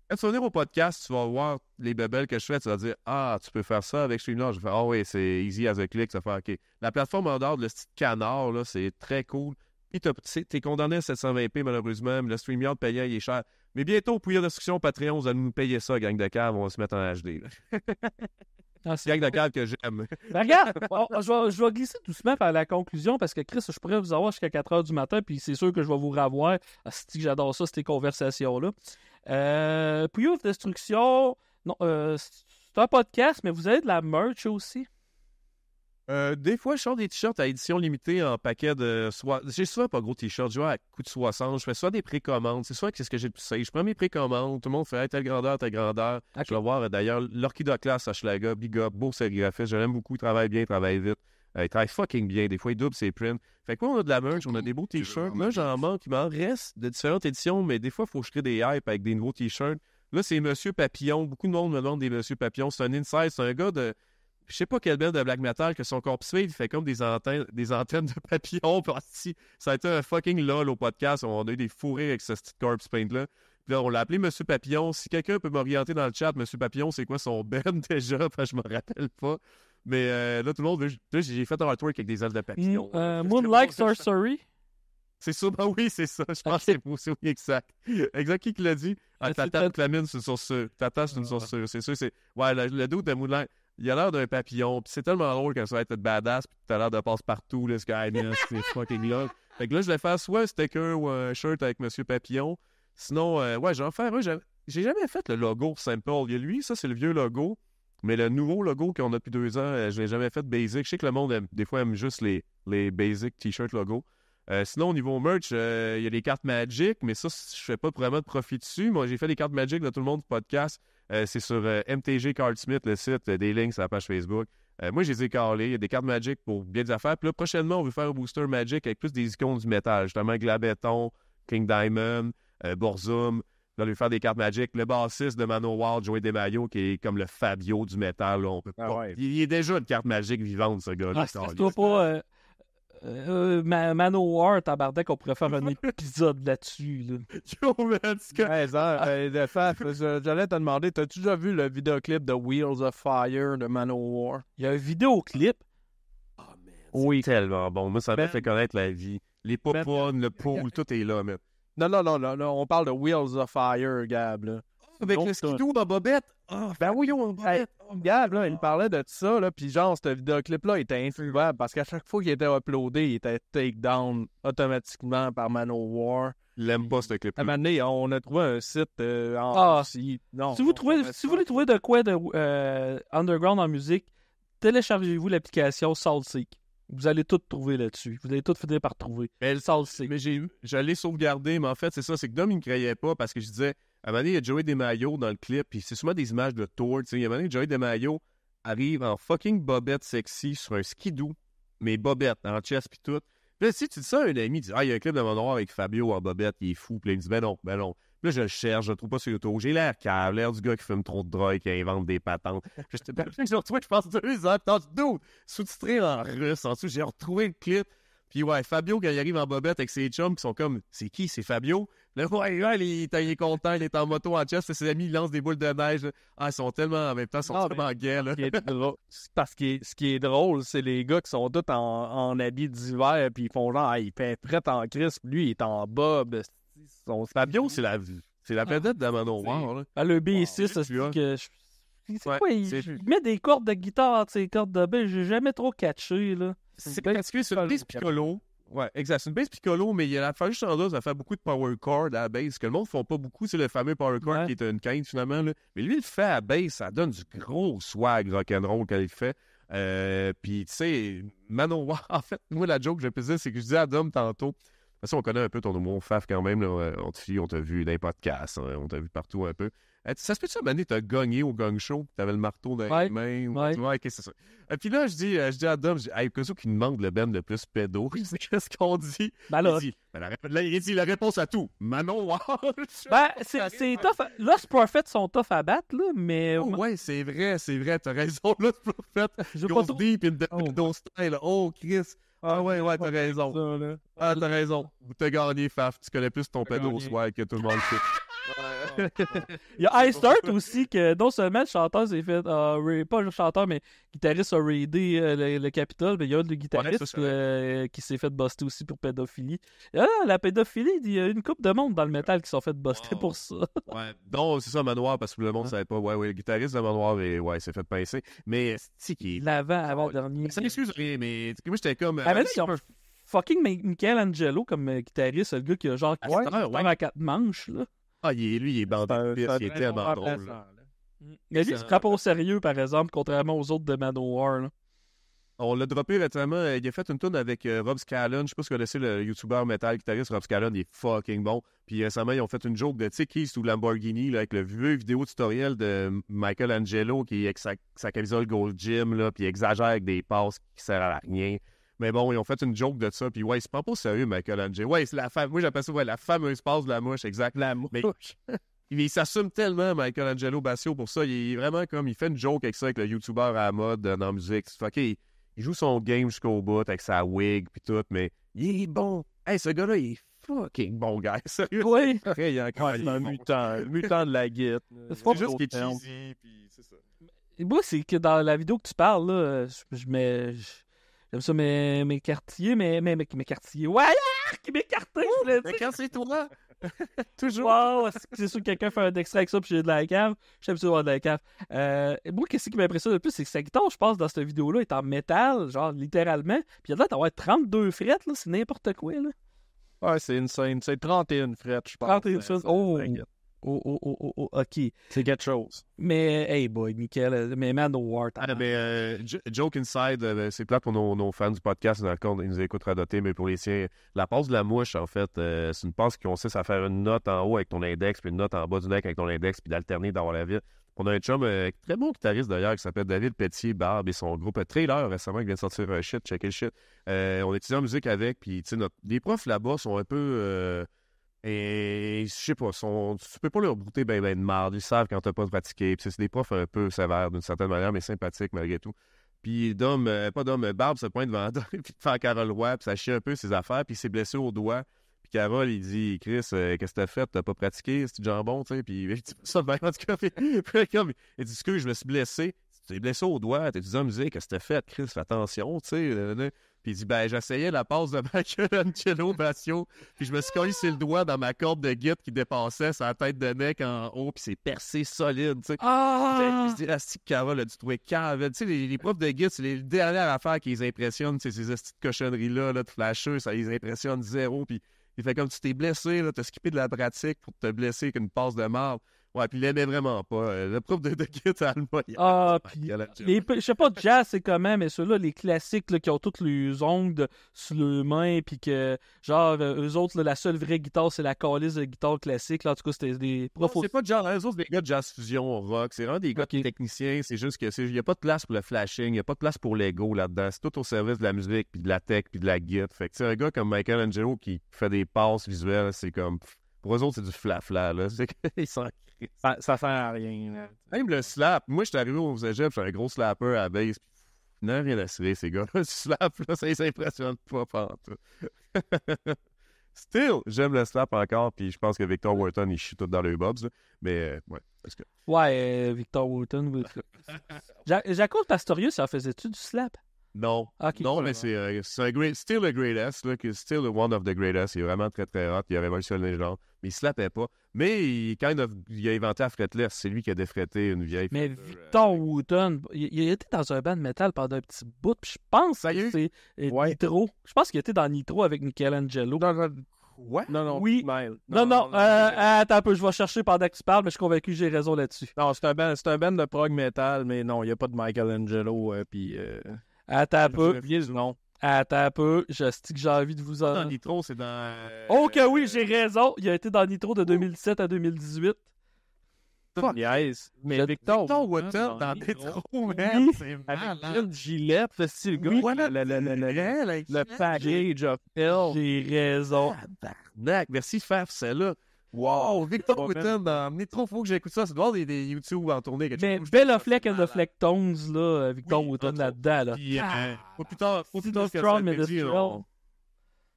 quand tu vas venir au podcast, tu vas voir les bebelles que je fais, tu vas dire Ah, tu peux faire ça avec StreamYard. Je vais faire Ah oui, c'est easy as a click, ça fait OK. La plateforme en dehors de le style canard, là, c'est très cool. Puis t'es condamné à 720p, malheureusement. Mais le StreamYard payant, il est cher. Mais bientôt, pour Destruction Patreon, vous allez nous payer ça, gang de cave. On va se mettre en HD. Ah, c'est gang de cave que j'aime. Ben, regarde, (laughs) je, vais, glisser doucement par la conclusion parce que Chris, je pourrais vous avoir jusqu'à 4 h du matin, puis c'est sûr que je vais vous revoir. que j'adore ça, ces conversations-là. Euh, Puyo Destruction, non, euh, c'est un podcast, mais vous avez de la merch aussi. Euh, des fois, je sors des t-shirts à édition limitée en paquet de. Soit... J'ai souvent pas gros t shirts Je vois à coût de 60. Je fais soit des précommandes. C'est soit que ce que j'ai safe. Je prends mes précommandes. Tout le monde fait hey, telle grandeur, telle grandeur. Je vais voir euh, d'ailleurs l'orchidoclasse à Schlaga, Big Up, beau sérigraphiste. Je l'aime beaucoup. Il travaille bien, il travaille vite. Euh, il travaille fucking bien. Des fois, il double ses prints. Fait que on a de la merch, on a des beaux t-shirts. Moi, j'en manque. Il m'en reste de différentes éditions, mais des fois, il faut que je crée des hypes avec des nouveaux t-shirts. Là, c'est Monsieur Papillon. Beaucoup de monde me demande des Monsieur Papillon. C'est un inside. C'est un gars de je sais pas quel belle de Black Metal que son corps il fait comme des antennes, des antennes de papillons. (laughs) Ça a été un fucking lol au podcast. On a eu des fourrés avec ce petit corpse paint-là. on l'a appelé Monsieur Papillon. Si quelqu'un peut m'orienter dans le chat, Monsieur Papillon, c'est quoi son (laughs) ben déjà? Enfin, je me rappelle pas. Mais euh, là, tout le monde veut. J'ai fait un artwork avec des ailes de papillon. Mm, euh, Moonlight Sorcery? C'est ça, (laughs) ben oui, c'est ça. Je pense que c'est oui, exact. Exact, qui l'a dit? Ah, tante Clamine, c'est une sorceuse. Tata, c'est une ah. sorceuse. C'est sûr, c'est. Ouais, le, le doute de Moonlight il a l'air d'un papillon. Puis c'est tellement drôle quand ça va être badass, puis t'as l'air de passer partout, là, ce c'est fucking love. Fait que là, je vais faire soit un sticker ou un shirt avec Monsieur Papillon. Sinon, euh, ouais, j'en fais. J'ai jamais fait le logo simple. Il y a lui, ça, c'est le vieux logo. Mais le nouveau logo qu'on a depuis deux ans, euh, je l'ai jamais fait basic. Je sais que le monde, des fois, aime juste les, les basic t-shirt logo. Euh, sinon, au niveau merch, euh, il y a des cartes Magic, mais ça, je fais pas vraiment de profit dessus. Moi, j'ai fait des cartes Magic de tout le monde du podcast. Euh, c'est sur MTG Cardsmith, le site, des links sur la page Facebook. moi, je les ai Il y a des cartes Magic pour bien des affaires. Puis là, prochainement, on veut faire un booster Magic avec plus des icônes du métal, justement Glabeton, King Diamond, Borzum. Là, on veut faire des cartes Magic. Le bassiste de Manowar, Joey DeMaio, qui est comme le Fabio du métal. on peut ah il, est déjà une carte magique vivante, ce gars-là. Ah, euh, Manowar, tabardec, on pourrait faire un (laughs) épisode là-dessus. j'allais te demander, t'as-tu déjà vu le vidéoclip de Wheels of Fire de Manowar? Il y a un vidéoclip. Oh, man, oui. tellement bon. Moi, ça m'a fait ben- connaître la vie. Les ben- pop le pool, (laughs) tout est là, Non, non, non, non, non, on parle de Wheels of Fire, Gab, là avec le studio de bobette. Ah, ben oui, on bobette. Oh, il parlait de ça, là, puis genre, ce vidéoclip-là était introuvable parce qu'à chaque fois qu'il était uploadé, il était takedown automatiquement par Manowar. Il aime pas ce clip-là. À un on a trouvé un site euh, en ah, si, non, si vous, trouvez, si vous voulez trouver de quoi de euh, underground en musique, téléchargez-vous l'application SoulSeek. Vous allez tout trouver là-dessus. Vous allez tout finir par trouver. Mais, SoulSeek. Mais j'ai, j'allais sauvegarder, mais en fait, c'est ça, c'est que Dom, il ne croyait pas parce que je disais, à un moment donné, il y a Joey Desmaillots dans le clip, puis c'est souvent des images de tour. Tu sais, a un moment donné, Joey DeMaio arrive en fucking bobette sexy sur un skidoo, mais bobette, en chest puis tout. Mais là, si tu dis ça à un ami, il dit « Ah, il y a un clip de mon noir avec Fabio en bobette, il est fou. Puis là, il me dit Ben non, ben non. là, je le cherche, je le trouve pas sur YouTube. J'ai l'air cave, l'air du gars qui fume trop de drogue, qui invente des patentes. (laughs) je te (laughs) je retrouvé, je pense, deux heures, puis t'as sous-titré en russe, en dessous, j'ai retrouvé le clip. Puis ouais, Fabio, quand il arrive en bobette avec ses chums qui sont comme C'est qui, c'est Fabio? Là, ouais, ouais, il, est content, il est en moto en chest, ses amis, lancent des boules de neige. Ah, ils sont tellement en même temps, ils sont ah, tellement gays. Là. parce que ce qui est drôle, c'est les gars qui sont tous en, habits d'hiver, puis ils font genre, ah, il fait prêt en crisp, lui, il est en bob. Fabio, c'est la vie. C'est la ah. vedette ah, d'Amano le B6, c'est ce que je. quoi, il, met des cordes de guitare des cordes de bain, j'ai jamais trop catché, là. C'est une base piccolo. Ouais, exact. C'est une base piccolo, mais il y a la fin juste en ça fait beaucoup de power chord à la base, que le monde ne fait pas beaucoup. C'est le fameux power chord qui est une quinte finalement. Là. Mais lui, il fait à base, ça donne du gros swag rock'n'roll quand il fait. Euh, puis, tu sais, Manon, (laughs) en fait, moi, la joke que je peux dire, c'est que je disais à Dom tantôt, de toute façon, on connaît un peu ton humour faf quand même. On te on t'a vu dans les podcasts, hein, on t'a vu partout un peu. Euh, ça se peut-tu, à tu as gagné au gang show, tu avais le marteau dans ouais. les mains? ouais. ouais c'est ça. Et euh, puis là, je dis, euh, je dis à Dom, je dis, hey, qu'est-ce qu'il demande le Ben le plus pédo? (laughs) Qu'est-ce qu'on dit? Ben, là. Il dit, la, réponse à tout. Manon Walsh. (laughs) Ben, c'est tough. Là, Lost Prophet sont tough à battre, là, mais. Oh, ouais, c'est vrai, c'est vrai, t'as raison. Lost Prophet, je pas trop... deep, le oh. style. Oh, Chris. Ah, ah ouais, ouais, t'as raison. ah, t'as raison. T'as gagné, Faf. Tu connais plus ton pédo ouais, que tout le monde. ouais. (laughs) Il y a Ice Start aussi, que non seulement le chanteur s'est fait. Ah, pas le chanteur, mais le guitariste a raidé euh, le, Capitole, mais il y a le guitariste ouais, euh, qui s'est fait buster aussi pour pédophilie. Ah, la pédophilie, il y a une coupe de monde dans le métal qui s'est fait buster pour ça. ouais, non, c'est ça, Manoir, parce que le monde ne ah. savait pas. Ouais, ouais, le guitariste de Manoir, et, ouais, s'est fait pincer. Mais, c'est qui. L'avant, avant-dernier. Ça m'excuse rien, mais moi, j'étais comme. Ah, euh, mais fucking Michelangelo comme guitariste, le gars qui a genre 4 manches. Là. Ah, il est, lui, il est bandit de il est tellement drôle. Mais lui, il se prend pas au sérieux, par exemple, contrairement aux autres de Manowar. On l'a droppé récemment. Euh, il a fait une tourne avec euh, Rob Scallon. Je sais pas si vous connaissez le YouTuber metal guitariste Rob Scallon. Il est fucking bon. Puis récemment, ils ont fait une joke de Tickies ou Lamborghini là, avec le vieux vidéo tutoriel de Michael Angelo qui est avec sa, camisole Gold Gym. puis exagère avec des passes qui servent à rien. Mais bon, ils ont fait une joke de ça. Puis ouais, c'est se pas sérieux, sérieux, Michaelangelo Ouais, c'est la femme. Moi, j'appelle ça ouais, la fameuse passe de la mouche, exact. La mouche. Mais... (laughs) il s'assume tellement, Michelangelo Bassio, pour ça. Il est vraiment comme. Il fait une joke avec ça, avec le YouTuber à la mode euh, dans la musique. Fait il joue son game jusqu'au bout avec sa wig puis tout, mais il est bon. Hey, ce gars-là, il est fucking bon, gars. (laughs) Sérieux? Oui. Après, il est encore un bon. mutant, mutant de la guite. C'est juste qu'il est cheesy, puis c'est ça. Moi, c'est que dans la vidéo que tu parles, là, je, mets. J'aime ça mes, mes quartiers, mes, mes, mes, quartiers. Ouais, ah, qui m'écarte je voulais c'est toi. (laughs) Toujours. c'est sûr que quelqu'un fait un extrait avec ça, puis j'ai de la cave. J'aime ça avoir de la cave. Euh, moi, qu'est-ce qui m'impressionne le plus, c'est que sa guitare, je pense, dans cette vidéo-là, est en métal, genre littéralement. Puis il a l'air 32 frettes, là, c'est n'importe quoi, là. Ouais, c'est une, scène c'est 31 frettes, je pense. 31 frettes, oh! au, hockey. C'est quelque chose. Mais, hey boy, Michael, mais man, Ward. Ah, mais, euh, joke inside, euh, ben, c'est plat pour nos, fans du podcast, dans le compte, ils nous écoutent radoter, mais pour les siens, la passe de la mouche, en fait, euh, c'est une passe qui consiste à faire une note en haut avec ton index, puis une note en bas du deck avec ton index, puis d'alterner d'avoir la vie. On a un chum très bon guitariste d'ailleurs qui s'appelle David Petit Barbe et son groupe Trailer récemment qui vient de sortir shit, check It shit. on étudie en musique avec, puis tu sais, les profs là-bas sont un peu et je sais pas, sont, tu peux pas leur brouter ben, ben de marde. Ils savent quand t'as pas pratiqué. Puis c'est des profs un peu sévères d'une certaine manière, mais sympathiques malgré tout. Puis Dom, euh, pas Dom, euh, Barbe se pointe devant Dom, (laughs) puis faire Carole Roy, puis ça chie un peu ses affaires, puis il s'est blessé au doigt. Puis Carole, il dit Chris, euh, qu'est-ce que t'as fait T'as pas pratiqué, c'est du jambon, tu sais. Puis (laughs) il dit ça, va, en tout cas, (laughs) puis, il dit Excuse, je me suis blessé t'es blessé au doigt, t'es dit, musique, qu'est-ce que t'as fait, Chris, fais attention, tu sais. Puis il dit, ben, j'essayais la passe de (laughs) Michelangelo Bassio, puis je me suis sur le doigt dans ma corde de guide qui dépassait sa tête de mec en haut, puis c'est percé solide, tu sais. Ah! Je dis, Asti Carole a dû Tu sais, les, les, profs de guide, c'est les dernières affaires qui les impressionnent, c'est ces petites cochonneries-là, là, de flasheux, ça les impressionne zéro, puis il fait comme tu t'es blessé, là, t'as skippé de la pratique pour te blesser avec une passe de marde. Ouais, puis il l'aimait vraiment pas. Euh, le prof de, de guitare à Ah, puis. Je sais pas, jazz, c'est comment, mais ceux-là, les classiques qui ont toutes les ongles sur le mains, puis que, genre, euh, eux autres, la seule vraie guitare, c'est la calice de guitare classique. Là, en tout cas, c'était des profs. C'est pas genre, eux autres, des gars de jazz fusion rock. C'est vraiment des gars sont techniciens. C'est juste que il n'y a pas de place pour le flashing, il n'y a pas de place pour l'ego là-dedans. C'est tout au service de la musique, puis de la tech, puis de la guitare. Fait que, c'est un gars comme Michael Angelo qui fait des passes visuelles, c'est comme. Pour eux autres, c'est du fla-fla. Là. (laughs) ça, ça, sert à rien. Même le slap. Moi, j'étais arrivé au Je j'étais un gros slapper à base. Il n'a rien à cirer, ces gars. Le (laughs) slap, là, ça impressionne pas, partout. (laughs) Still, j'aime le slap encore, puis je pense que Victor Wharton, il chute tout dans le bobs. Mais euh, ouais, parce que. Ouais, euh, Victor Wharton. Jacob Pastorius, ça faisait-tu du slap? Non. Ah, non, mais euh, c'est un great, still a greatest, là, still one of the greatest. Il est vraiment très, très hot. Il a révolutionné le genre mais il slappait pas. Mais quand il a, inventé la fretless, c'est lui qui a défrété une vieille. Mais euh, Victor Wooten, il, était dans un band metal pendant un petit bout, puis je pense que c'est euh, Nitro. Je pense qu'il était dans Nitro avec Michelangelo. Dans, Ouais? Non, non. Oui. Non, euh, non. attends un peu, je vais chercher pendant que tu parles, mais je suis convaincu que j'ai raison là-dessus. Non, c'est un, band, un band de prog metal, mais non, il n'y a pas de Michelangelo, puis. Attends un peu. Je Attends un peu, je que j'ai envie de vous en. Dans Nitro, c'est dans. Oh, que oui, j'ai raison. Il a été dans Nitro de 2017 à 2018. Fuck. Yes. Mais Victor, Victor Water, dans Nitro, man. C'est Avec Gillette, c'est le gars. Le, le, le, package of J'ai raison. Merci Faf, c'est celle-là. Wow, Victor Witton, Wooten trop fou que j'écoute ça. C'est doit voir des, YouTube en tournée. Quelque mais chose. Bella Fleck and the Flecktones, là, euh, Victor oui, Wooten là-dedans. Là. Yeah. Euh, plus tard, faut plus tard oh.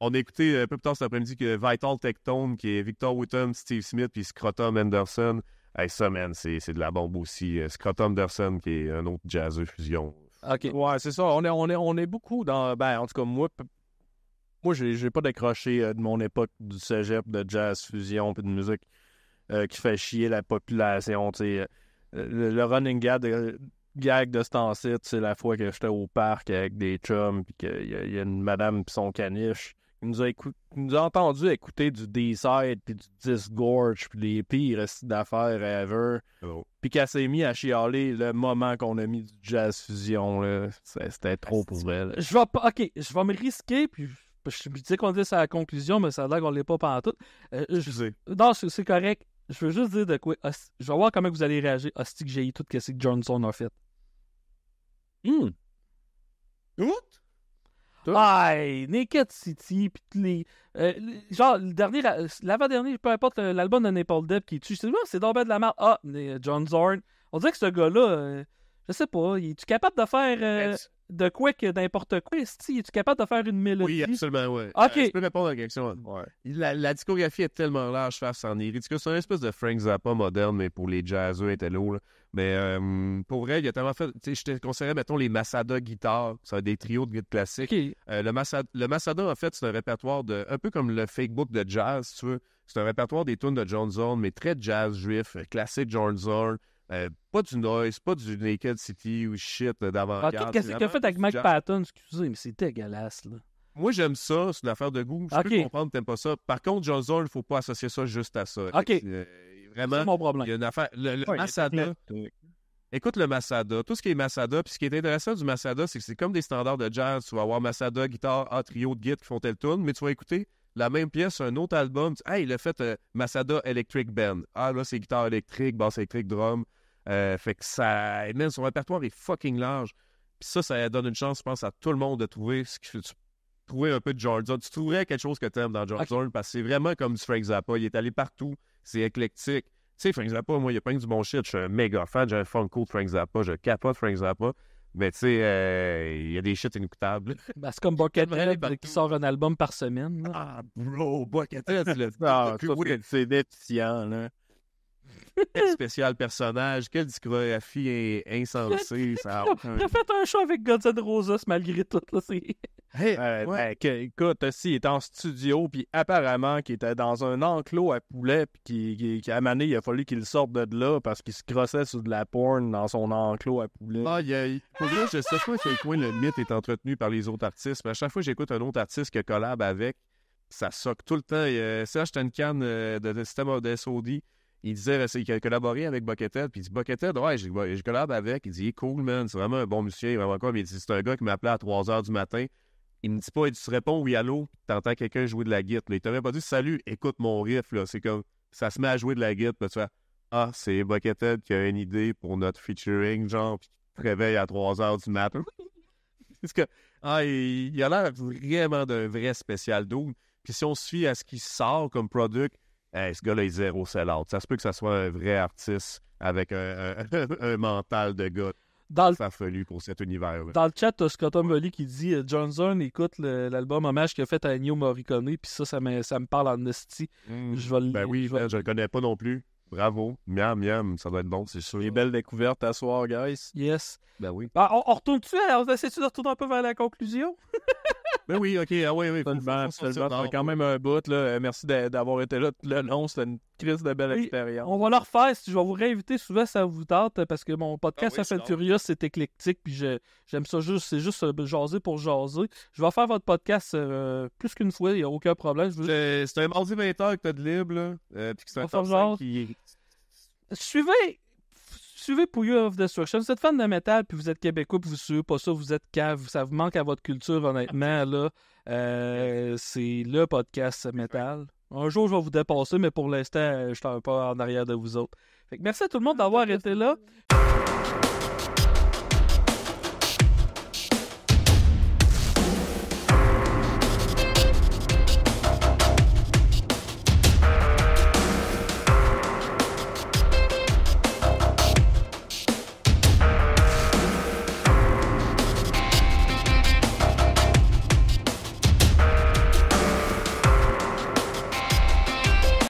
on, a écouté euh, un peu plus tard cet après-midi que Vital Tectone, qui est Victor Wooten, Steve Smith, puis Scrotum Anderson. Hey, ça, man, c'est de la bombe aussi. Scrotum Anderson, qui est un autre jazz fusion. OK. Ouais, c'est ça. On est, on, est, on est beaucoup dans. Ben, en tout cas, moi, moi, j'ai pas décroché euh, de mon époque du cégep de jazz, fusion, puis de musique euh, qui fait chier la population. Euh, le, running gag de, gag de c'est la fois que j'étais au parc avec des chums, puis qu'il y, a une madame pis son caniche. Il nous, a nous entendu écouter du D-Side, puis du Disgorge, puis les pires d'affaires ever. Oh. Pis Puis qu'elle s'est mise à chialer le moment qu'on a mis du jazz fusion. C'était trop pour elle. Je vais pas... OK, je vais me risquer, puis je disais qu'on dit à la conclusion, mais ça a l'air qu'on ne l'est pas pendant tout. Euh, je sais. Non, c'est correct. Je veux juste dire de quoi. Je vais voir comment vous allez réagir. Est-ce que j'ai eu tout ce que John Zorn a fait. Hum. Tout? Aïe, Naked City, puis les, euh, les. genre, le dernier, euh, l'avant-dernier, peu importe, l'album de Napoleon Depp qui tue. C'est c'est dommage de la merde. Ah, John Zorn. On dirait que ce gars-là, je je sais pas, il est capable de faire de quoi que n'importe quoi. Si, es-tu capable de faire une mélodie? Oui, absolument, oui. OK. je euh, peux répondre à la question. La, discographie est tellement large, face en est ridicule. C'est une espèce de Frank Zappa moderne, mais pour les jazz et lourd. Mais euh, pour vrai, il y a tellement fait. Tu sais, je te conseillerais, mettons, les Masada guitares. a des trios de guitare classiques. Euh, le, Masada, le Masada, en fait, c'est un répertoire de. Un peu comme le book de jazz, si tu veux. C'est un répertoire des tunes de John Zorn, mais très jazz juif, classique John Zorn. Euh, pas du noise, pas du Naked City ou shit ah, d'avant-garde. Qu'est-ce qu'il a fait avec Mac Patton? Excusez, mais c'était dégueulasse, là. Moi, j'aime ça, c'est une affaire de goût. Je peux comprendre que t'aimes pas ça. Par contre, John Zorn, il faut pas associer ça juste à ça. OK. Euh, vraiment, mon problème. il y a une affaire... Le, Masada... Écoute le Masada, tout ce qui est Masada, puis ce qui est intéressant du Masada, c'est que c'est comme des standards de jazz. Tu vas avoir Masada, guitare, trio de guides qui font tel tune, mais tu vas écouter la même pièce, sur un autre album. Tu... Ah, il a fait euh, Masada Electric Band. Ah, là, c'est guitare électrique, basse électrique, drum. Euh, fait que ça. Et eh, même son répertoire est fucking large. Puis ça, ça donne une chance, je pense, à tout le monde de trouver ce que tu trouver un peu de George Tu trouverais quelque chose que tu aimes dans George parce que c'est vraiment comme du Frank Zappa. Il est allé partout. C'est éclectique. Tu sais, Frank Zappa, moi, il a plein du bon shit. Je suis un méga fan. J'ai un funko de Frank Zappa. Je capote Frank Zappa. Mais tu sais, euh, il y a des shit inécoutables. (laughs) Ben, c'est comme Buckethead euh, qui sort un album par semaine. Ah, bro, Buckethead, ah, (laughs) c'est le c'est déficient. Là. (laughs) spécial personnage, quelle discographie insensée. ça fait un show avec Guns N' Roses malgré tout. Là, (laughs) hey, euh, ben, écoute, aussi, il en studio, puis apparemment qu'il était dans un enclos à poulet, puis qui, qui, moment il a fallu qu'il sorte de là parce qu'il se crossait sur de la porn dans son enclos à poulet. Ah, je sais pas à quel point le mythe est entretenu par les autres artistes, mais à chaque fois que j'écoute un autre artiste qui collab avec, ça soque tout le temps. Ça, Serge une euh, une de, de System il disait qu'il ben, a collaboré avec Buckethead, puis il dit Buckethead, ouais, je, je collabore avec. Il dit Cool, man, c'est vraiment un bon monsieur, vraiment Il dit C'est un gars qui m'appelait à 3 h du matin. Il me dit pas, il te répond réponds oui, allô, t'entends quelqu'un jouer de la guitare. Il t'aurait pas dit Salut, écoute mon riff, là. C'est comme ça se met à jouer de la guitare, tu fais Ah, c'est Buckethead qui a une idée pour notre featuring, genre, puis qui te réveille à 3 h du matin. (laughs) Parce que, ah, il, a l'air vraiment d'un vrai spécial d'eau. Puis si on se fie à ce qui sort comme product, hey, ce gars-là est zéro sell-out. Ça se peut que ça soit un vrai artiste avec un, (laughs) mental de gars dans farfelu pour cet univers. Dans le chat, t'as Scott O'Malley qui dit euh, John Zorn, écoute l'album hommage qu'il a fait à Ennio Morricone, puis ça, ça me, ça me parle en esti. Mm. je vais le ben oui, je, le connais pas non plus. Bravo. Miam, miam, ça doit être bon, c'est sûr. Des belles découvertes à soir, guys. Yes. Ben oui. Ah, on, on retourne-tu? On essaie de retourner un peu vers la conclusion? (laughs) ben oui, ok, ah oui, oui, C'est quand même un bout, là. Euh, merci d'avoir été là le nom, C'était une crise de belle expérience. On va le refaire. Je vais vous réinviter souvent ça vous tente parce que mon podcast ah c'est éclectique, puis j'aime ça juste. C'est juste euh, jaser pour jaser. Je vais faire votre podcast euh, plus qu'une fois, il n'y a aucun problème. C'est un mardi 20h que t'as de libre, là. puis que c'est un genre... qui. Suivez suivez You of Destruction, vous êtes fan de métal, puis vous êtes québécois, puis vous suivez pas ça, vous êtes cave, ça vous manque à votre culture, honnêtement, là. Euh, c'est le podcast métal. Un jour, je vais vous dépasser, mais pour l'instant, je suis pas en arrière de vous autres. Fait que merci à tout le monde ah, d'avoir été là.